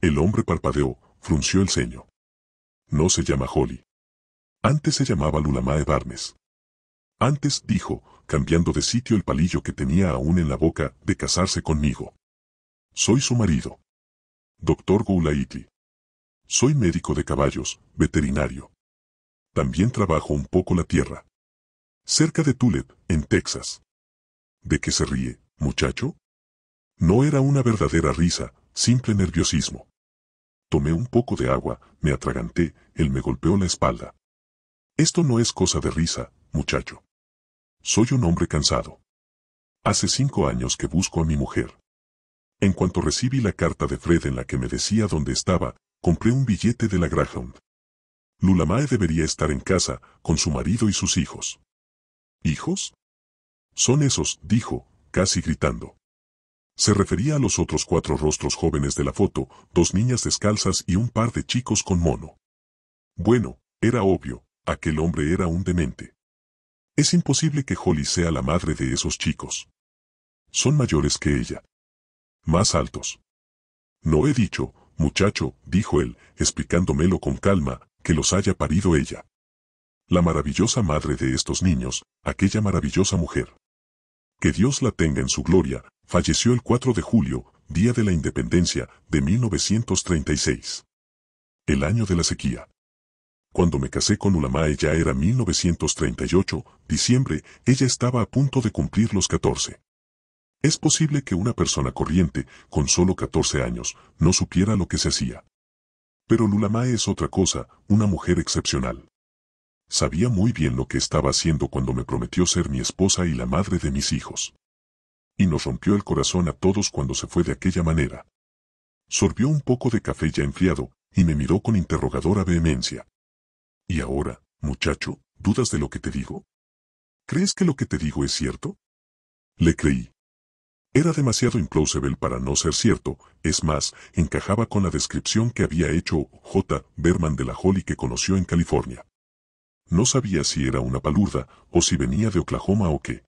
El hombre parpadeó, frunció el ceño. No se llama Holly. Antes se llamaba Lulamae Barnes. Antes, dijo, cambiando de sitio el palillo que tenía aún en la boca, de casarse conmigo. Soy su marido. Doctor Goulaitli. Soy médico de caballos, veterinario. También trabajo un poco la tierra. Cerca de Tulip, en Texas. ¿De qué se ríe, muchacho? No era una verdadera risa, simple nerviosismo. Tomé un poco de agua, me atraganté, él me golpeó la espalda. Esto no es cosa de risa, muchacho. Soy un hombre cansado. Hace cinco años que busco a mi mujer. En cuanto recibí la carta de Fred en la que me decía dónde estaba, compré un billete de la Greyhound. Lulamae debería estar en casa, con su marido y sus hijos. ¿Hijos? Son esos, dijo, casi gritando. Se refería a los otros cuatro rostros jóvenes de la foto, dos niñas descalzas y un par de chicos con mono. Bueno, era obvio, aquel hombre era un demente. Es imposible que Holly sea la madre de esos chicos. Son mayores que ella. Más altos. No he dicho, Muchacho, dijo él, explicándomelo con calma, que los haya parido ella. La maravillosa madre de estos niños, aquella maravillosa mujer. Que Dios la tenga en su gloria, falleció el 4 de julio, día de la independencia, de 1936. El año de la sequía. Cuando me casé con Ulamae ya era 1938, diciembre, ella estaba a punto de cumplir los 14. Es posible que una persona corriente, con solo 14 años, no supiera lo que se hacía. Pero Lulama es otra cosa, una mujer excepcional. Sabía muy bien lo que estaba haciendo cuando me prometió ser mi esposa y la madre de mis hijos. Y nos rompió el corazón a todos cuando se fue de aquella manera. Sorbió un poco de café ya enfriado, y me miró con interrogadora vehemencia. Y ahora, muchacho, ¿dudas de lo que te digo? ¿Crees que lo que te digo es cierto? Le creí. Era demasiado implausible para no ser cierto, es más, encajaba con la descripción que había hecho J. Berman de la Holly que conoció en California. No sabía si era una palurda, o si venía de Oklahoma o qué.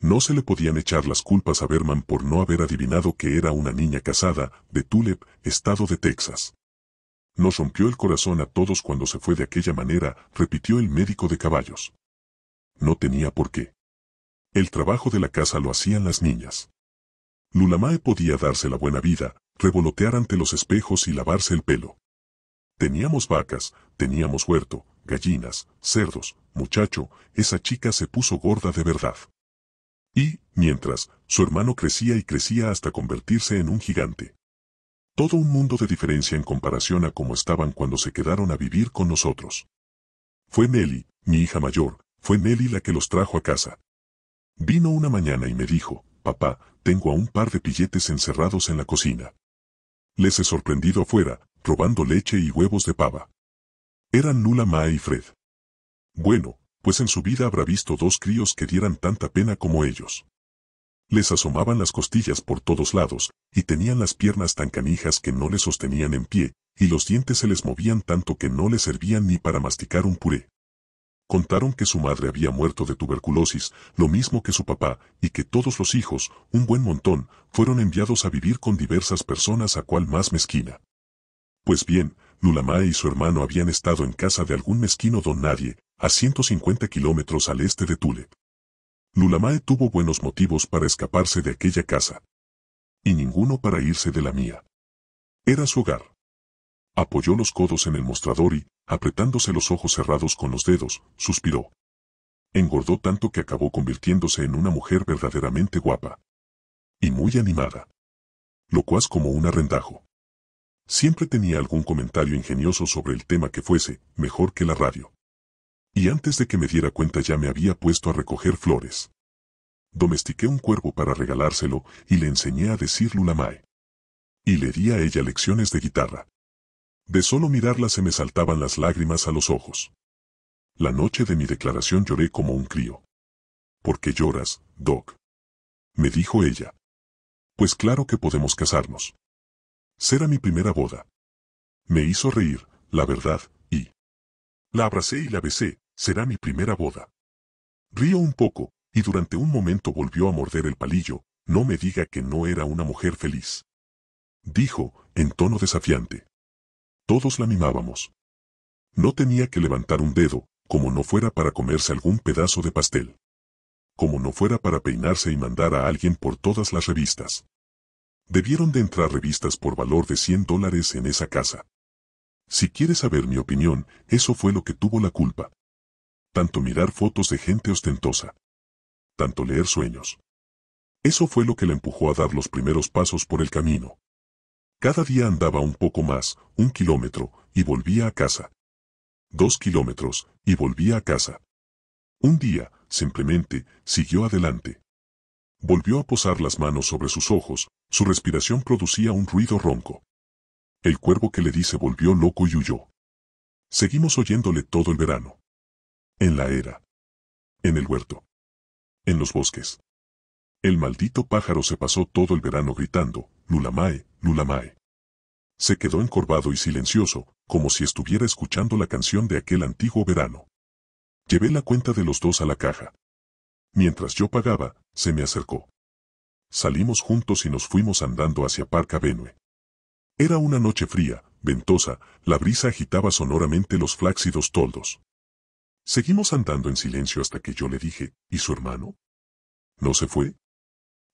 No se le podían echar las culpas a Berman por no haber adivinado que era una niña casada, de Tulip, estado de Texas. Nos rompió el corazón a todos cuando se fue de aquella manera, repitió el médico de caballos. No tenía por qué. El trabajo de la casa lo hacían las niñas. Lulamae podía darse la buena vida, revolotear ante los espejos y lavarse el pelo. Teníamos vacas, teníamos huerto, gallinas, cerdos, muchacho, esa chica se puso gorda de verdad. Y, mientras, su hermano crecía y crecía hasta convertirse en un gigante. Todo un mundo de diferencia en comparación a cómo estaban cuando se quedaron a vivir con nosotros. Fue Nelly, mi hija mayor, fue Nelly la que los trajo a casa. Vino una mañana y me dijo, papá, tengo a un par de pilletes encerrados en la cocina. Les he sorprendido afuera, robando leche y huevos de pava. Eran Nula Ma y Fred. Bueno, pues en su vida habrá visto dos críos que dieran tanta pena como ellos. Les asomaban las costillas por todos lados, y tenían las piernas tan canijas que no les sostenían en pie, y los dientes se les movían tanto que no les servían ni para masticar un puré. Contaron que su madre había muerto de tuberculosis, lo mismo que su papá, y que todos los hijos, un buen montón, fueron enviados a vivir con diversas personas a cual más mezquina. Pues bien, Lulamae y su hermano habían estado en casa de algún mezquino don nadie, a 150 kilómetros al este de Tule. Lulamae tuvo buenos motivos para escaparse de aquella casa. Y ninguno para irse de la mía. Era su hogar. Apoyó los codos en el mostrador y, apretándose los ojos cerrados con los dedos, suspiró. Engordó tanto que acabó convirtiéndose en una mujer verdaderamente guapa. Y muy animada. Locuaz como un arrendajo. Siempre tenía algún comentario ingenioso sobre el tema que fuese, mejor que la radio. Y antes de que me diera cuenta ya me había puesto a recoger flores. Domestiqué un cuervo para regalárselo y le enseñé a decir lulamae. Y le di a ella lecciones de guitarra. De solo mirarla se me saltaban las lágrimas a los ojos. La noche de mi declaración lloré como un crío. ¿Por qué lloras, Doc? Me dijo ella. Pues claro que podemos casarnos. Será mi primera boda. Me hizo reír, la verdad, y... La abracé y la besé, será mi primera boda. Río un poco, y durante un momento volvió a morder el palillo, no me diga que no era una mujer feliz. Dijo, en tono desafiante. Todos la mimábamos. No tenía que levantar un dedo, como no fuera para comerse algún pedazo de pastel. Como no fuera para peinarse y mandar a alguien por todas las revistas. Debieron de entrar revistas por valor de 100 dólares en esa casa. Si quieres saber mi opinión, eso fue lo que tuvo la culpa. Tanto mirar fotos de gente ostentosa. Tanto leer sueños. Eso fue lo que la empujó a dar los primeros pasos por el camino. Cada día andaba un poco más, un kilómetro, y volvía a casa. Dos kilómetros, y volvía a casa. Un día, simplemente, siguió adelante. Volvió a posar las manos sobre sus ojos, su respiración producía un ruido ronco. El cuervo que le dice volvió loco y huyó. Seguimos oyéndole todo el verano. En la era. En el huerto. En los bosques. El maldito pájaro se pasó todo el verano gritando, Lulamae, Lulamae. Se quedó encorvado y silencioso, como si estuviera escuchando la canción de aquel antiguo verano. Llevé la cuenta de los dos a la caja. Mientras yo pagaba, se me acercó. Salimos juntos y nos fuimos andando hacia Parca Benue. Era una noche fría, ventosa, la brisa agitaba sonoramente los flácidos toldos. Seguimos andando en silencio hasta que yo le dije, ¿y su hermano? ¿No se fue?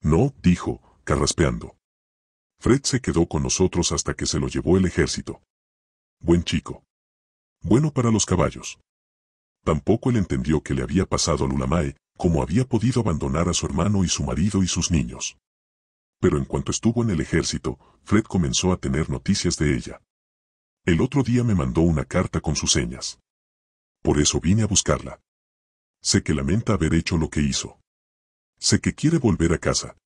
No, dijo, carraspeando. Fred se quedó con nosotros hasta que se lo llevó el ejército. Buen chico. Bueno para los caballos. Tampoco él entendió que le había pasado a Lulamae, cómo había podido abandonar a su hermano y su marido y sus niños. Pero en cuanto estuvo en el ejército, Fred comenzó a tener noticias de ella. El otro día me mandó una carta con sus señas. Por eso vine a buscarla. Sé que lamenta haber hecho lo que hizo. Sé que quiere volver a casa,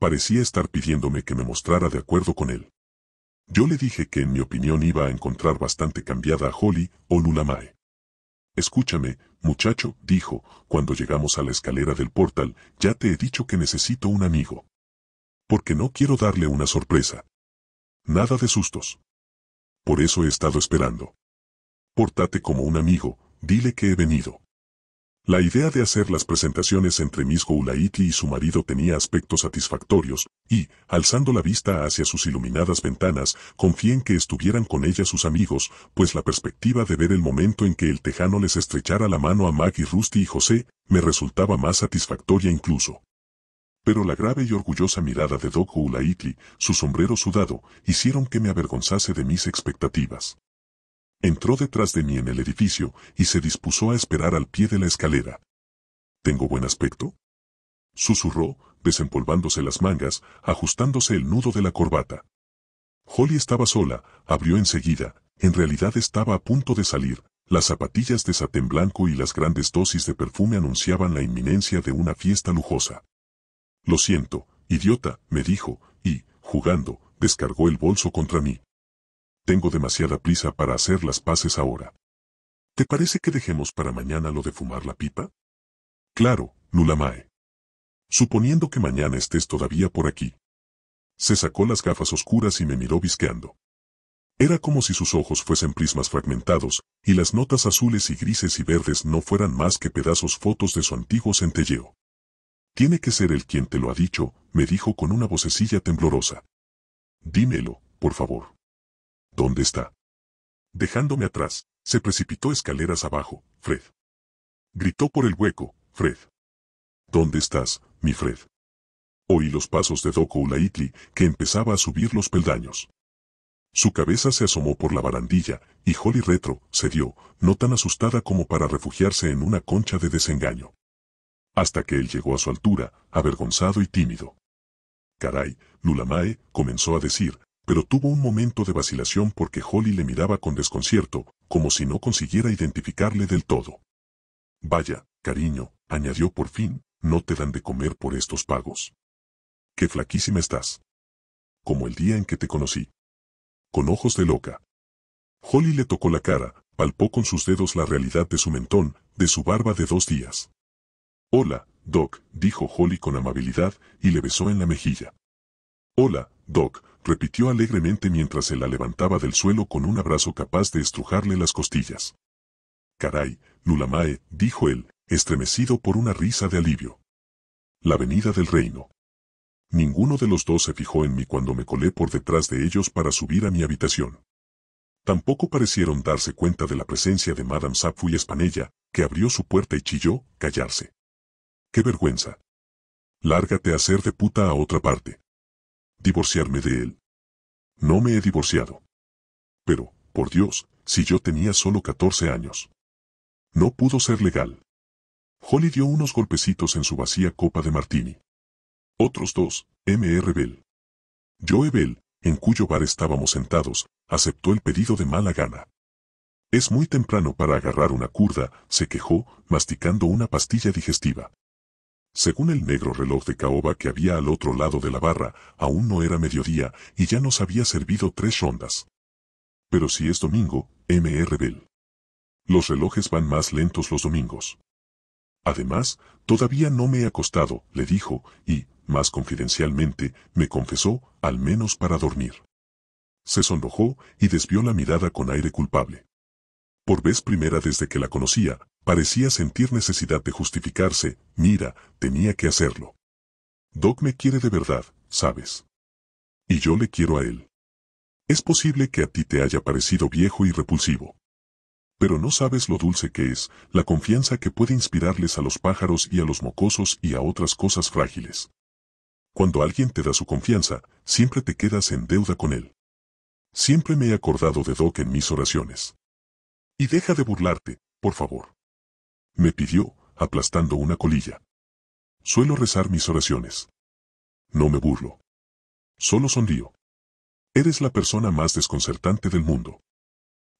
Parecía estar pidiéndome que me mostrara de acuerdo con él. Yo le dije que en mi opinión iba a encontrar bastante cambiada a Holly o Lulamae. Escúchame, muchacho, dijo, cuando llegamos a la escalera del portal, ya te he dicho que necesito un amigo. Porque no quiero darle una sorpresa. Nada de sustos. Por eso he estado esperando. Pórtate como un amigo, dile que he venido. La idea de hacer las presentaciones entre Miss Goulaiti y su marido tenía aspectos satisfactorios, y, alzando la vista hacia sus iluminadas ventanas, confié en que estuvieran con ella sus amigos, pues la perspectiva de ver el momento en que el tejano les estrechara la mano a Maggie, Rusty y José, me resultaba más satisfactoria incluso. Pero la grave y orgullosa mirada de Doc Goulaiti, su sombrero sudado, hicieron que me avergonzase de mis expectativas. Entró detrás de mí en el edificio y se dispuso a esperar al pie de la escalera. ¿Tengo buen aspecto? Susurró, desempolvándose las mangas, ajustándose el nudo de la corbata. Holly estaba sola, abrió enseguida, en realidad estaba a punto de salir, las zapatillas de satén blanco y las grandes dosis de perfume anunciaban la inminencia de una fiesta lujosa. Lo siento, idiota, me dijo, y, jugando, descargó el bolso contra mí. Tengo demasiada prisa para hacer las paces ahora. ¿Te parece que dejemos para mañana lo de fumar la pipa? Claro, nulamae. Suponiendo que mañana estés todavía por aquí. Se sacó las gafas oscuras y me miró visqueando. Era como si sus ojos fuesen prismas fragmentados, y las notas azules y grises y verdes no fueran más que pedazos fotos de su antiguo centelleo. Tiene que ser él quien te lo ha dicho, me dijo con una vocecilla temblorosa. Dímelo, por favor. ¿Dónde está? Dejándome atrás, se precipitó escaleras abajo, Fred. Gritó por el hueco, Fred. ¿Dónde estás, mi Fred? Oí los pasos de Doko Ulaitli, que empezaba a subir los peldaños. Su cabeza se asomó por la barandilla, y Holly Retro se dio, no tan asustada como para refugiarse en una concha de desengaño. Hasta que él llegó a su altura, avergonzado y tímido. Caray, Lulamae, comenzó a decir, pero tuvo un momento de vacilación porque Holly le miraba con desconcierto, como si no consiguiera identificarle del todo. Vaya, cariño, añadió por fin, no te dan de comer por estos pagos. Qué flaquísima estás. Como el día en que te conocí. Con ojos de loca. Holly le tocó la cara, palpó con sus dedos la realidad de su mentón, de su barba de dos días. Hola, Doc, dijo Holly con amabilidad, y le besó en la mejilla. Hola, Doc, repitió alegremente mientras se la levantaba del suelo con un abrazo capaz de estrujarle las costillas. Caray, Lulamae, dijo él, estremecido por una risa de alivio. La venida del reino. Ninguno de los dos se fijó en mí cuando me colé por detrás de ellos para subir a mi habitación. Tampoco parecieron darse cuenta de la presencia de Madame Sapfu y Espanella, que abrió su puerta y chilló, callarse. ¡Qué vergüenza! Lárgate a ser de puta a otra parte. Divorciarme de él. No me he divorciado. Pero, por Dios, si yo tenía solo 14 años. No pudo ser legal. Holly dio unos golpecitos en su vacía copa de martini. Otros dos, M.R. Bell. Joe Bell, en cuyo bar estábamos sentados, aceptó el pedido de mala gana. Es muy temprano para agarrar una curda, se quejó, masticando una pastilla digestiva. Según el negro reloj de caoba que había al otro lado de la barra, aún no era mediodía y ya nos había servido tres rondas. Pero si es domingo, M.R. Bell. Los relojes van más lentos los domingos. Además, todavía no me he acostado, le dijo, y, más confidencialmente, me confesó, al menos para dormir. Se sonrojó y desvió la mirada con aire culpable. Por vez primera desde que la conocía, Parecía sentir necesidad de justificarse, mira, tenía que hacerlo. Doc me quiere de verdad, ¿sabes? Y yo le quiero a él. Es posible que a ti te haya parecido viejo y repulsivo. Pero no sabes lo dulce que es, la confianza que puede inspirarles a los pájaros y a los mocosos y a otras cosas frágiles. Cuando alguien te da su confianza, siempre te quedas en deuda con él. Siempre me he acordado de Doc en mis oraciones. Y deja de burlarte, por favor me pidió, aplastando una colilla. Suelo rezar mis oraciones. No me burlo. Solo sonrío. Eres la persona más desconcertante del mundo.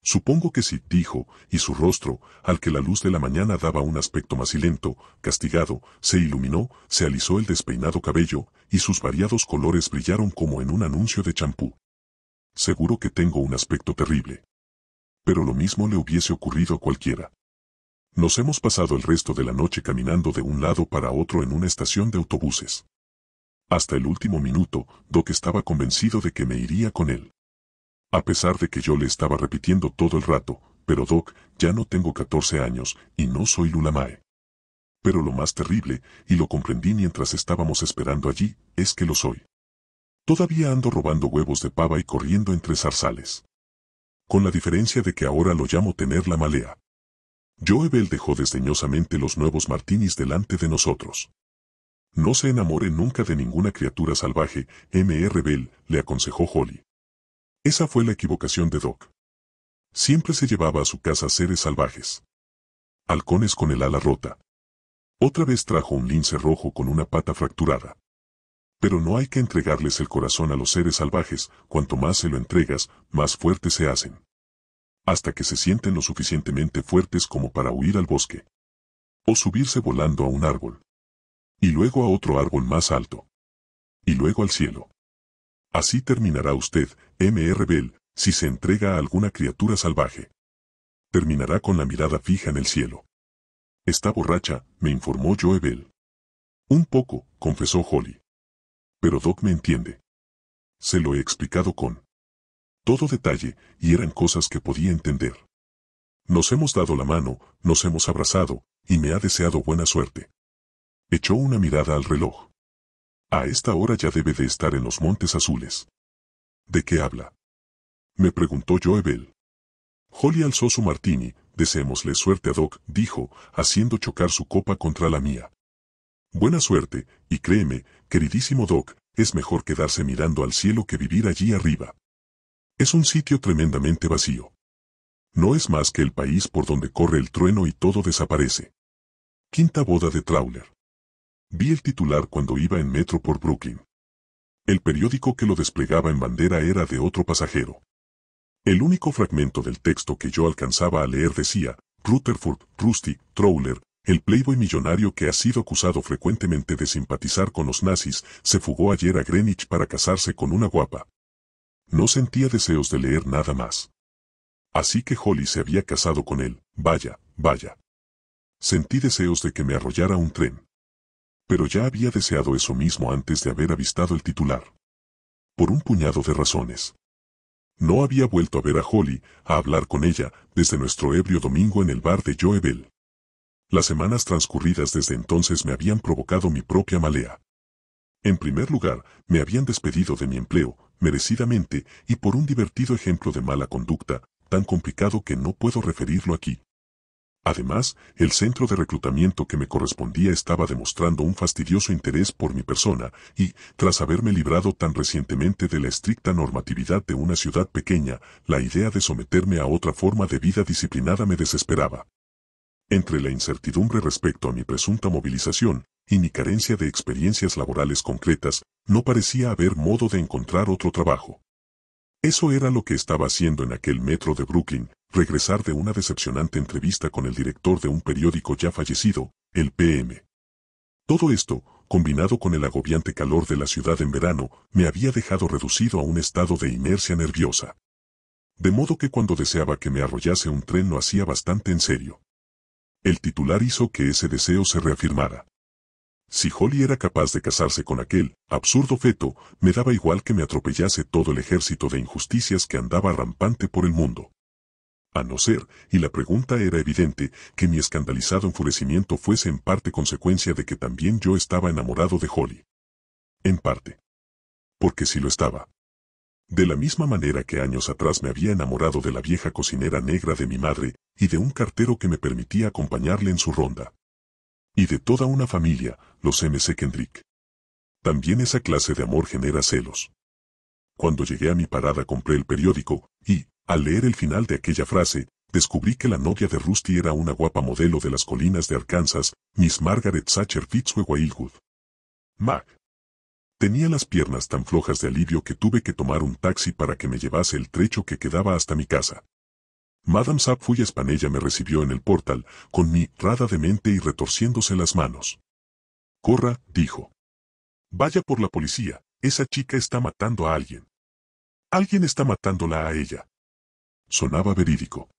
Supongo que sí, dijo, y su rostro, al que la luz de la mañana daba un aspecto macilento, castigado, se iluminó, se alisó el despeinado cabello, y sus variados colores brillaron como en un anuncio de champú. Seguro que tengo un aspecto terrible. Pero lo mismo le hubiese ocurrido a cualquiera. Nos hemos pasado el resto de la noche caminando de un lado para otro en una estación de autobuses. Hasta el último minuto, Doc estaba convencido de que me iría con él. A pesar de que yo le estaba repitiendo todo el rato, pero Doc, ya no tengo 14 años y no soy Lulamae. Pero lo más terrible, y lo comprendí mientras estábamos esperando allí, es que lo soy. Todavía ando robando huevos de pava y corriendo entre zarzales. Con la diferencia de que ahora lo llamo tener la malea. Joebel dejó desdeñosamente los nuevos martinis delante de nosotros. No se enamore nunca de ninguna criatura salvaje, M.R. Bell, le aconsejó Holly. Esa fue la equivocación de Doc. Siempre se llevaba a su casa seres salvajes. Halcones con el ala rota. Otra vez trajo un lince rojo con una pata fracturada. Pero no hay que entregarles el corazón a los seres salvajes, cuanto más se lo entregas, más fuertes se hacen hasta que se sienten lo suficientemente fuertes como para huir al bosque. O subirse volando a un árbol. Y luego a otro árbol más alto. Y luego al cielo. Así terminará usted, M.R. Bell, si se entrega a alguna criatura salvaje. Terminará con la mirada fija en el cielo. Está borracha, me informó Joe Bell. Un poco, confesó Holly. Pero Doc me entiende. Se lo he explicado con todo detalle, y eran cosas que podía entender. Nos hemos dado la mano, nos hemos abrazado, y me ha deseado buena suerte. Echó una mirada al reloj. A esta hora ya debe de estar en los Montes Azules. ¿De qué habla? Me preguntó Joebel. Holly alzó su martini, deseémosle suerte a Doc, dijo, haciendo chocar su copa contra la mía. Buena suerte, y créeme, queridísimo Doc, es mejor quedarse mirando al cielo que vivir allí arriba. Es un sitio tremendamente vacío. No es más que el país por donde corre el trueno y todo desaparece. Quinta boda de Trawler. Vi el titular cuando iba en metro por Brooklyn. El periódico que lo desplegaba en bandera era de otro pasajero. El único fragmento del texto que yo alcanzaba a leer decía, Rutherford, Rusty, Trawler, el playboy millonario que ha sido acusado frecuentemente de simpatizar con los nazis, se fugó ayer a Greenwich para casarse con una guapa, no sentía deseos de leer nada más. Así que Holly se había casado con él, vaya, vaya. Sentí deseos de que me arrollara un tren. Pero ya había deseado eso mismo antes de haber avistado el titular. Por un puñado de razones. No había vuelto a ver a Holly, a hablar con ella, desde nuestro ebrio domingo en el bar de Joebel. Las semanas transcurridas desde entonces me habían provocado mi propia malea. En primer lugar, me habían despedido de mi empleo, merecidamente, y por un divertido ejemplo de mala conducta, tan complicado que no puedo referirlo aquí. Además, el centro de reclutamiento que me correspondía estaba demostrando un fastidioso interés por mi persona y, tras haberme librado tan recientemente de la estricta normatividad de una ciudad pequeña, la idea de someterme a otra forma de vida disciplinada me desesperaba. Entre la incertidumbre respecto a mi presunta movilización, y mi carencia de experiencias laborales concretas, no parecía haber modo de encontrar otro trabajo. Eso era lo que estaba haciendo en aquel metro de Brooklyn, regresar de una decepcionante entrevista con el director de un periódico ya fallecido, el PM. Todo esto, combinado con el agobiante calor de la ciudad en verano, me había dejado reducido a un estado de inercia nerviosa. De modo que cuando deseaba que me arrollase un tren lo hacía bastante en serio. El titular hizo que ese deseo se reafirmara. Si Holly era capaz de casarse con aquel absurdo feto, me daba igual que me atropellase todo el ejército de injusticias que andaba rampante por el mundo. A no ser, y la pregunta era evidente, que mi escandalizado enfurecimiento fuese en parte consecuencia de que también yo estaba enamorado de Holly. En parte. Porque si lo estaba. De la misma manera que años atrás me había enamorado de la vieja cocinera negra de mi madre y de un cartero que me permitía acompañarle en su ronda y de toda una familia, los M.C. Kendrick. También esa clase de amor genera celos. Cuando llegué a mi parada compré el periódico, y, al leer el final de aquella frase, descubrí que la novia de Rusty era una guapa modelo de las colinas de Arkansas, Miss Margaret Thatcher Fitzweig Wildwood. Mac. Tenía las piernas tan flojas de alivio que tuve que tomar un taxi para que me llevase el trecho que quedaba hasta mi casa. Madame Sapfuya Espanella me recibió en el portal, con mi rada de mente y retorciéndose las manos. Corra, dijo. Vaya por la policía, esa chica está matando a alguien. Alguien está matándola a ella. Sonaba verídico.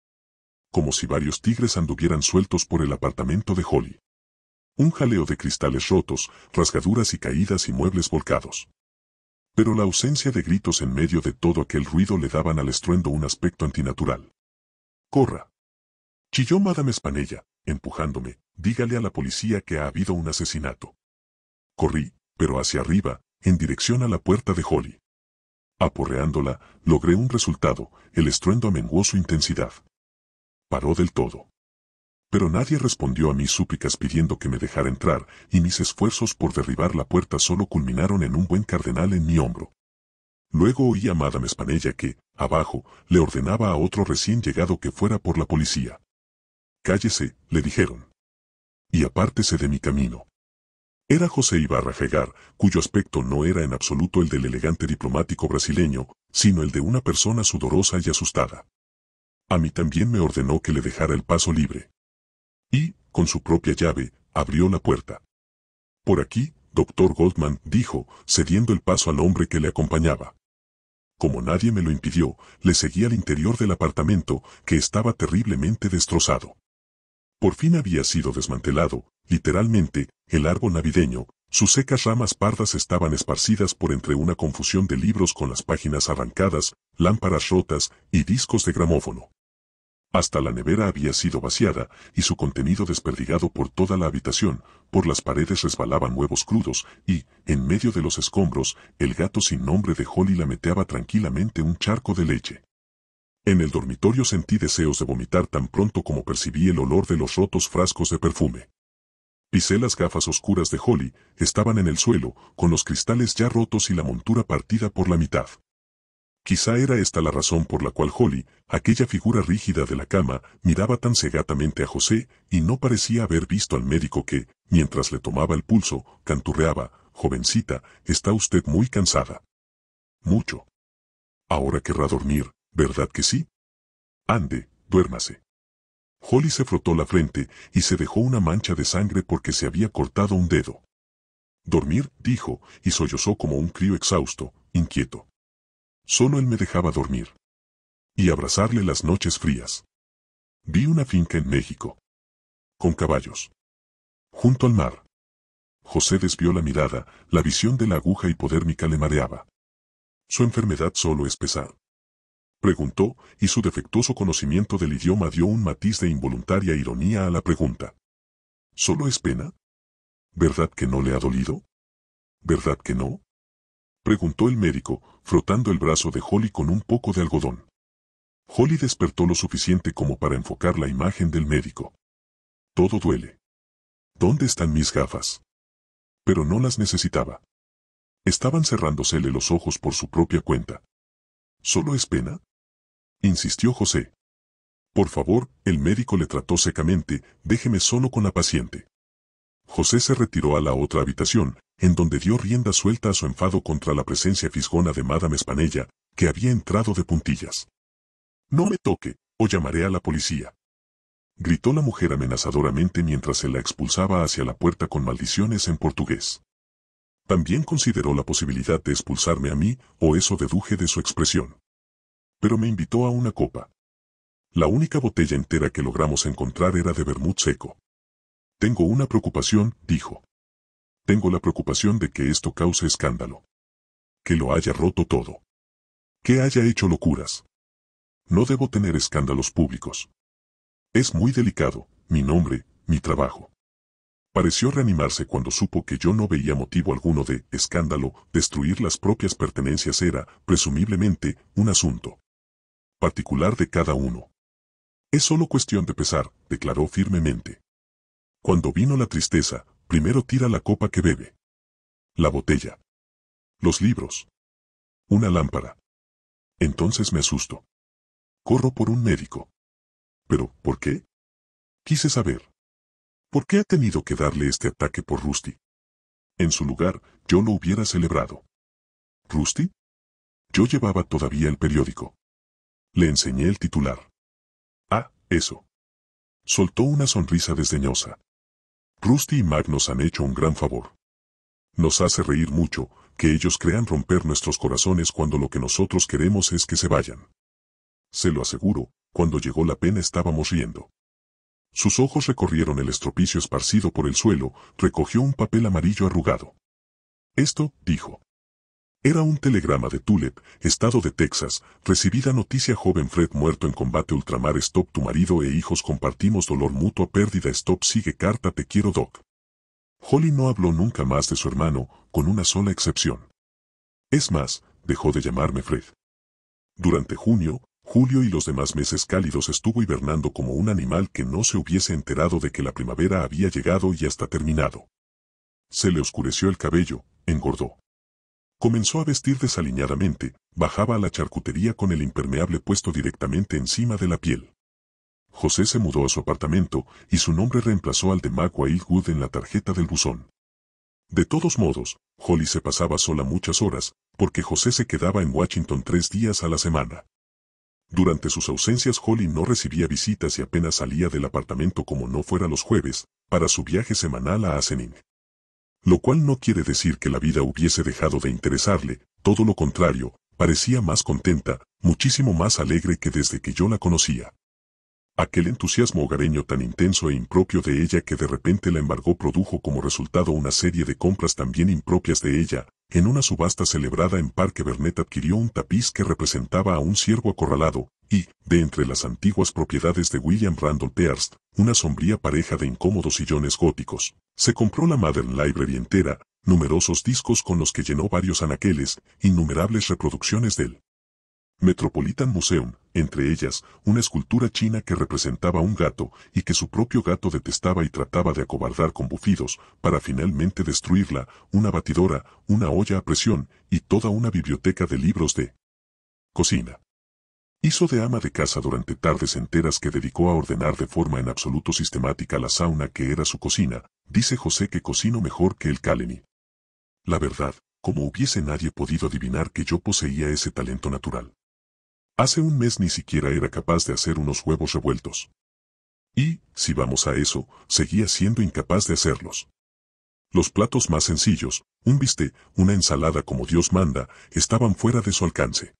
Como si varios tigres anduvieran sueltos por el apartamento de Holly. Un jaleo de cristales rotos, rasgaduras y caídas y muebles volcados. Pero la ausencia de gritos en medio de todo aquel ruido le daban al estruendo un aspecto antinatural. Corra. Chilló Madame Espanella, empujándome, dígale a la policía que ha habido un asesinato. Corrí, pero hacia arriba, en dirección a la puerta de Holly. Aporreándola, logré un resultado, el estruendo amenguó su intensidad. Paró del todo. Pero nadie respondió a mis súplicas pidiendo que me dejara entrar, y mis esfuerzos por derribar la puerta solo culminaron en un buen cardenal en mi hombro. Luego oí a Madame Espanella que, abajo, le ordenaba a otro recién llegado que fuera por la policía. Cállese, le dijeron. Y apártese de mi camino. Era José Ibarra Fegar, cuyo aspecto no era en absoluto el del elegante diplomático brasileño, sino el de una persona sudorosa y asustada. A mí también me ordenó que le dejara el paso libre. Y, con su propia llave, abrió la puerta. Por aquí, doctor Goldman dijo, cediendo el paso al hombre que le acompañaba. Como nadie me lo impidió, le seguí al interior del apartamento, que estaba terriblemente destrozado. Por fin había sido desmantelado, literalmente, el árbol navideño, sus secas ramas pardas estaban esparcidas por entre una confusión de libros con las páginas arrancadas, lámparas rotas y discos de gramófono. Hasta la nevera había sido vaciada y su contenido desperdigado por toda la habitación, por las paredes resbalaban huevos crudos y, en medio de los escombros, el gato sin nombre de Holly lameteaba tranquilamente un charco de leche. En el dormitorio sentí deseos de vomitar tan pronto como percibí el olor de los rotos frascos de perfume. Pisé las gafas oscuras de Holly, estaban en el suelo, con los cristales ya rotos y la montura partida por la mitad. Quizá era esta la razón por la cual Holly, aquella figura rígida de la cama, miraba tan cegatamente a José y no parecía haber visto al médico que, mientras le tomaba el pulso, canturreaba, jovencita, está usted muy cansada. Mucho. Ahora querrá dormir, ¿verdad que sí? Ande, duérmase. Holly se frotó la frente y se dejó una mancha de sangre porque se había cortado un dedo. Dormir, dijo, y sollozó como un crío exhausto, inquieto. Solo él me dejaba dormir. Y abrazarle las noches frías. Vi una finca en México. Con caballos. Junto al mar. José desvió la mirada, la visión de la aguja hipodérmica le mareaba. Su enfermedad solo es pesar. Preguntó, y su defectuoso conocimiento del idioma dio un matiz de involuntaria ironía a la pregunta. ¿Solo es pena? ¿Verdad que no le ha dolido? ¿Verdad que no? preguntó el médico, frotando el brazo de Holly con un poco de algodón. Holly despertó lo suficiente como para enfocar la imagen del médico. Todo duele. ¿Dónde están mis gafas? Pero no las necesitaba. Estaban cerrándosele los ojos por su propia cuenta. ¿Solo es pena? Insistió José. Por favor, el médico le trató secamente, déjeme solo con la paciente. José se retiró a la otra habitación, en donde dio rienda suelta a su enfado contra la presencia fisgona de Madame Espanella, que había entrado de puntillas. No me toque, o llamaré a la policía. Gritó la mujer amenazadoramente mientras se la expulsaba hacia la puerta con maldiciones en portugués. También consideró la posibilidad de expulsarme a mí, o eso deduje de su expresión. Pero me invitó a una copa. La única botella entera que logramos encontrar era de vermut seco. Tengo una preocupación, dijo. Tengo la preocupación de que esto cause escándalo. Que lo haya roto todo. Que haya hecho locuras. No debo tener escándalos públicos. Es muy delicado, mi nombre, mi trabajo. Pareció reanimarse cuando supo que yo no veía motivo alguno de escándalo, destruir las propias pertenencias era, presumiblemente, un asunto particular de cada uno. Es solo cuestión de pesar, declaró firmemente. Cuando vino la tristeza, Primero tira la copa que bebe. La botella. Los libros. Una lámpara. Entonces me asusto. Corro por un médico. Pero, ¿por qué? Quise saber. ¿Por qué ha tenido que darle este ataque por Rusty? En su lugar, yo lo hubiera celebrado. ¿Rusty? Yo llevaba todavía el periódico. Le enseñé el titular. Ah, eso. Soltó una sonrisa desdeñosa. Rusty y Mac nos han hecho un gran favor. Nos hace reír mucho, que ellos crean romper nuestros corazones cuando lo que nosotros queremos es que se vayan. Se lo aseguro, cuando llegó la pena estábamos riendo. Sus ojos recorrieron el estropicio esparcido por el suelo, recogió un papel amarillo arrugado. Esto, dijo. Era un telegrama de Tulip, estado de Texas, recibida noticia joven Fred muerto en combate ultramar stop tu marido e hijos compartimos dolor mutuo pérdida stop sigue carta te quiero doc. Holly no habló nunca más de su hermano, con una sola excepción. Es más, dejó de llamarme Fred. Durante junio, julio y los demás meses cálidos estuvo hibernando como un animal que no se hubiese enterado de que la primavera había llegado y hasta terminado. Se le oscureció el cabello, engordó. Comenzó a vestir desaliñadamente, bajaba a la charcutería con el impermeable puesto directamente encima de la piel. José se mudó a su apartamento y su nombre reemplazó al de Macquarie Good en la tarjeta del buzón. De todos modos, Holly se pasaba sola muchas horas, porque José se quedaba en Washington tres días a la semana. Durante sus ausencias Holly no recibía visitas y apenas salía del apartamento como no fuera los jueves, para su viaje semanal a Asenin. Lo cual no quiere decir que la vida hubiese dejado de interesarle, todo lo contrario, parecía más contenta, muchísimo más alegre que desde que yo la conocía. Aquel entusiasmo hogareño tan intenso e impropio de ella que de repente la embargó produjo como resultado una serie de compras también impropias de ella, en una subasta celebrada en Parque Bernet adquirió un tapiz que representaba a un ciervo acorralado, y, de entre las antiguas propiedades de William Randolph Hearst, una sombría pareja de incómodos sillones góticos, se compró la Modern Library entera, numerosos discos con los que llenó varios anaqueles, innumerables reproducciones de él. Metropolitan Museum, entre ellas una escultura china que representaba un gato y que su propio gato detestaba y trataba de acobardar con bufidos para finalmente destruirla, una batidora, una olla a presión y toda una biblioteca de libros de cocina. Hizo de ama de casa durante tardes enteras que dedicó a ordenar de forma en absoluto sistemática la sauna que era su cocina, dice José que cocino mejor que el Caleni. La verdad, como hubiese nadie podido adivinar que yo poseía ese talento natural. Hace un mes ni siquiera era capaz de hacer unos huevos revueltos. Y, si vamos a eso, seguía siendo incapaz de hacerlos. Los platos más sencillos, un bisté, una ensalada como Dios manda, estaban fuera de su alcance.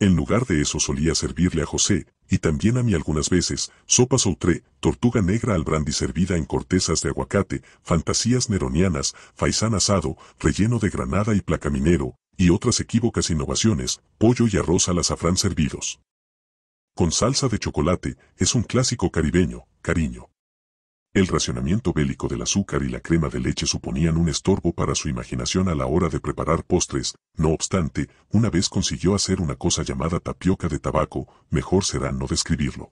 En lugar de eso solía servirle a José, y también a mí algunas veces, sopa soutré, tortuga negra al brandy servida en cortezas de aguacate, fantasías neronianas, faisán asado, relleno de granada y placaminero, y otras equívocas innovaciones, pollo y arroz al azafrán servidos. Con salsa de chocolate, es un clásico caribeño, cariño. El racionamiento bélico del azúcar y la crema de leche suponían un estorbo para su imaginación a la hora de preparar postres, no obstante, una vez consiguió hacer una cosa llamada tapioca de tabaco, mejor será no describirlo.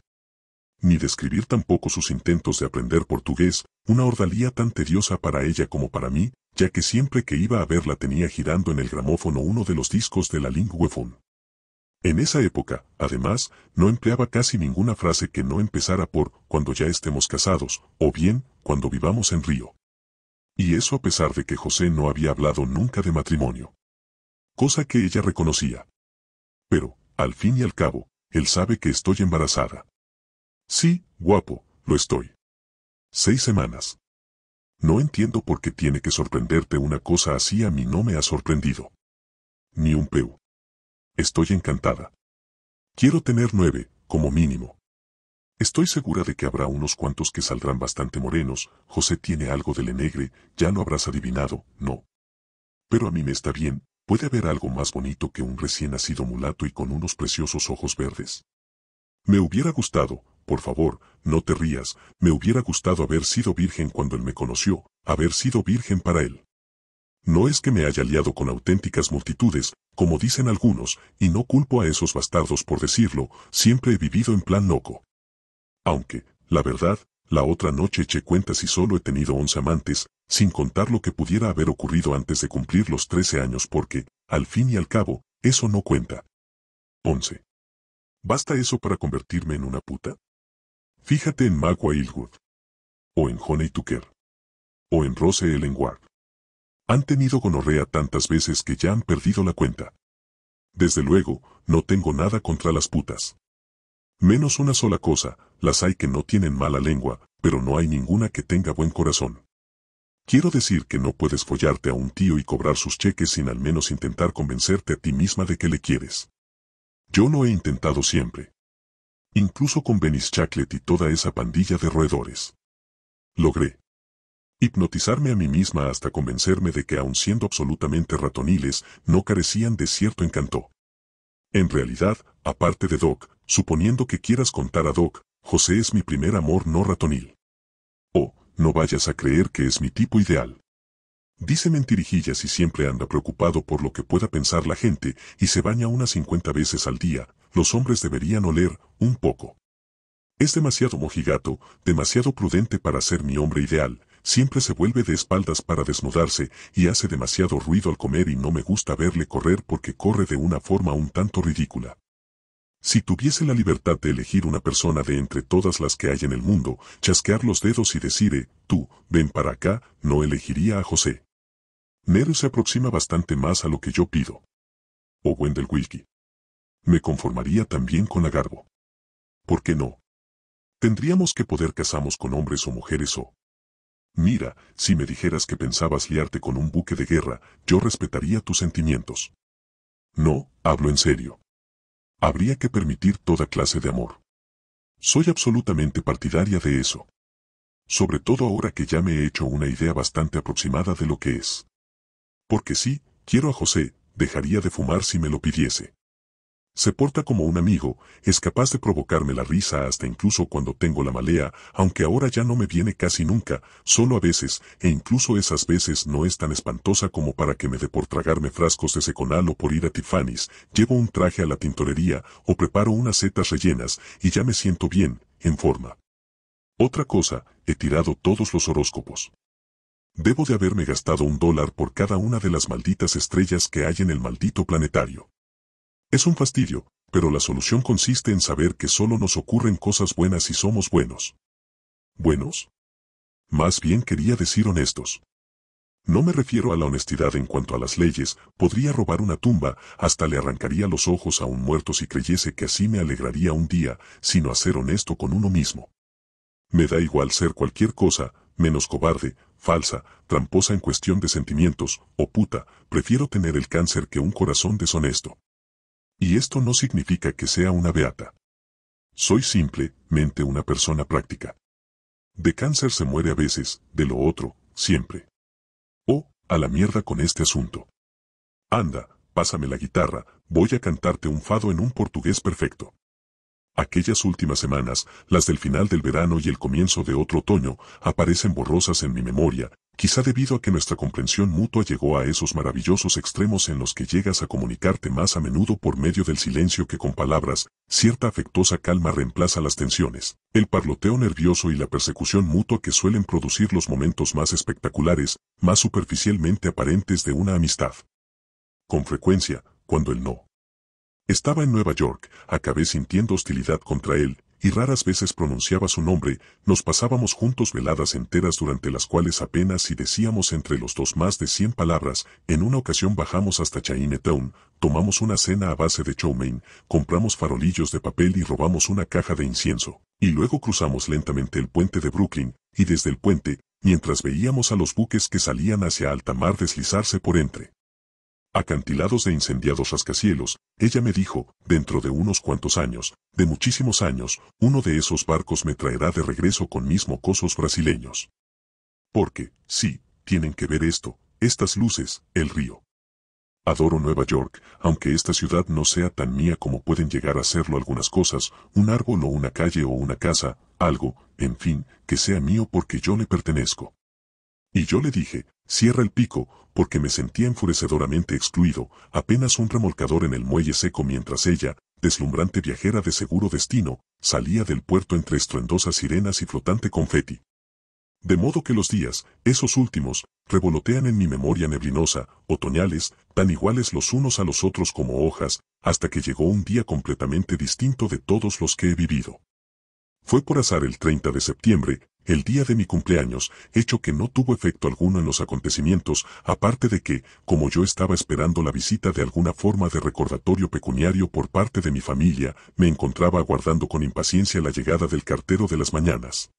Ni describir tampoco sus intentos de aprender portugués, una ordalía tan tediosa para ella como para mí, ya que siempre que iba a verla tenía girando en el gramófono uno de los discos de la Lingüefon. En esa época, además, no empleaba casi ninguna frase que no empezara por cuando ya estemos casados, o bien, cuando vivamos en Río. Y eso a pesar de que José no había hablado nunca de matrimonio. Cosa que ella reconocía. Pero, al fin y al cabo, él sabe que estoy embarazada. Sí, guapo, lo estoy. Seis semanas. No entiendo por qué tiene que sorprenderte una cosa así a mí no me ha sorprendido. Ni un peu. Estoy encantada. Quiero tener nueve, como mínimo. Estoy segura de que habrá unos cuantos que saldrán bastante morenos, José tiene algo de lenegre, ya no habrás adivinado, no. Pero a mí me está bien, puede haber algo más bonito que un recién nacido mulato y con unos preciosos ojos verdes. Me hubiera gustado, por favor, no te rías, me hubiera gustado haber sido virgen cuando él me conoció, haber sido virgen para él. No es que me haya liado con auténticas multitudes, como dicen algunos, y no culpo a esos bastardos por decirlo, siempre he vivido en plan loco. Aunque, la verdad, la otra noche eché cuentas y solo he tenido once amantes, sin contar lo que pudiera haber ocurrido antes de cumplir los trece años porque, al fin y al cabo, eso no cuenta. 11. ¿Basta eso para convertirme en una puta? Fíjate en Magua Ilwood. O en Honey Tucker. O en Rose Ellen Ward. Han tenido gonorrea tantas veces que ya han perdido la cuenta. Desde luego, no tengo nada contra las putas. Menos una sola cosa, las hay que no tienen mala lengua, pero no hay ninguna que tenga buen corazón. Quiero decir que no puedes follarte a un tío y cobrar sus cheques sin al menos intentar convencerte a ti misma de que le quieres. Yo lo he intentado siempre. Incluso con Benis Chaclet y toda esa pandilla de roedores. Logré. Hipnotizarme a mí misma hasta convencerme de que aun siendo absolutamente ratoniles, no carecían de cierto encanto. En realidad, aparte de Doc, suponiendo que quieras contar a Doc, José es mi primer amor no ratonil. Oh, no vayas a creer que es mi tipo ideal. Dice mentirijillas y siempre anda preocupado por lo que pueda pensar la gente y se baña unas 50 veces al día. Los hombres deberían oler un poco. Es demasiado mojigato, demasiado prudente para ser mi hombre ideal. Siempre se vuelve de espaldas para desnudarse y hace demasiado ruido al comer y no me gusta verle correr porque corre de una forma un tanto ridícula. Si tuviese la libertad de elegir una persona de entre todas las que hay en el mundo, chasquear los dedos y decir, eh, tú, ven para acá, no elegiría a José. Nero se aproxima bastante más a lo que yo pido. O Wendell Wilkie. Me conformaría también con garbo ¿Por qué no? Tendríamos que poder casarnos con hombres o mujeres o... Mira, si me dijeras que pensabas liarte con un buque de guerra, yo respetaría tus sentimientos. No, hablo en serio. Habría que permitir toda clase de amor. Soy absolutamente partidaria de eso. Sobre todo ahora que ya me he hecho una idea bastante aproximada de lo que es. Porque sí, quiero a José, dejaría de fumar si me lo pidiese. Se porta como un amigo, es capaz de provocarme la risa hasta incluso cuando tengo la malea, aunque ahora ya no me viene casi nunca, solo a veces, e incluso esas veces no es tan espantosa como para que me dé por tragarme frascos de seconal o por ir a Tiffany's, llevo un traje a la tintorería o preparo unas setas rellenas y ya me siento bien, en forma. Otra cosa, he tirado todos los horóscopos. Debo de haberme gastado un dólar por cada una de las malditas estrellas que hay en el maldito planetario. Es un fastidio, pero la solución consiste en saber que solo nos ocurren cosas buenas si somos buenos. ¿Buenos? Más bien quería decir honestos. No me refiero a la honestidad en cuanto a las leyes, podría robar una tumba, hasta le arrancaría los ojos a un muerto si creyese que así me alegraría un día, sino a ser honesto con uno mismo. Me da igual ser cualquier cosa, menos cobarde, falsa, tramposa en cuestión de sentimientos, o puta, prefiero tener el cáncer que un corazón deshonesto. Y esto no significa que sea una beata. Soy simplemente una persona práctica. De cáncer se muere a veces, de lo otro, siempre. Oh, a la mierda con este asunto. Anda, pásame la guitarra, voy a cantarte un fado en un portugués perfecto. Aquellas últimas semanas, las del final del verano y el comienzo de otro otoño, aparecen borrosas en mi memoria, quizá debido a que nuestra comprensión mutua llegó a esos maravillosos extremos en los que llegas a comunicarte más a menudo por medio del silencio que con palabras, cierta afectuosa calma reemplaza las tensiones, el parloteo nervioso y la persecución mutua que suelen producir los momentos más espectaculares, más superficialmente aparentes de una amistad. Con frecuencia, cuando el no, estaba en Nueva York, acabé sintiendo hostilidad contra él, y raras veces pronunciaba su nombre, nos pasábamos juntos veladas enteras durante las cuales apenas si decíamos entre los dos más de 100 palabras, en una ocasión bajamos hasta Chinatown, tomamos una cena a base de chowmain, compramos farolillos de papel y robamos una caja de incienso, y luego cruzamos lentamente el puente de Brooklyn, y desde el puente, mientras veíamos a los buques que salían hacia alta mar deslizarse por entre acantilados de incendiados rascacielos, ella me dijo, dentro de unos cuantos años, de muchísimos años, uno de esos barcos me traerá de regreso con mis mocosos brasileños. Porque, sí, tienen que ver esto, estas luces, el río. Adoro Nueva York, aunque esta ciudad no sea tan mía como pueden llegar a serlo algunas cosas, un árbol o una calle o una casa, algo, en fin, que sea mío porque yo le pertenezco. Y yo le dije, cierra el pico, porque me sentía enfurecedoramente excluido, apenas un remolcador en el muelle seco mientras ella, deslumbrante viajera de seguro destino, salía del puerto entre estruendosas sirenas y flotante confeti. De modo que los días, esos últimos, revolotean en mi memoria neblinosa, otoñales, tan iguales los unos a los otros como hojas, hasta que llegó un día completamente distinto de todos los que he vivido. Fue por azar el 30 de septiembre, el día de mi cumpleaños, hecho que no tuvo efecto alguno en los acontecimientos, aparte de que, como yo estaba esperando la visita de alguna forma de recordatorio pecuniario por parte de mi familia, me encontraba aguardando con impaciencia la llegada del cartero de las mañanas.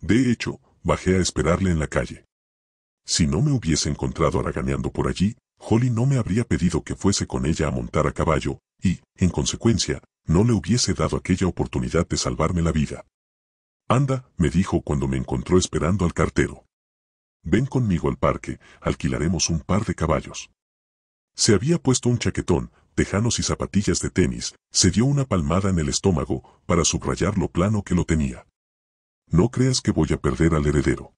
De hecho, bajé a esperarle en la calle. Si no me hubiese encontrado haraganeando por allí, Holly no me habría pedido que fuese con ella a montar a caballo, y, en consecuencia, no le hubiese dado aquella oportunidad de salvarme la vida. Anda, me dijo cuando me encontró esperando al cartero. Ven conmigo al parque, alquilaremos un par de caballos. Se había puesto un chaquetón, tejanos y zapatillas de tenis, se dio una palmada en el estómago para subrayar lo plano que lo tenía. No creas que voy a perder al heredero.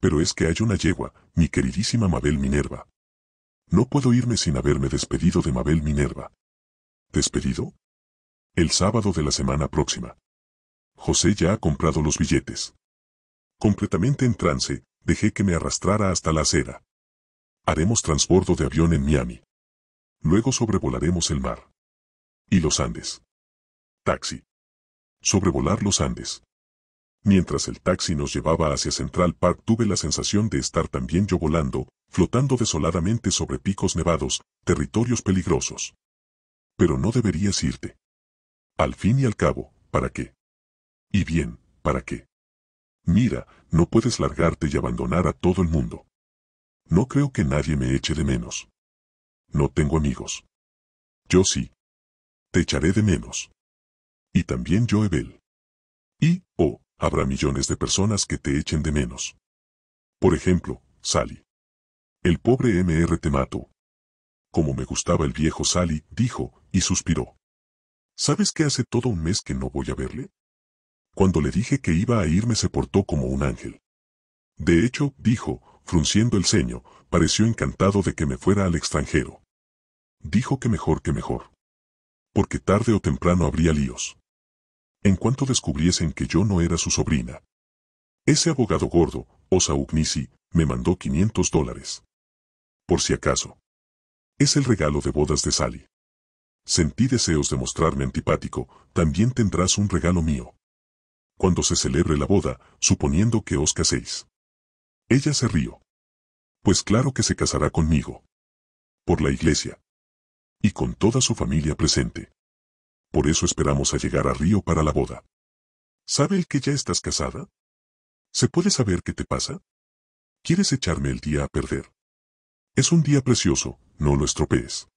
Pero es que hay una yegua, mi queridísima Mabel Minerva. No puedo irme sin haberme despedido de Mabel Minerva. ¿Despedido? el sábado de la semana próxima. José ya ha comprado los billetes. Completamente en trance, dejé que me arrastrara hasta la acera. Haremos transbordo de avión en Miami. Luego sobrevolaremos el mar. Y los Andes. Taxi. Sobrevolar los Andes. Mientras el taxi nos llevaba hacia Central Park tuve la sensación de estar también yo volando, flotando desoladamente sobre picos nevados, territorios peligrosos. Pero no deberías irte. Al fin y al cabo, ¿para qué? Y bien, ¿para qué? Mira, no puedes largarte y abandonar a todo el mundo. No creo que nadie me eche de menos. No tengo amigos. Yo sí. Te echaré de menos. Y también yo, Ebel. Y, oh, habrá millones de personas que te echen de menos. Por ejemplo, Sally. El pobre MR te mató. Como me gustaba el viejo Sally, dijo, y suspiró. ¿Sabes que hace todo un mes que no voy a verle? Cuando le dije que iba a irme se portó como un ángel. De hecho, dijo, frunciendo el ceño, pareció encantado de que me fuera al extranjero. Dijo que mejor que mejor. Porque tarde o temprano habría líos. En cuanto descubriesen que yo no era su sobrina. Ese abogado gordo, Osa me mandó 500 dólares. Por si acaso. Es el regalo de bodas de Sally sentí deseos de mostrarme antipático, también tendrás un regalo mío. Cuando se celebre la boda, suponiendo que os caséis. Ella se rió. Pues claro que se casará conmigo. Por la iglesia. Y con toda su familia presente. Por eso esperamos a llegar a Río para la boda. ¿Sabe el que ya estás casada? ¿Se puede saber qué te pasa? ¿Quieres echarme el día a perder? Es un día precioso, no lo estropees.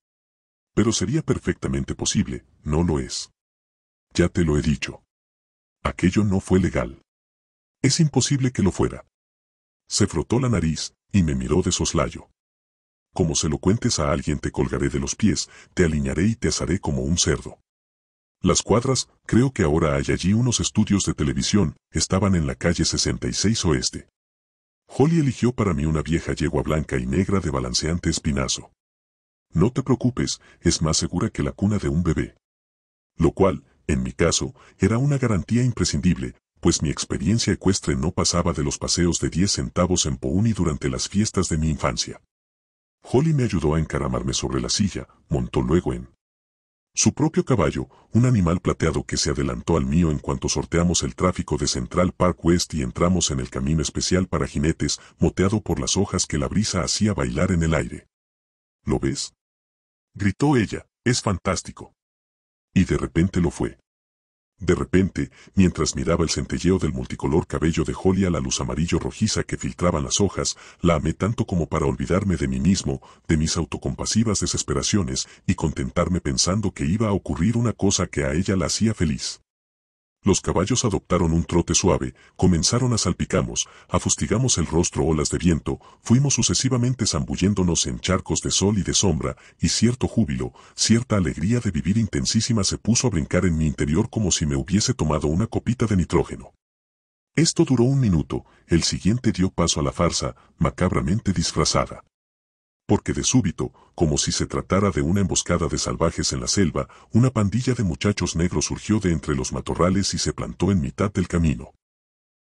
Pero sería perfectamente posible, no lo es. Ya te lo he dicho. Aquello no fue legal. Es imposible que lo fuera. Se frotó la nariz y me miró de soslayo. Como se lo cuentes a alguien te colgaré de los pies, te alinearé y te asaré como un cerdo. Las cuadras, creo que ahora hay allí unos estudios de televisión, estaban en la calle 66 Oeste. Holly eligió para mí una vieja yegua blanca y negra de balanceante espinazo. No te preocupes, es más segura que la cuna de un bebé. Lo cual, en mi caso, era una garantía imprescindible, pues mi experiencia ecuestre no pasaba de los paseos de 10 centavos en Pouni durante las fiestas de mi infancia. Holly me ayudó a encaramarme sobre la silla, montó luego en su propio caballo, un animal plateado que se adelantó al mío en cuanto sorteamos el tráfico de Central Park West y entramos en el camino especial para jinetes, moteado por las hojas que la brisa hacía bailar en el aire. ¿Lo ves? gritó ella, es fantástico. Y de repente lo fue. De repente, mientras miraba el centelleo del multicolor cabello de Holly a la luz amarillo rojiza que filtraban las hojas, la amé tanto como para olvidarme de mí mismo, de mis autocompasivas desesperaciones y contentarme pensando que iba a ocurrir una cosa que a ella la hacía feliz. Los caballos adoptaron un trote suave, comenzaron a salpicamos, a fustigamos el rostro olas de viento, fuimos sucesivamente zambulléndonos en charcos de sol y de sombra, y cierto júbilo, cierta alegría de vivir intensísima se puso a brincar en mi interior como si me hubiese tomado una copita de nitrógeno. Esto duró un minuto, el siguiente dio paso a la farsa, macabramente disfrazada porque de súbito, como si se tratara de una emboscada de salvajes en la selva, una pandilla de muchachos negros surgió de entre los matorrales y se plantó en mitad del camino.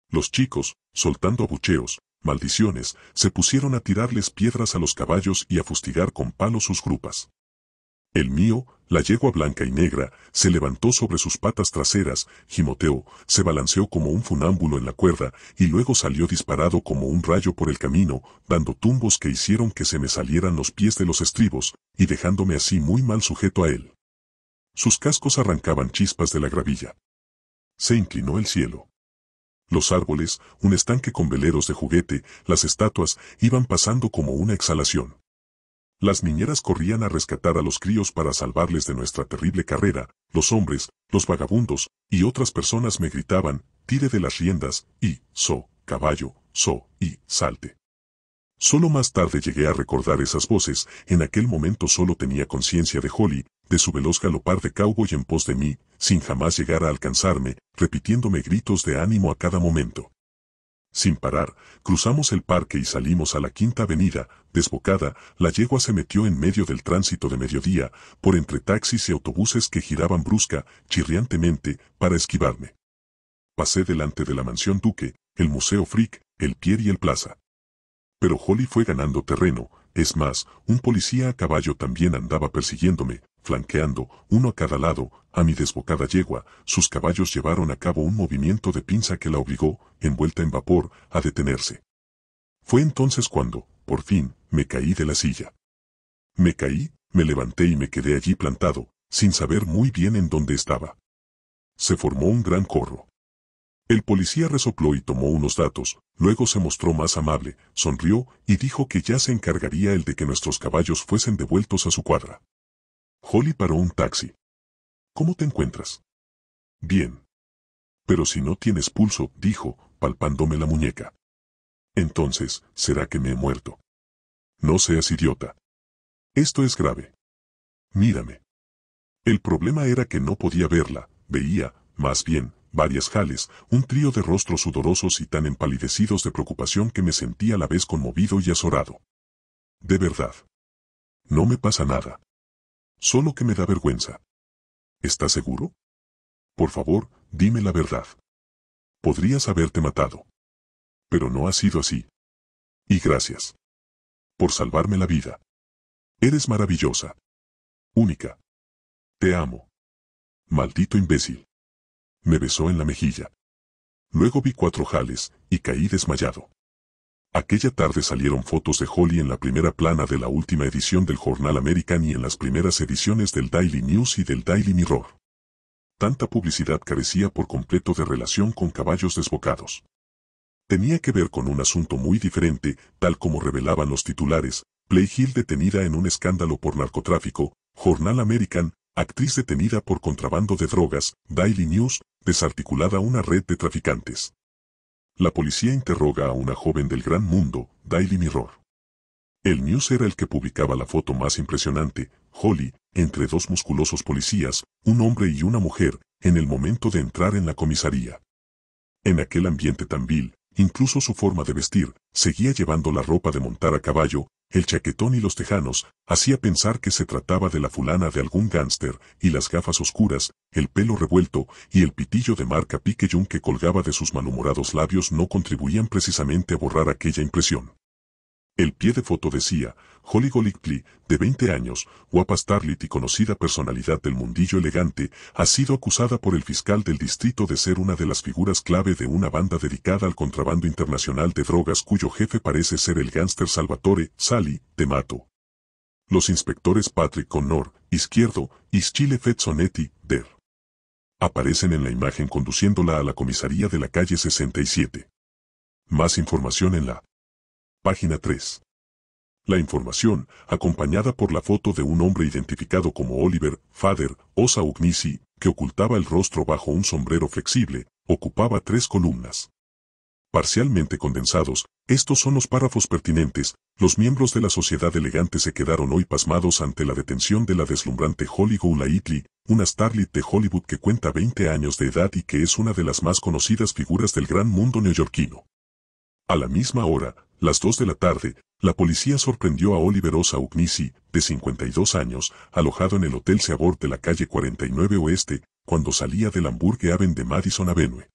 Los chicos, soltando abucheos, maldiciones, se pusieron a tirarles piedras a los caballos y a fustigar con palos sus grupas. El mío, la yegua blanca y negra, se levantó sobre sus patas traseras, gimoteó, se balanceó como un funámbulo en la cuerda y luego salió disparado como un rayo por el camino, dando tumbos que hicieron que se me salieran los pies de los estribos y dejándome así muy mal sujeto a él. Sus cascos arrancaban chispas de la gravilla. Se inclinó el cielo. Los árboles, un estanque con veleros de juguete, las estatuas, iban pasando como una exhalación. Las niñeras corrían a rescatar a los críos para salvarles de nuestra terrible carrera, los hombres, los vagabundos, y otras personas me gritaban, tire de las riendas, y, so, caballo, so, y, salte. Solo más tarde llegué a recordar esas voces, en aquel momento solo tenía conciencia de Holly, de su veloz galopar de cowboy en pos de mí, sin jamás llegar a alcanzarme, repitiéndome gritos de ánimo a cada momento. Sin parar, cruzamos el parque y salimos a la Quinta Avenida, desbocada, la yegua se metió en medio del tránsito de mediodía, por entre taxis y autobuses que giraban brusca, chirriantemente, para esquivarme. Pasé delante de la mansión Duque, el Museo Frick, el Pier y el Plaza. Pero Holly fue ganando terreno, es más, un policía a caballo también andaba persiguiéndome, flanqueando, uno a cada lado, a mi desbocada yegua, sus caballos llevaron a cabo un movimiento de pinza que la obligó, envuelta en vapor, a detenerse. Fue entonces cuando, por fin, me caí de la silla. Me caí, me levanté y me quedé allí plantado, sin saber muy bien en dónde estaba. Se formó un gran corro. El policía resopló y tomó unos datos, luego se mostró más amable, sonrió y dijo que ya se encargaría el de que nuestros caballos fuesen devueltos a su cuadra. Holly paró un taxi. ¿Cómo te encuentras? Bien. Pero si no tienes pulso, dijo, palpándome la muñeca. Entonces, ¿será que me he muerto? No seas idiota. Esto es grave. Mírame. El problema era que no podía verla, veía, más bien, varias jales, un trío de rostros sudorosos y tan empalidecidos de preocupación que me sentí a la vez conmovido y azorado. De verdad. No me pasa nada. Solo que me da vergüenza. ¿Estás seguro? Por favor, dime la verdad. Podrías haberte matado. Pero no ha sido así. Y gracias. Por salvarme la vida. Eres maravillosa. Única. Te amo. Maldito imbécil. Me besó en la mejilla. Luego vi cuatro jales, y caí desmayado. Aquella tarde salieron fotos de Holly en la primera plana de la última edición del Jornal American y en las primeras ediciones del Daily News y del Daily Mirror. Tanta publicidad carecía por completo de relación con caballos desbocados. Tenía que ver con un asunto muy diferente, tal como revelaban los titulares, Play detenida en un escándalo por narcotráfico, Jornal American, actriz detenida por contrabando de drogas, Daily News, desarticulada una red de traficantes. La policía interroga a una joven del gran mundo, Daily Mirror. El news era el que publicaba la foto más impresionante, Holly, entre dos musculosos policías, un hombre y una mujer, en el momento de entrar en la comisaría. En aquel ambiente tan vil, incluso su forma de vestir, seguía llevando la ropa de montar a caballo, el chaquetón y los tejanos, hacía pensar que se trataba de la fulana de algún gánster, y las gafas oscuras, el pelo revuelto, y el pitillo de marca piqueyum que colgaba de sus malhumorados labios no contribuían precisamente a borrar aquella impresión. El pie de foto decía, Holly Golightly, de 20 años, guapa starlit y conocida personalidad del mundillo elegante, ha sido acusada por el fiscal del distrito de ser una de las figuras clave de una banda dedicada al contrabando internacional de drogas cuyo jefe parece ser el gánster Salvatore Sally Mato. Los inspectores Patrick Connor, Izquierdo, y Schiele Fetzonetti, der. Aparecen en la imagen conduciéndola a la comisaría de la calle 67. Más información en la Página 3. La información, acompañada por la foto de un hombre identificado como Oliver Fader Osa Ugnisi, que ocultaba el rostro bajo un sombrero flexible, ocupaba tres columnas. Parcialmente condensados, estos son los párrafos pertinentes, los miembros de la sociedad elegante se quedaron hoy pasmados ante la detención de la deslumbrante Holly itley una starlit de Hollywood que cuenta 20 años de edad y que es una de las más conocidas figuras del gran mundo neoyorquino. A la misma hora, las 2 de la tarde, la policía sorprendió a Oliver Osa Ugnisi, de 52 años, alojado en el Hotel Seabor de la calle 49 Oeste, cuando salía del Hamburger Aven de Madison Avenue.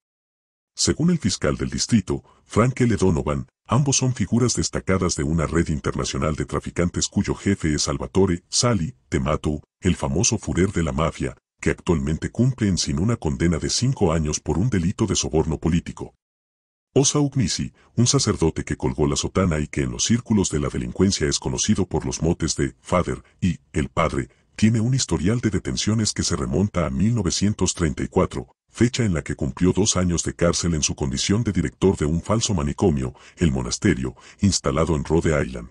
Según el fiscal del distrito, Frank L. Donovan, ambos son figuras destacadas de una red internacional de traficantes cuyo jefe es Salvatore Sally Temato, el famoso furer de la mafia, que actualmente cumple en sin una condena de cinco años por un delito de soborno político. Osa Ukmisi, un sacerdote que colgó la sotana y que en los círculos de la delincuencia es conocido por los motes de Father y El Padre, tiene un historial de detenciones que se remonta a 1934, fecha en la que cumplió dos años de cárcel en su condición de director de un falso manicomio, el monasterio, instalado en Rhode Island.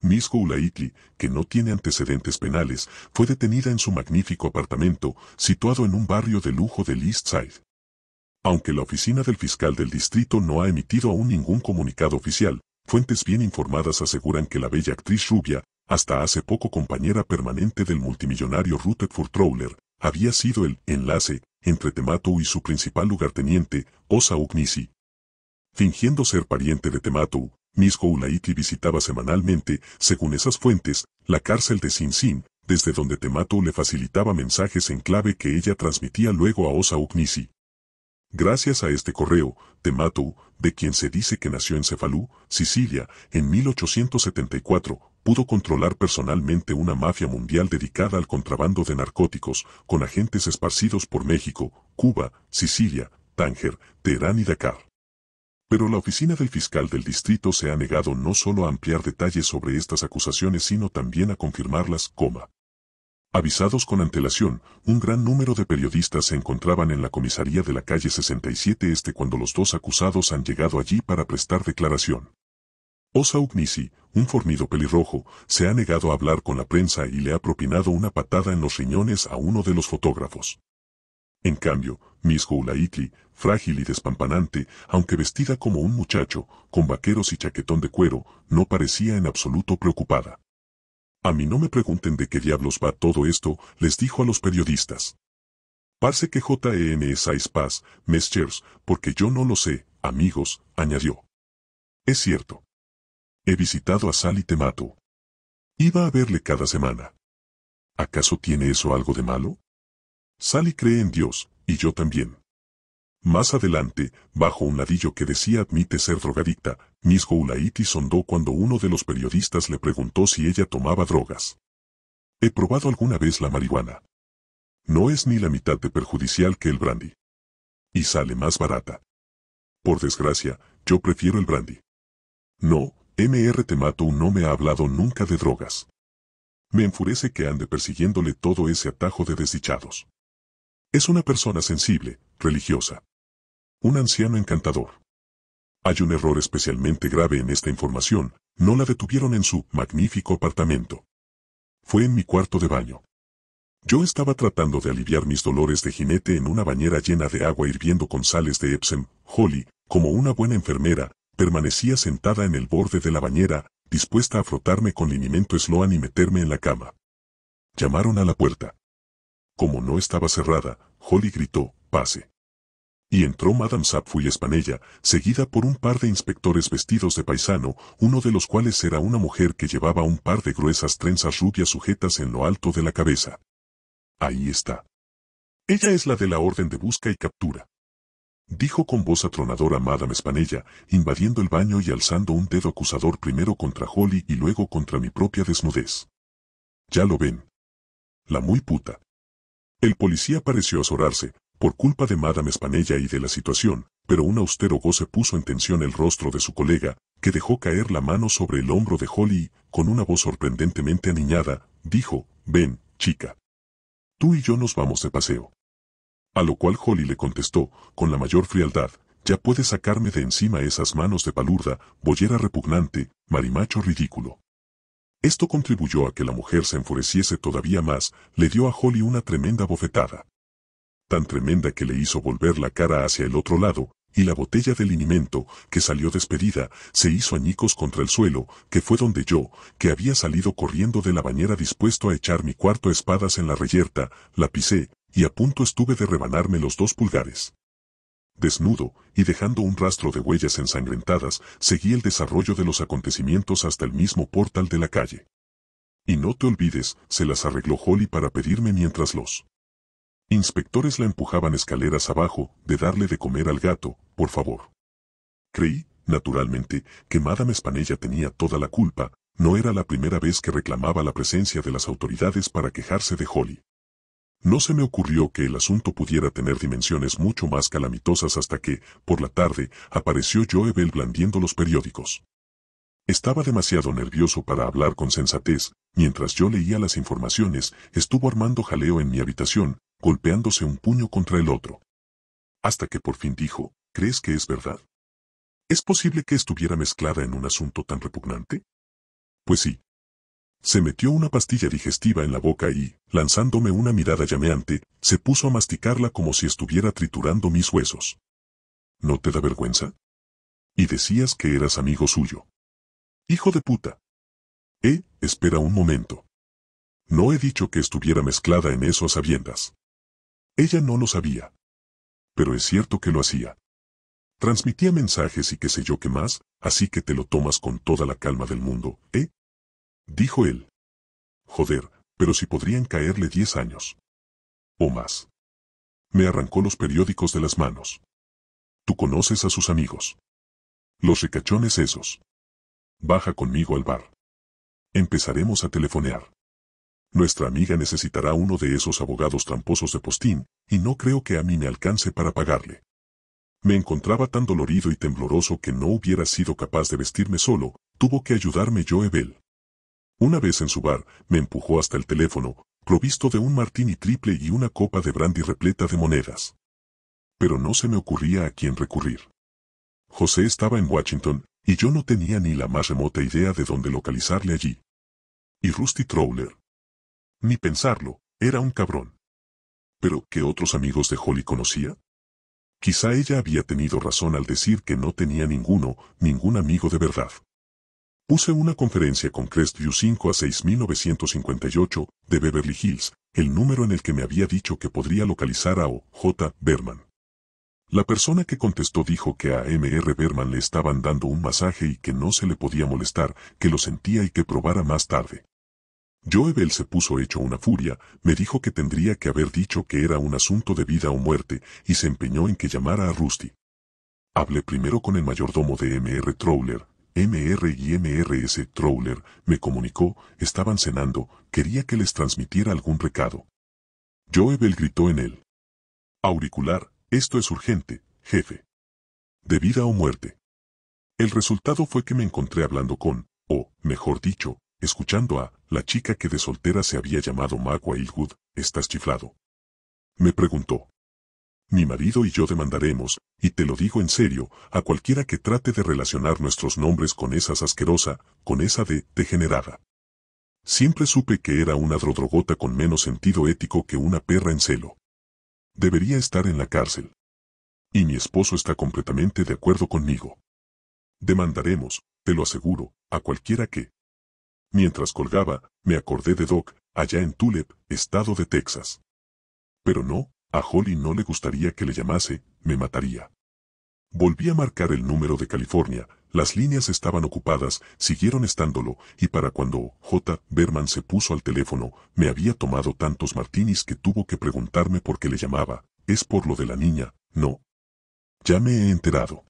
Miss Goulaitli, que no tiene antecedentes penales, fue detenida en su magnífico apartamento, situado en un barrio de lujo del East Side. Aunque la oficina del fiscal del distrito no ha emitido aún ningún comunicado oficial, fuentes bien informadas aseguran que la bella actriz rubia, hasta hace poco compañera permanente del multimillonario Rutherford Trowler, había sido el enlace entre Temato y su principal lugarteniente, Osa Ugnisi. Fingiendo ser pariente de Temato, Miss Goulaiki visitaba semanalmente, según esas fuentes, la cárcel de Sin Sin, desde donde Temato le facilitaba mensajes en clave que ella transmitía luego a Osa Ugnisi. Gracias a este correo, tematu de quien se dice que nació en Cefalú, Sicilia, en 1874, pudo controlar personalmente una mafia mundial dedicada al contrabando de narcóticos, con agentes esparcidos por México, Cuba, Sicilia, Tánger, Teherán y Dakar. Pero la oficina del fiscal del distrito se ha negado no solo a ampliar detalles sobre estas acusaciones sino también a confirmarlas, coma. Avisados con antelación, un gran número de periodistas se encontraban en la comisaría de la calle 67 Este cuando los dos acusados han llegado allí para prestar declaración. Osa Ugnisi, un fornido pelirrojo, se ha negado a hablar con la prensa y le ha propinado una patada en los riñones a uno de los fotógrafos. En cambio, Miss Goulaitli, frágil y despampanante, aunque vestida como un muchacho, con vaqueros y chaquetón de cuero, no parecía en absoluto preocupada. A mí no me pregunten de qué diablos va todo esto, les dijo a los periodistas. Parece que e S Spaz, messchers, porque yo no lo sé, amigos, añadió. Es cierto. He visitado a Sally Temato. Iba a verle cada semana. ¿Acaso tiene eso algo de malo? Sally cree en Dios, y yo también. Más adelante, bajo un ladillo que decía admite ser drogadicta, Miss Goulaiti sondó cuando uno de los periodistas le preguntó si ella tomaba drogas. ¿He probado alguna vez la marihuana? No es ni la mitad de perjudicial que el brandy. Y sale más barata. Por desgracia, yo prefiero el brandy. No, MR Temato no me ha hablado nunca de drogas. Me enfurece que ande persiguiéndole todo ese atajo de desdichados. Es una persona sensible, religiosa un anciano encantador. Hay un error especialmente grave en esta información, no la detuvieron en su magnífico apartamento. Fue en mi cuarto de baño. Yo estaba tratando de aliviar mis dolores de jinete en una bañera llena de agua hirviendo con sales de Epsom, Holly, como una buena enfermera, permanecía sentada en el borde de la bañera, dispuesta a frotarme con linimento Sloan y meterme en la cama. Llamaron a la puerta. Como no estaba cerrada, Holly gritó, pase. Y entró Madame Sapfu y Espanella, seguida por un par de inspectores vestidos de paisano, uno de los cuales era una mujer que llevaba un par de gruesas trenzas rubias sujetas en lo alto de la cabeza. Ahí está. Ella es la de la orden de busca y captura. Dijo con voz atronadora Madame Espanella, invadiendo el baño y alzando un dedo acusador primero contra Holly y luego contra mi propia desnudez. Ya lo ven. La muy puta. El policía pareció azorarse, por culpa de Madame Espanella y de la situación, pero un austero goce puso en tensión el rostro de su colega, que dejó caer la mano sobre el hombro de Holly con una voz sorprendentemente aniñada, dijo, «Ven, chica. Tú y yo nos vamos de paseo». A lo cual Holly le contestó, con la mayor frialdad, «Ya puedes sacarme de encima esas manos de palurda, bollera repugnante, marimacho ridículo». Esto contribuyó a que la mujer se enfureciese todavía más, le dio a Holly una tremenda bofetada tan tremenda que le hizo volver la cara hacia el otro lado, y la botella de linimento, que salió despedida, se hizo añicos contra el suelo, que fue donde yo, que había salido corriendo de la bañera dispuesto a echar mi cuarto espadas en la reyerta, la pisé, y a punto estuve de rebanarme los dos pulgares. Desnudo, y dejando un rastro de huellas ensangrentadas, seguí el desarrollo de los acontecimientos hasta el mismo portal de la calle. Y no te olvides, se las arregló Holly para pedirme mientras los Inspectores la empujaban escaleras abajo de darle de comer al gato, por favor. Creí, naturalmente, que Madame Espanella tenía toda la culpa, no era la primera vez que reclamaba la presencia de las autoridades para quejarse de Holly. No se me ocurrió que el asunto pudiera tener dimensiones mucho más calamitosas hasta que, por la tarde, apareció Joe Bell blandiendo los periódicos. Estaba demasiado nervioso para hablar con sensatez. Mientras yo leía las informaciones, estuvo armando jaleo en mi habitación, golpeándose un puño contra el otro. Hasta que por fin dijo, ¿crees que es verdad? ¿Es posible que estuviera mezclada en un asunto tan repugnante? Pues sí. Se metió una pastilla digestiva en la boca y, lanzándome una mirada llameante, se puso a masticarla como si estuviera triturando mis huesos. ¿No te da vergüenza? Y decías que eras amigo suyo. Hijo de puta. Eh, espera un momento. No he dicho que estuviera mezclada en eso a sabiendas. Ella no lo sabía. Pero es cierto que lo hacía. Transmitía mensajes y qué sé yo qué más, así que te lo tomas con toda la calma del mundo, ¿eh? Dijo él. Joder, pero si podrían caerle diez años. O más. Me arrancó los periódicos de las manos. Tú conoces a sus amigos. Los ricachones esos. Baja conmigo al bar. Empezaremos a telefonear. Nuestra amiga necesitará uno de esos abogados tramposos de postín, y no creo que a mí me alcance para pagarle. Me encontraba tan dolorido y tembloroso que no hubiera sido capaz de vestirme solo, tuvo que ayudarme yo, Ebel Una vez en su bar, me empujó hasta el teléfono, provisto de un martini triple y una copa de brandy repleta de monedas. Pero no se me ocurría a quién recurrir. José estaba en Washington, y yo no tenía ni la más remota idea de dónde localizarle allí. Y Rusty Trowler. Ni pensarlo, era un cabrón. ¿Pero qué otros amigos de Holly conocía? Quizá ella había tenido razón al decir que no tenía ninguno, ningún amigo de verdad. Puse una conferencia con Crestview 5 a 6958, de Beverly Hills, el número en el que me había dicho que podría localizar a O.J. Berman. La persona que contestó dijo que a M.R. Berman le estaban dando un masaje y que no se le podía molestar, que lo sentía y que probara más tarde. Joebel se puso hecho una furia, me dijo que tendría que haber dicho que era un asunto de vida o muerte, y se empeñó en que llamara a Rusty. Hablé primero con el mayordomo de M.R. Trowler, MR y MRS Trowler, me comunicó, estaban cenando, quería que les transmitiera algún recado. Joebel gritó en él. Auricular, esto es urgente, jefe. De vida o muerte. El resultado fue que me encontré hablando con, o, mejor dicho, escuchando a, la chica que de soltera se había llamado Magua Ilgud, estás chiflado. Me preguntó. Mi marido y yo demandaremos, y te lo digo en serio, a cualquiera que trate de relacionar nuestros nombres con esas asquerosa, con esa de degenerada. Siempre supe que era una drodrogota con menos sentido ético que una perra en celo. Debería estar en la cárcel. Y mi esposo está completamente de acuerdo conmigo. Demandaremos, te lo aseguro, a cualquiera que. Mientras colgaba, me acordé de Doc, allá en Tulip, estado de Texas. Pero no, a Holly no le gustaría que le llamase, me mataría. Volví a marcar el número de California, las líneas estaban ocupadas, siguieron estándolo, y para cuando J. Berman se puso al teléfono, me había tomado tantos martinis que tuvo que preguntarme por qué le llamaba. Es por lo de la niña, no. Ya me he enterado.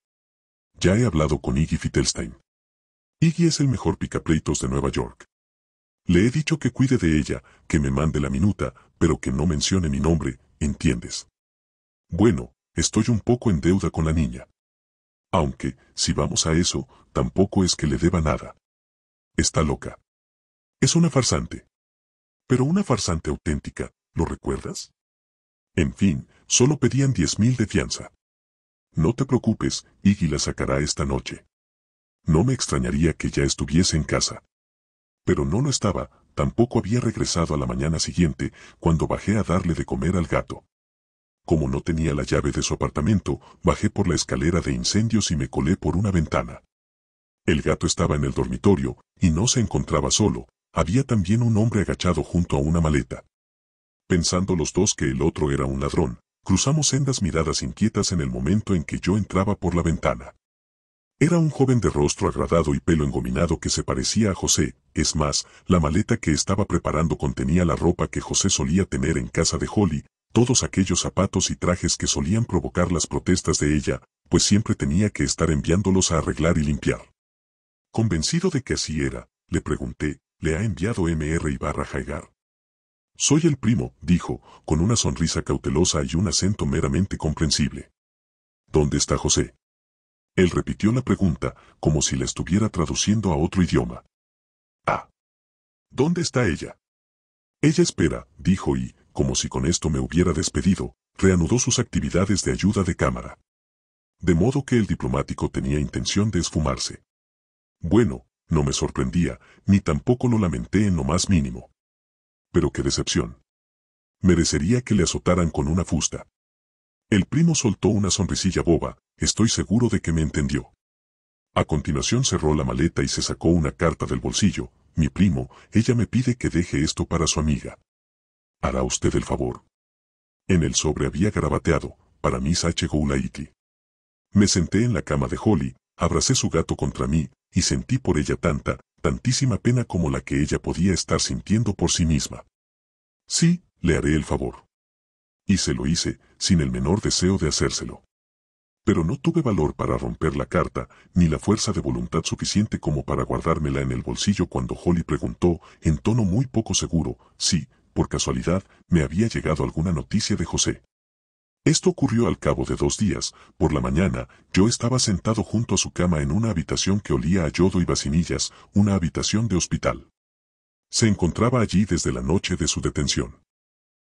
Ya he hablado con Iggy Fittelstein. Iggy es el mejor picapleitos de Nueva York. Le he dicho que cuide de ella, que me mande la minuta, pero que no mencione mi nombre, ¿entiendes? Bueno, estoy un poco en deuda con la niña. Aunque, si vamos a eso, tampoco es que le deba nada. Está loca. Es una farsante. Pero una farsante auténtica, ¿lo recuerdas? En fin, solo pedían diez mil de fianza. No te preocupes, Iggy la sacará esta noche. No me extrañaría que ya estuviese en casa. Pero no lo estaba, tampoco había regresado a la mañana siguiente, cuando bajé a darle de comer al gato. Como no tenía la llave de su apartamento, bajé por la escalera de incendios y me colé por una ventana. El gato estaba en el dormitorio, y no se encontraba solo, había también un hombre agachado junto a una maleta. Pensando los dos que el otro era un ladrón, cruzamos sendas miradas inquietas en el momento en que yo entraba por la ventana. Era un joven de rostro agradado y pelo engominado que se parecía a José, es más, la maleta que estaba preparando contenía la ropa que José solía tener en casa de Holly, todos aquellos zapatos y trajes que solían provocar las protestas de ella, pues siempre tenía que estar enviándolos a arreglar y limpiar. Convencido de que así era, le pregunté, ¿le ha enviado Mr. Ibarra Jaigar? Soy el primo, dijo, con una sonrisa cautelosa y un acento meramente comprensible. ¿Dónde está José? Él repitió la pregunta, como si la estuviera traduciendo a otro idioma. Ah. ¿Dónde está ella? Ella espera, dijo y, como si con esto me hubiera despedido, reanudó sus actividades de ayuda de cámara. De modo que el diplomático tenía intención de esfumarse. Bueno, no me sorprendía, ni tampoco lo lamenté en lo más mínimo. Pero qué decepción. Merecería que le azotaran con una fusta. El primo soltó una sonrisilla boba, estoy seguro de que me entendió. A continuación cerró la maleta y se sacó una carta del bolsillo, mi primo, ella me pide que deje esto para su amiga hará usted el favor. En el sobre había garabateado, para mí Ulaiki. Me senté en la cama de Holly, abracé su gato contra mí, y sentí por ella tanta, tantísima pena como la que ella podía estar sintiendo por sí misma. Sí, le haré el favor. Y se lo hice, sin el menor deseo de hacérselo. Pero no tuve valor para romper la carta, ni la fuerza de voluntad suficiente como para guardármela en el bolsillo cuando Holly preguntó, en tono muy poco seguro, sí, por casualidad, me había llegado alguna noticia de José. Esto ocurrió al cabo de dos días. Por la mañana, yo estaba sentado junto a su cama en una habitación que olía a yodo y vacinillas, una habitación de hospital. Se encontraba allí desde la noche de su detención.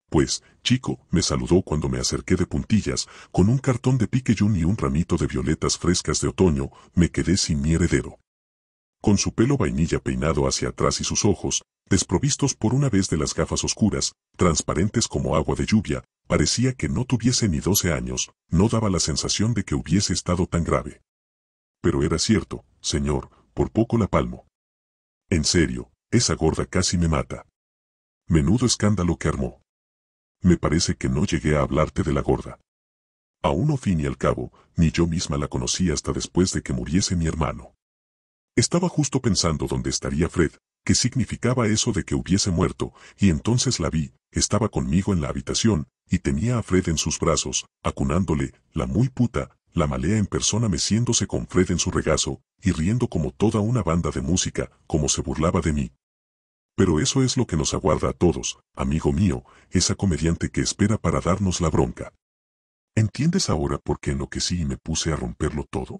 Pues, chico, me saludó cuando me acerqué de puntillas, con un cartón de piqueyun y un ramito de violetas frescas de otoño, me quedé sin mi heredero. Con su pelo vainilla peinado hacia atrás y sus ojos, desprovistos por una vez de las gafas oscuras, transparentes como agua de lluvia, parecía que no tuviese ni doce años, no daba la sensación de que hubiese estado tan grave. Pero era cierto, señor, por poco la palmo. En serio, esa gorda casi me mata. Menudo escándalo que armó. Me parece que no llegué a hablarte de la gorda. Aún no fin y al cabo, ni yo misma la conocí hasta después de que muriese mi hermano. Estaba justo pensando dónde estaría Fred, qué significaba eso de que hubiese muerto, y entonces la vi, estaba conmigo en la habitación, y tenía a Fred en sus brazos, acunándole, la muy puta, la malea en persona meciéndose con Fred en su regazo, y riendo como toda una banda de música, como se burlaba de mí. Pero eso es lo que nos aguarda a todos, amigo mío, esa comediante que espera para darnos la bronca. ¿Entiendes ahora por qué enloquecí y me puse a romperlo todo?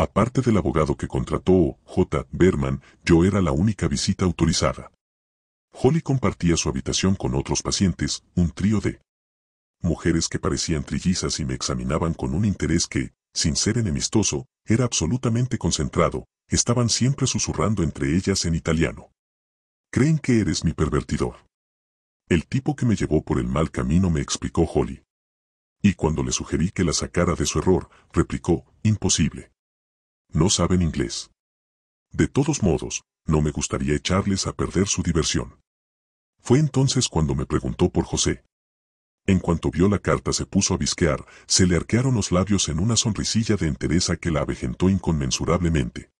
Aparte del abogado que contrató, J. Berman, yo era la única visita autorizada. Holly compartía su habitación con otros pacientes, un trío de mujeres que parecían trillizas y me examinaban con un interés que, sin ser enemistoso, era absolutamente concentrado, estaban siempre susurrando entre ellas en italiano. Creen que eres mi pervertidor. El tipo que me llevó por el mal camino me explicó Holly. Y cuando le sugerí que la sacara de su error, replicó, imposible. No saben inglés. De todos modos, no me gustaría echarles a perder su diversión. Fue entonces cuando me preguntó por José. En cuanto vio la carta se puso a visquear, se le arquearon los labios en una sonrisilla de entereza que la avejentó inconmensurablemente.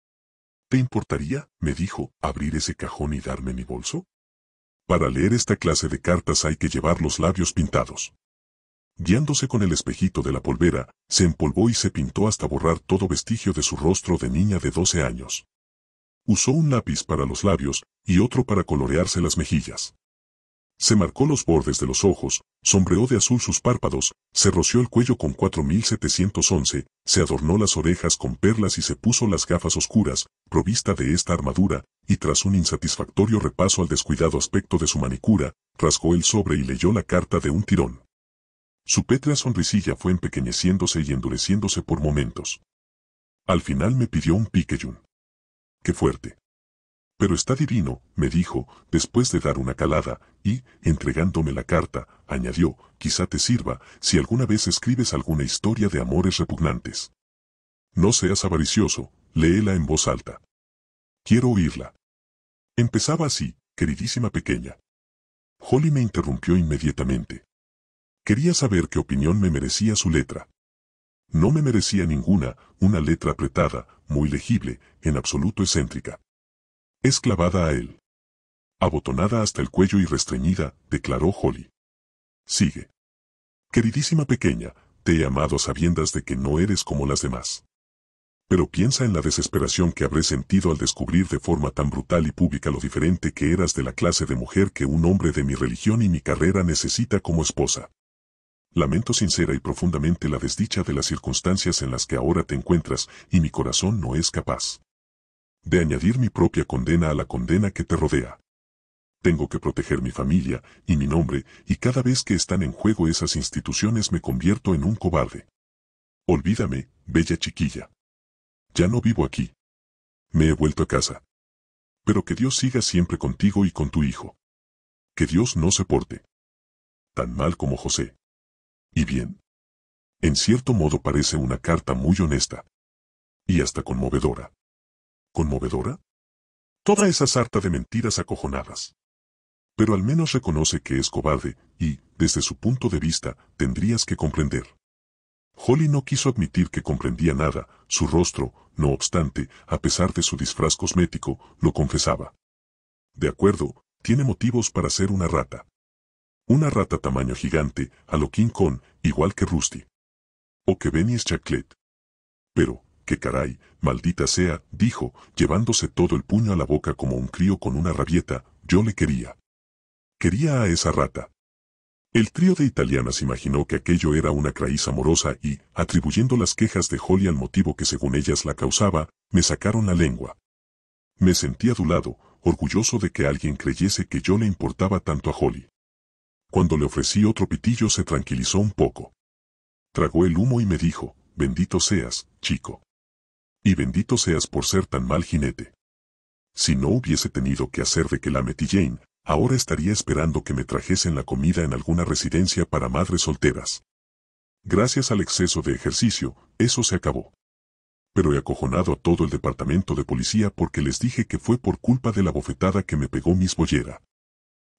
¿Te importaría, me dijo, abrir ese cajón y darme mi bolso? Para leer esta clase de cartas hay que llevar los labios pintados guiándose con el espejito de la polvera, se empolvó y se pintó hasta borrar todo vestigio de su rostro de niña de 12 años. Usó un lápiz para los labios y otro para colorearse las mejillas. Se marcó los bordes de los ojos, sombreó de azul sus párpados, se roció el cuello con 4711, se adornó las orejas con perlas y se puso las gafas oscuras, provista de esta armadura, y tras un insatisfactorio repaso al descuidado aspecto de su manicura, rasgó el sobre y leyó la carta de un tirón. Su pétrea sonrisilla fue empequeñeciéndose y endureciéndose por momentos. Al final me pidió un piqueyun. ¡Qué fuerte! Pero está divino, me dijo, después de dar una calada, y, entregándome la carta, añadió, quizá te sirva si alguna vez escribes alguna historia de amores repugnantes. No seas avaricioso, léela en voz alta. Quiero oírla. Empezaba así, queridísima pequeña. Holly me interrumpió inmediatamente. Quería saber qué opinión me merecía su letra. No me merecía ninguna, una letra apretada, muy legible, en absoluto excéntrica. Es clavada a él. Abotonada hasta el cuello y restreñida, declaró Holly. Sigue. Queridísima pequeña, te he amado sabiendas de que no eres como las demás. Pero piensa en la desesperación que habré sentido al descubrir de forma tan brutal y pública lo diferente que eras de la clase de mujer que un hombre de mi religión y mi carrera necesita como esposa. Lamento sincera y profundamente la desdicha de las circunstancias en las que ahora te encuentras y mi corazón no es capaz de añadir mi propia condena a la condena que te rodea. Tengo que proteger mi familia y mi nombre y cada vez que están en juego esas instituciones me convierto en un cobarde. Olvídame, bella chiquilla. Ya no vivo aquí. Me he vuelto a casa. Pero que Dios siga siempre contigo y con tu hijo. Que Dios no se porte tan mal como José y bien. En cierto modo parece una carta muy honesta. Y hasta conmovedora. ¿Conmovedora? Toda esa sarta de mentiras acojonadas. Pero al menos reconoce que es cobarde, y, desde su punto de vista, tendrías que comprender. Holly no quiso admitir que comprendía nada, su rostro, no obstante, a pesar de su disfraz cosmético, lo confesaba. De acuerdo, tiene motivos para ser una rata. Una rata tamaño gigante, a lo King Kong, igual que Rusty. O que Benny es Chaclet. Pero, que caray, maldita sea, dijo, llevándose todo el puño a la boca como un crío con una rabieta, yo le quería. Quería a esa rata. El trío de italianas imaginó que aquello era una craíz amorosa y, atribuyendo las quejas de Holly al motivo que según ellas la causaba, me sacaron la lengua. Me sentí adulado, orgulloso de que alguien creyese que yo le importaba tanto a Holly. Cuando le ofrecí otro pitillo se tranquilizó un poco. Tragó el humo y me dijo, bendito seas, chico. Y bendito seas por ser tan mal jinete. Si no hubiese tenido que hacer de que la metí ahora estaría esperando que me trajesen la comida en alguna residencia para madres solteras. Gracias al exceso de ejercicio, eso se acabó. Pero he acojonado a todo el departamento de policía porque les dije que fue por culpa de la bofetada que me pegó mis bollera.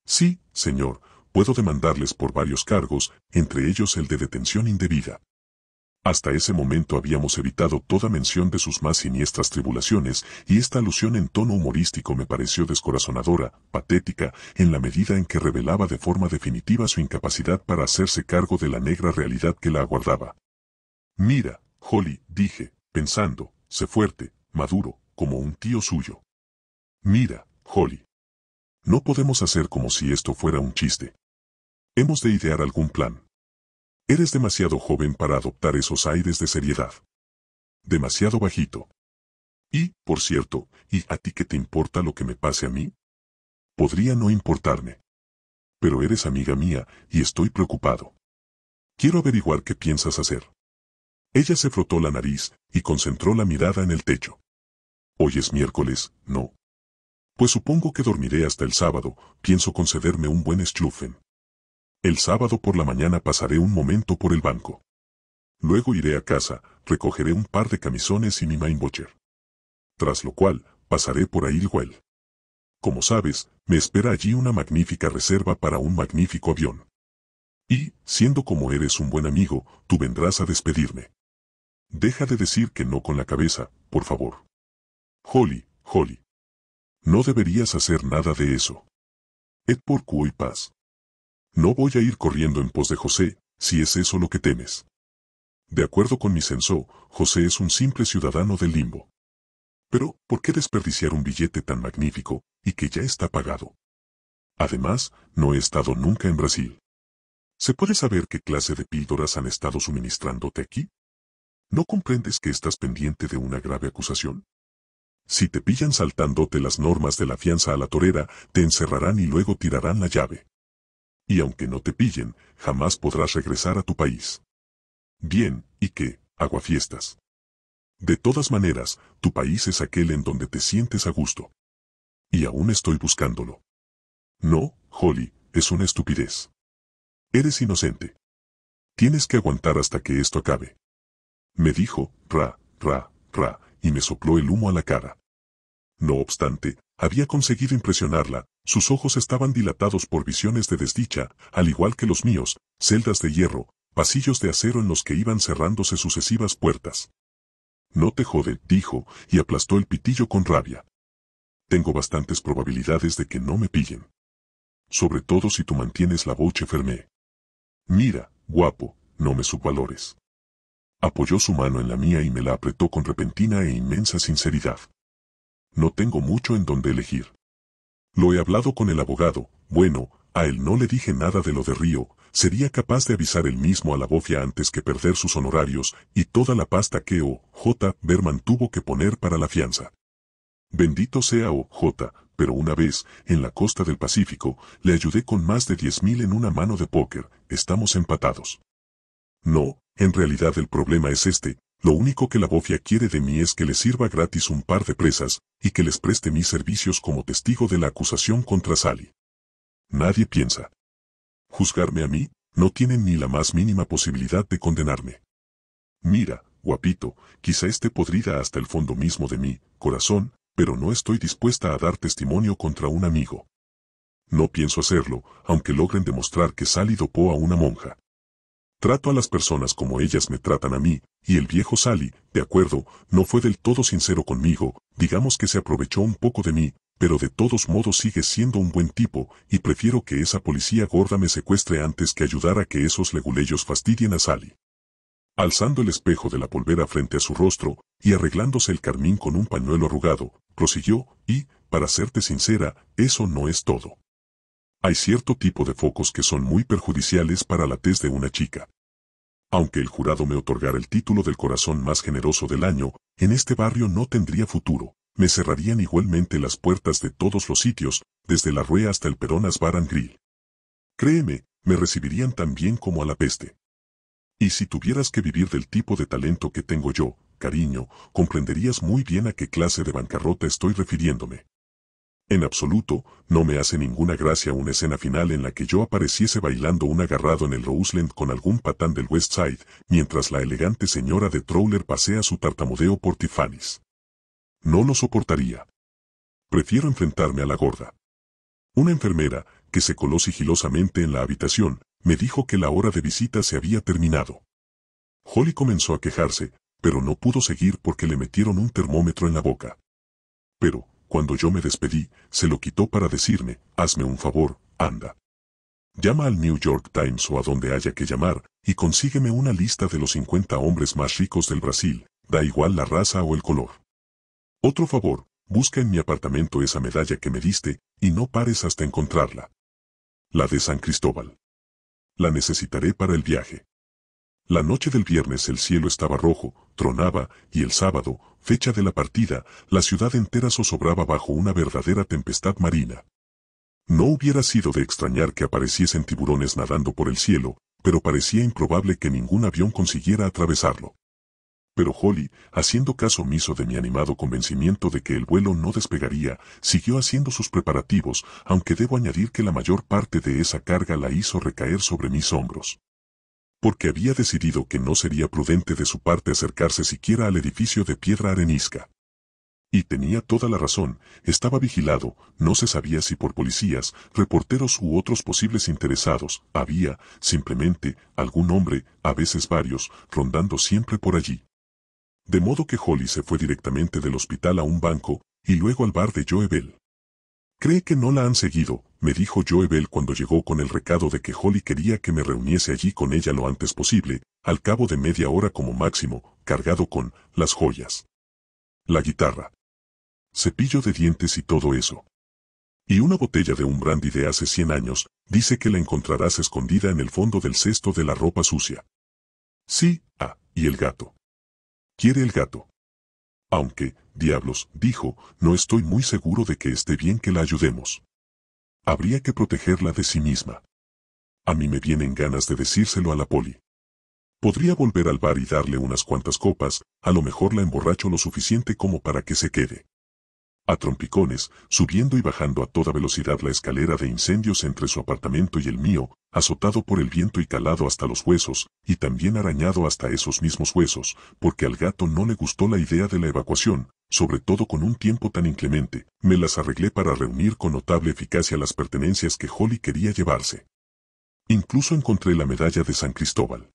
Sí, señor, puedo demandarles por varios cargos, entre ellos el de detención indebida. Hasta ese momento habíamos evitado toda mención de sus más siniestras tribulaciones, y esta alusión en tono humorístico me pareció descorazonadora, patética, en la medida en que revelaba de forma definitiva su incapacidad para hacerse cargo de la negra realidad que la aguardaba. Mira, Holly, dije, pensando, sé fuerte, maduro, como un tío suyo. Mira, Holly. No podemos hacer como si esto fuera un chiste. Hemos de idear algún plan. Eres demasiado joven para adoptar esos aires de seriedad. Demasiado bajito. Y, por cierto, ¿y a ti qué te importa lo que me pase a mí? Podría no importarme. Pero eres amiga mía y estoy preocupado. Quiero averiguar qué piensas hacer. Ella se frotó la nariz y concentró la mirada en el techo. Hoy es miércoles, ¿no? Pues supongo que dormiré hasta el sábado, pienso concederme un buen schlufen. El sábado por la mañana pasaré un momento por el banco. Luego iré a casa, recogeré un par de camisones y mi mindwatcher. Tras lo cual, pasaré por ahí igual. Como sabes, me espera allí una magnífica reserva para un magnífico avión. Y, siendo como eres un buen amigo, tú vendrás a despedirme. Deja de decir que no con la cabeza, por favor. Holly, Holly. No deberías hacer nada de eso. Ed por y paz. No voy a ir corriendo en pos de José, si es eso lo que temes. De acuerdo con mi censo, José es un simple ciudadano del limbo. Pero, ¿por qué desperdiciar un billete tan magnífico, y que ya está pagado? Además, no he estado nunca en Brasil. ¿Se puede saber qué clase de píldoras han estado suministrándote aquí? ¿No comprendes que estás pendiente de una grave acusación? Si te pillan saltándote las normas de la fianza a la torera, te encerrarán y luego tirarán la llave. Y aunque no te pillen, jamás podrás regresar a tu país. Bien, ¿y qué? Aguafiestas. De todas maneras, tu país es aquel en donde te sientes a gusto. Y aún estoy buscándolo. No, Holly, es una estupidez. Eres inocente. Tienes que aguantar hasta que esto acabe. Me dijo, ra, ra, ra, y me sopló el humo a la cara. No obstante, había conseguido impresionarla, sus ojos estaban dilatados por visiones de desdicha, al igual que los míos, celdas de hierro, pasillos de acero en los que iban cerrándose sucesivas puertas. No te jode, dijo, y aplastó el pitillo con rabia. Tengo bastantes probabilidades de que no me pillen. Sobre todo si tú mantienes la boche fermé. Mira, guapo, no me subvalores. Apoyó su mano en la mía y me la apretó con repentina e inmensa sinceridad. No tengo mucho en donde elegir. Lo he hablado con el abogado, bueno, a él no le dije nada de lo de Río, sería capaz de avisar él mismo a la bofia antes que perder sus honorarios y toda la pasta que O. J. Berman tuvo que poner para la fianza. Bendito sea O. J., pero una vez, en la costa del Pacífico, le ayudé con más de diez mil en una mano de póker, estamos empatados. No, en realidad el problema es este, lo único que la bofia quiere de mí es que le sirva gratis un par de presas, y que les preste mis servicios como testigo de la acusación contra Sally. Nadie piensa. Juzgarme a mí, no tienen ni la más mínima posibilidad de condenarme. Mira, guapito, quizá esté podrida hasta el fondo mismo de mí, corazón, pero no estoy dispuesta a dar testimonio contra un amigo. No pienso hacerlo, aunque logren demostrar que Sally dopó a una monja. Trato a las personas como ellas me tratan a mí, y el viejo Sally, de acuerdo, no fue del todo sincero conmigo, digamos que se aprovechó un poco de mí, pero de todos modos sigue siendo un buen tipo, y prefiero que esa policía gorda me secuestre antes que ayudar a que esos leguleyos fastidien a Sally. Alzando el espejo de la polvera frente a su rostro, y arreglándose el carmín con un pañuelo arrugado, prosiguió, y, para serte sincera, eso no es todo. Hay cierto tipo de focos que son muy perjudiciales para la tez de una chica. Aunque el jurado me otorgara el título del corazón más generoso del año, en este barrio no tendría futuro. Me cerrarían igualmente las puertas de todos los sitios, desde la Rue hasta el Peronas Bar Grill. Créeme, me recibirían tan bien como a la peste. Y si tuvieras que vivir del tipo de talento que tengo yo, cariño, comprenderías muy bien a qué clase de bancarrota estoy refiriéndome. En absoluto, no me hace ninguna gracia una escena final en la que yo apareciese bailando un agarrado en el Roseland con algún patán del West Side, mientras la elegante señora de Trawler pasea su tartamudeo por Tiffany's. No lo soportaría. Prefiero enfrentarme a la gorda. Una enfermera, que se coló sigilosamente en la habitación, me dijo que la hora de visita se había terminado. Holly comenzó a quejarse, pero no pudo seguir porque le metieron un termómetro en la boca. Pero, cuando yo me despedí, se lo quitó para decirme, hazme un favor, anda. Llama al New York Times o a donde haya que llamar, y consígueme una lista de los 50 hombres más ricos del Brasil, da igual la raza o el color. Otro favor, busca en mi apartamento esa medalla que me diste, y no pares hasta encontrarla. La de San Cristóbal. La necesitaré para el viaje. La noche del viernes el cielo estaba rojo, tronaba, y el sábado, fecha de la partida, la ciudad entera zozobraba bajo una verdadera tempestad marina. No hubiera sido de extrañar que apareciesen tiburones nadando por el cielo, pero parecía improbable que ningún avión consiguiera atravesarlo. Pero Holly, haciendo caso omiso de mi animado convencimiento de que el vuelo no despegaría, siguió haciendo sus preparativos, aunque debo añadir que la mayor parte de esa carga la hizo recaer sobre mis hombros porque había decidido que no sería prudente de su parte acercarse siquiera al edificio de piedra arenisca. Y tenía toda la razón, estaba vigilado, no se sabía si por policías, reporteros u otros posibles interesados, había, simplemente, algún hombre, a veces varios, rondando siempre por allí. De modo que Holly se fue directamente del hospital a un banco, y luego al bar de Joe Bell. Cree que no la han seguido, me dijo Joebel cuando llegó con el recado de que Holly quería que me reuniese allí con ella lo antes posible, al cabo de media hora como máximo, cargado con las joyas. La guitarra. Cepillo de dientes y todo eso. Y una botella de un brandy de hace 100 años, dice que la encontrarás escondida en el fondo del cesto de la ropa sucia. Sí, ah, y el gato. Quiere el gato. Aunque, Diablos, dijo, no estoy muy seguro de que esté bien que la ayudemos. Habría que protegerla de sí misma. A mí me vienen ganas de decírselo a la poli. Podría volver al bar y darle unas cuantas copas, a lo mejor la emborracho lo suficiente como para que se quede. A trompicones, subiendo y bajando a toda velocidad la escalera de incendios entre su apartamento y el mío, azotado por el viento y calado hasta los huesos, y también arañado hasta esos mismos huesos, porque al gato no le gustó la idea de la evacuación, sobre todo con un tiempo tan inclemente, me las arreglé para reunir con notable eficacia las pertenencias que Holly quería llevarse. Incluso encontré la medalla de San Cristóbal.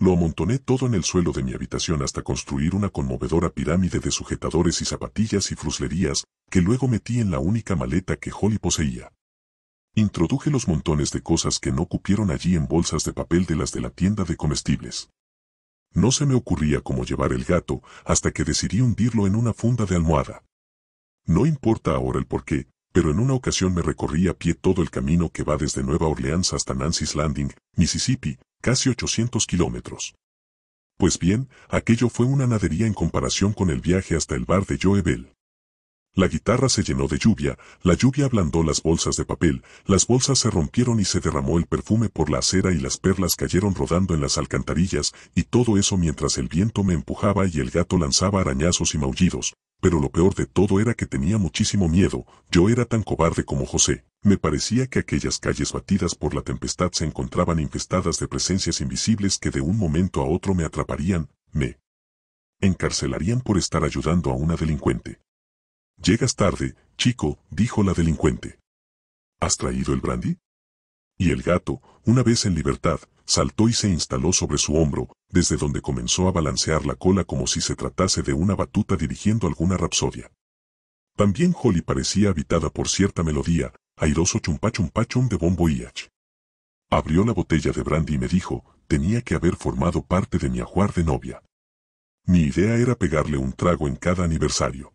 Lo amontoné todo en el suelo de mi habitación hasta construir una conmovedora pirámide de sujetadores y zapatillas y fruslerías que luego metí en la única maleta que Holly poseía. Introduje los montones de cosas que no cupieron allí en bolsas de papel de las de la tienda de comestibles. No se me ocurría cómo llevar el gato hasta que decidí hundirlo en una funda de almohada. No importa ahora el porqué, pero en una ocasión me recorrí a pie todo el camino que va desde Nueva Orleans hasta Nancy's Landing, Mississippi, casi 800 kilómetros. Pues bien, aquello fue una nadería en comparación con el viaje hasta el bar de Joe Bell. La guitarra se llenó de lluvia, la lluvia ablandó las bolsas de papel, las bolsas se rompieron y se derramó el perfume por la acera y las perlas cayeron rodando en las alcantarillas, y todo eso mientras el viento me empujaba y el gato lanzaba arañazos y maullidos. Pero lo peor de todo era que tenía muchísimo miedo, yo era tan cobarde como José. Me parecía que aquellas calles batidas por la tempestad se encontraban infestadas de presencias invisibles que de un momento a otro me atraparían, me encarcelarían por estar ayudando a una delincuente. Llegas tarde, chico, dijo la delincuente. ¿Has traído el brandy? Y el gato, una vez en libertad, saltó y se instaló sobre su hombro, desde donde comenzó a balancear la cola como si se tratase de una batuta dirigiendo alguna rapsodia. También Holly parecía habitada por cierta melodía, airoso chumpachumpachum de bombo y Abrió la botella de brandy y me dijo, tenía que haber formado parte de mi ajuar de novia. Mi idea era pegarle un trago en cada aniversario.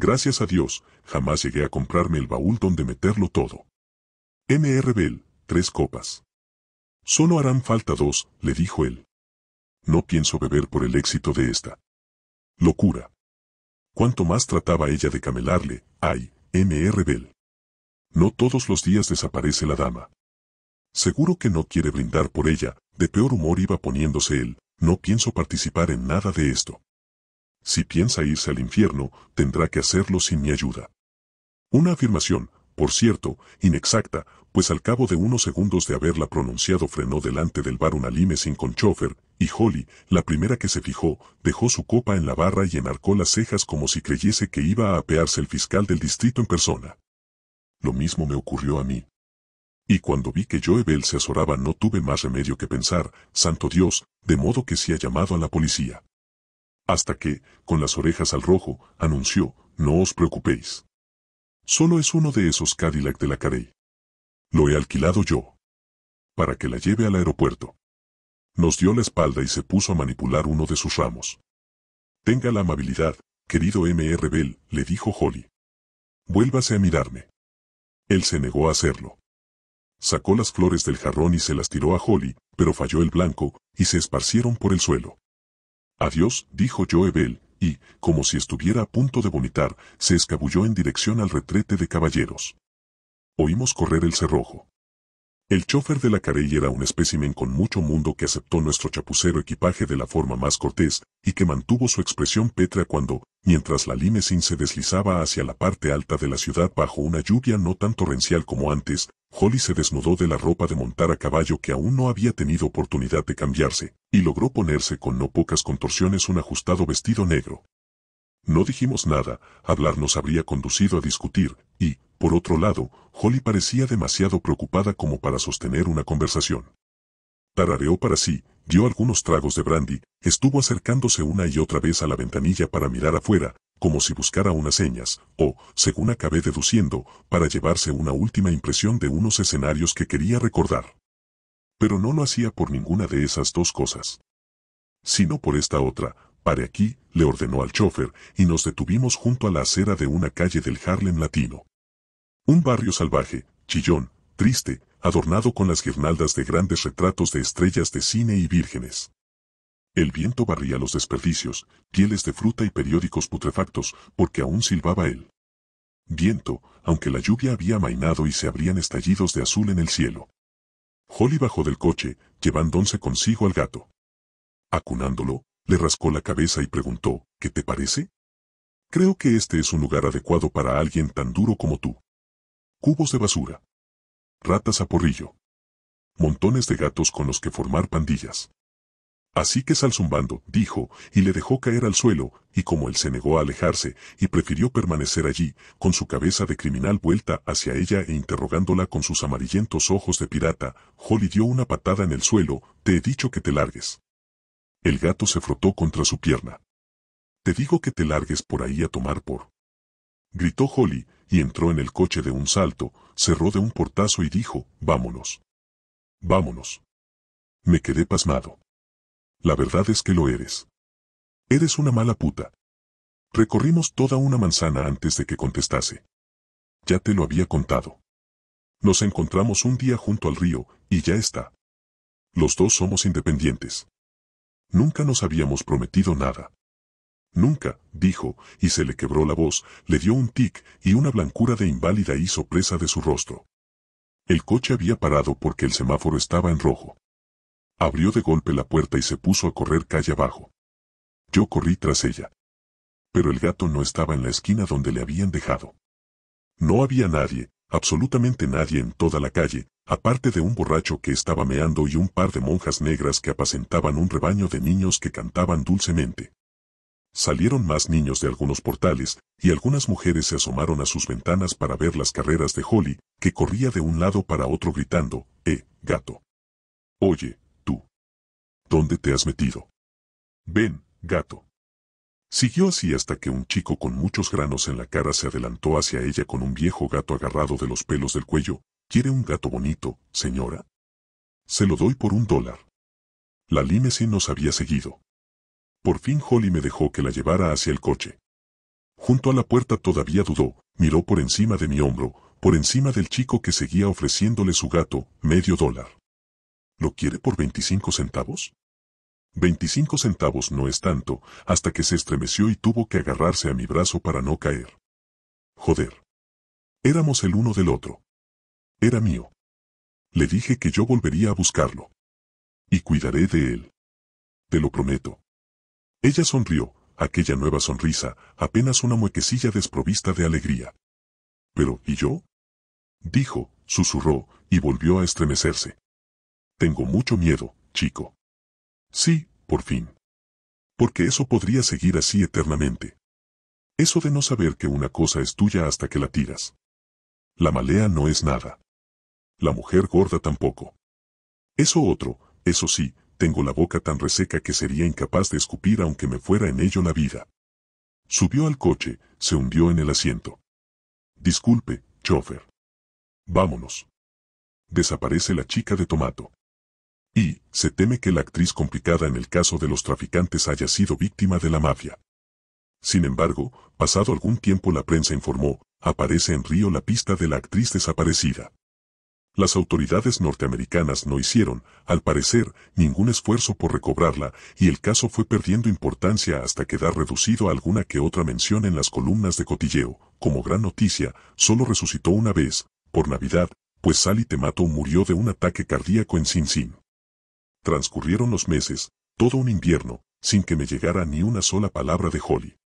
Gracias a Dios, jamás llegué a comprarme el baúl donde meterlo todo. M.R. Bell, tres copas. Solo harán falta dos, le dijo él. No pienso beber por el éxito de esta. Locura. Cuanto más trataba ella de camelarle, ay, M.R. Bell. No todos los días desaparece la dama. Seguro que no quiere brindar por ella, de peor humor iba poniéndose él, no pienso participar en nada de esto si piensa irse al infierno, tendrá que hacerlo sin mi ayuda. Una afirmación, por cierto, inexacta, pues al cabo de unos segundos de haberla pronunciado frenó delante del bar un alime sin conchofer, y Holly, la primera que se fijó, dejó su copa en la barra y enarcó las cejas como si creyese que iba a apearse el fiscal del distrito en persona. Lo mismo me ocurrió a mí. Y cuando vi que Joebel se azoraba no tuve más remedio que pensar, santo Dios, de modo que se ha llamado a la policía hasta que, con las orejas al rojo, anunció, no os preocupéis. Solo es uno de esos Cadillac de la Carey. Lo he alquilado yo. Para que la lleve al aeropuerto. Nos dio la espalda y se puso a manipular uno de sus ramos. Tenga la amabilidad, querido M.R. Bell, le dijo Holly. Vuélvase a mirarme. Él se negó a hacerlo. Sacó las flores del jarrón y se las tiró a Holly, pero falló el blanco, y se esparcieron por el suelo. Adiós, dijo Joebel, y, como si estuviera a punto de vomitar, se escabulló en dirección al retrete de caballeros. Oímos correr el cerrojo. El chofer de la Carey era un espécimen con mucho mundo que aceptó nuestro chapucero equipaje de la forma más cortés y que mantuvo su expresión pétrea cuando, mientras la limesin se deslizaba hacia la parte alta de la ciudad bajo una lluvia no tan torrencial como antes, Holly se desnudó de la ropa de montar a caballo que aún no había tenido oportunidad de cambiarse, y logró ponerse con no pocas contorsiones un ajustado vestido negro. No dijimos nada, hablar nos habría conducido a discutir, y, por otro lado, Holly parecía demasiado preocupada como para sostener una conversación. Tarareó para sí, dio algunos tragos de brandy, estuvo acercándose una y otra vez a la ventanilla para mirar afuera, como si buscara unas señas, o, según acabé deduciendo, para llevarse una última impresión de unos escenarios que quería recordar. Pero no lo hacía por ninguna de esas dos cosas. Sino por esta otra, pare aquí, le ordenó al chofer, y nos detuvimos junto a la acera de una calle del Harlem latino. Un barrio salvaje, chillón, triste, adornado con las guirnaldas de grandes retratos de estrellas de cine y vírgenes. El viento barría los desperdicios, pieles de fruta y periódicos putrefactos, porque aún silbaba él. Viento, aunque la lluvia había amainado y se abrían estallidos de azul en el cielo. Holly bajó del coche, llevándose consigo al gato. Acunándolo, le rascó la cabeza y preguntó, ¿qué te parece? Creo que este es un lugar adecuado para alguien tan duro como tú. Cubos de basura. Ratas a porrillo. Montones de gatos con los que formar pandillas. Así que Salzumbando, dijo, y le dejó caer al suelo, y como él se negó a alejarse, y prefirió permanecer allí, con su cabeza de criminal vuelta hacia ella e interrogándola con sus amarillentos ojos de pirata, Holly dio una patada en el suelo, te he dicho que te largues. El gato se frotó contra su pierna. Te digo que te largues por ahí a tomar por. Gritó Holly, y entró en el coche de un salto, cerró de un portazo y dijo, vámonos. Vámonos. Me quedé pasmado. La verdad es que lo eres. Eres una mala puta. Recorrimos toda una manzana antes de que contestase. Ya te lo había contado. Nos encontramos un día junto al río, y ya está. Los dos somos independientes. Nunca nos habíamos prometido nada. Nunca, dijo, y se le quebró la voz, le dio un tic, y una blancura de inválida hizo presa de su rostro. El coche había parado porque el semáforo estaba en rojo. Abrió de golpe la puerta y se puso a correr calle abajo. Yo corrí tras ella. Pero el gato no estaba en la esquina donde le habían dejado. No había nadie, absolutamente nadie en toda la calle, aparte de un borracho que estaba meando y un par de monjas negras que apacentaban un rebaño de niños que cantaban dulcemente. Salieron más niños de algunos portales, y algunas mujeres se asomaron a sus ventanas para ver las carreras de Holly, que corría de un lado para otro gritando, ¡Eh, gato! Oye, ¿Dónde te has metido? Ven, gato. Siguió así hasta que un chico con muchos granos en la cara se adelantó hacia ella con un viejo gato agarrado de los pelos del cuello. ¿Quiere un gato bonito, señora? Se lo doy por un dólar. La Limesi nos había seguido. Por fin Holly me dejó que la llevara hacia el coche. Junto a la puerta todavía dudó, miró por encima de mi hombro, por encima del chico que seguía ofreciéndole su gato, medio dólar. ¿Lo quiere por 25 centavos? 25 centavos no es tanto, hasta que se estremeció y tuvo que agarrarse a mi brazo para no caer. Joder. Éramos el uno del otro. Era mío. Le dije que yo volvería a buscarlo. Y cuidaré de él. Te lo prometo. Ella sonrió, aquella nueva sonrisa, apenas una muequecilla desprovista de alegría. Pero, ¿y yo? Dijo, susurró, y volvió a estremecerse. Tengo mucho miedo, chico. Sí, por fin. Porque eso podría seguir así eternamente. Eso de no saber que una cosa es tuya hasta que la tiras. La malea no es nada. La mujer gorda tampoco. Eso otro, eso sí, tengo la boca tan reseca que sería incapaz de escupir aunque me fuera en ello la vida. Subió al coche, se hundió en el asiento. Disculpe, chofer. Vámonos. Desaparece la chica de tomato y, se teme que la actriz complicada en el caso de los traficantes haya sido víctima de la mafia. Sin embargo, pasado algún tiempo la prensa informó, aparece en Río la pista de la actriz desaparecida. Las autoridades norteamericanas no hicieron, al parecer, ningún esfuerzo por recobrarla y el caso fue perdiendo importancia hasta quedar reducido a alguna que otra mención en las columnas de cotilleo. Como gran noticia, solo resucitó una vez, por Navidad, pues Sally Temato murió de un ataque cardíaco en Sin Transcurrieron los meses, todo un invierno, sin que me llegara ni una sola palabra de Holly.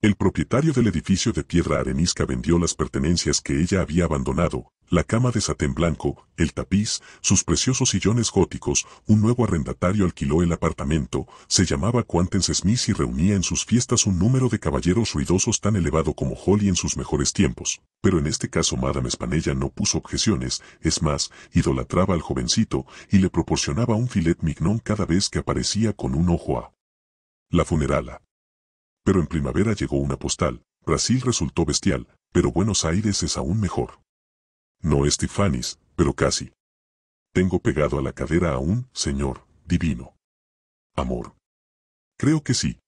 El propietario del edificio de piedra arenisca vendió las pertenencias que ella había abandonado, la cama de satén blanco, el tapiz, sus preciosos sillones góticos, un nuevo arrendatario alquiló el apartamento, se llamaba Quantens Smith y reunía en sus fiestas un número de caballeros ruidosos tan elevado como Holly en sus mejores tiempos. Pero en este caso Madame Espanella no puso objeciones, es más, idolatraba al jovencito y le proporcionaba un filet mignon cada vez que aparecía con un ojo a la funerala. Pero en primavera llegó una postal, Brasil resultó bestial, pero Buenos Aires es aún mejor. No es pero casi. Tengo pegado a la cadera a un Señor divino. Amor. Creo que sí.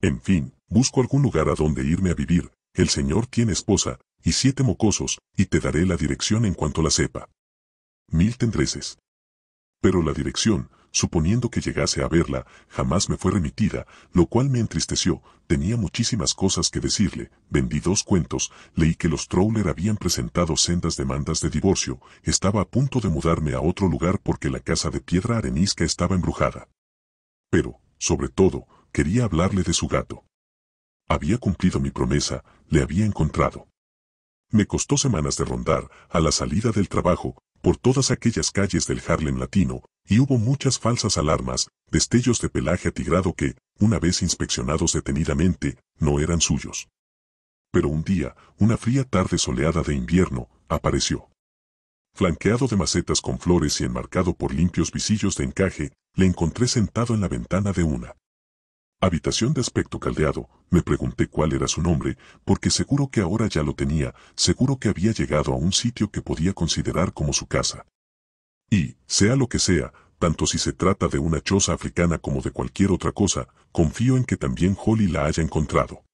En fin, busco algún lugar a donde irme a vivir. El Señor tiene esposa, y siete mocosos, y te daré la dirección en cuanto la sepa. mil tendreces Pero la dirección, suponiendo que llegase a verla, jamás me fue remitida, lo cual me entristeció, tenía muchísimas cosas que decirle, vendí dos cuentos, leí que los Trowler habían presentado sendas demandas de divorcio, estaba a punto de mudarme a otro lugar porque la casa de piedra arenisca estaba embrujada. Pero, sobre todo, quería hablarle de su gato. Había cumplido mi promesa, le había encontrado. Me costó semanas de rondar, a la salida del trabajo, por todas aquellas calles del Harlem latino, y hubo muchas falsas alarmas, destellos de pelaje atigrado que, una vez inspeccionados detenidamente, no eran suyos. Pero un día, una fría tarde soleada de invierno, apareció. Flanqueado de macetas con flores y enmarcado por limpios visillos de encaje, le encontré sentado en la ventana de una. Habitación de aspecto caldeado, me pregunté cuál era su nombre, porque seguro que ahora ya lo tenía, seguro que había llegado a un sitio que podía considerar como su casa. Y, sea lo que sea, tanto si se trata de una choza africana como de cualquier otra cosa, confío en que también Holly la haya encontrado.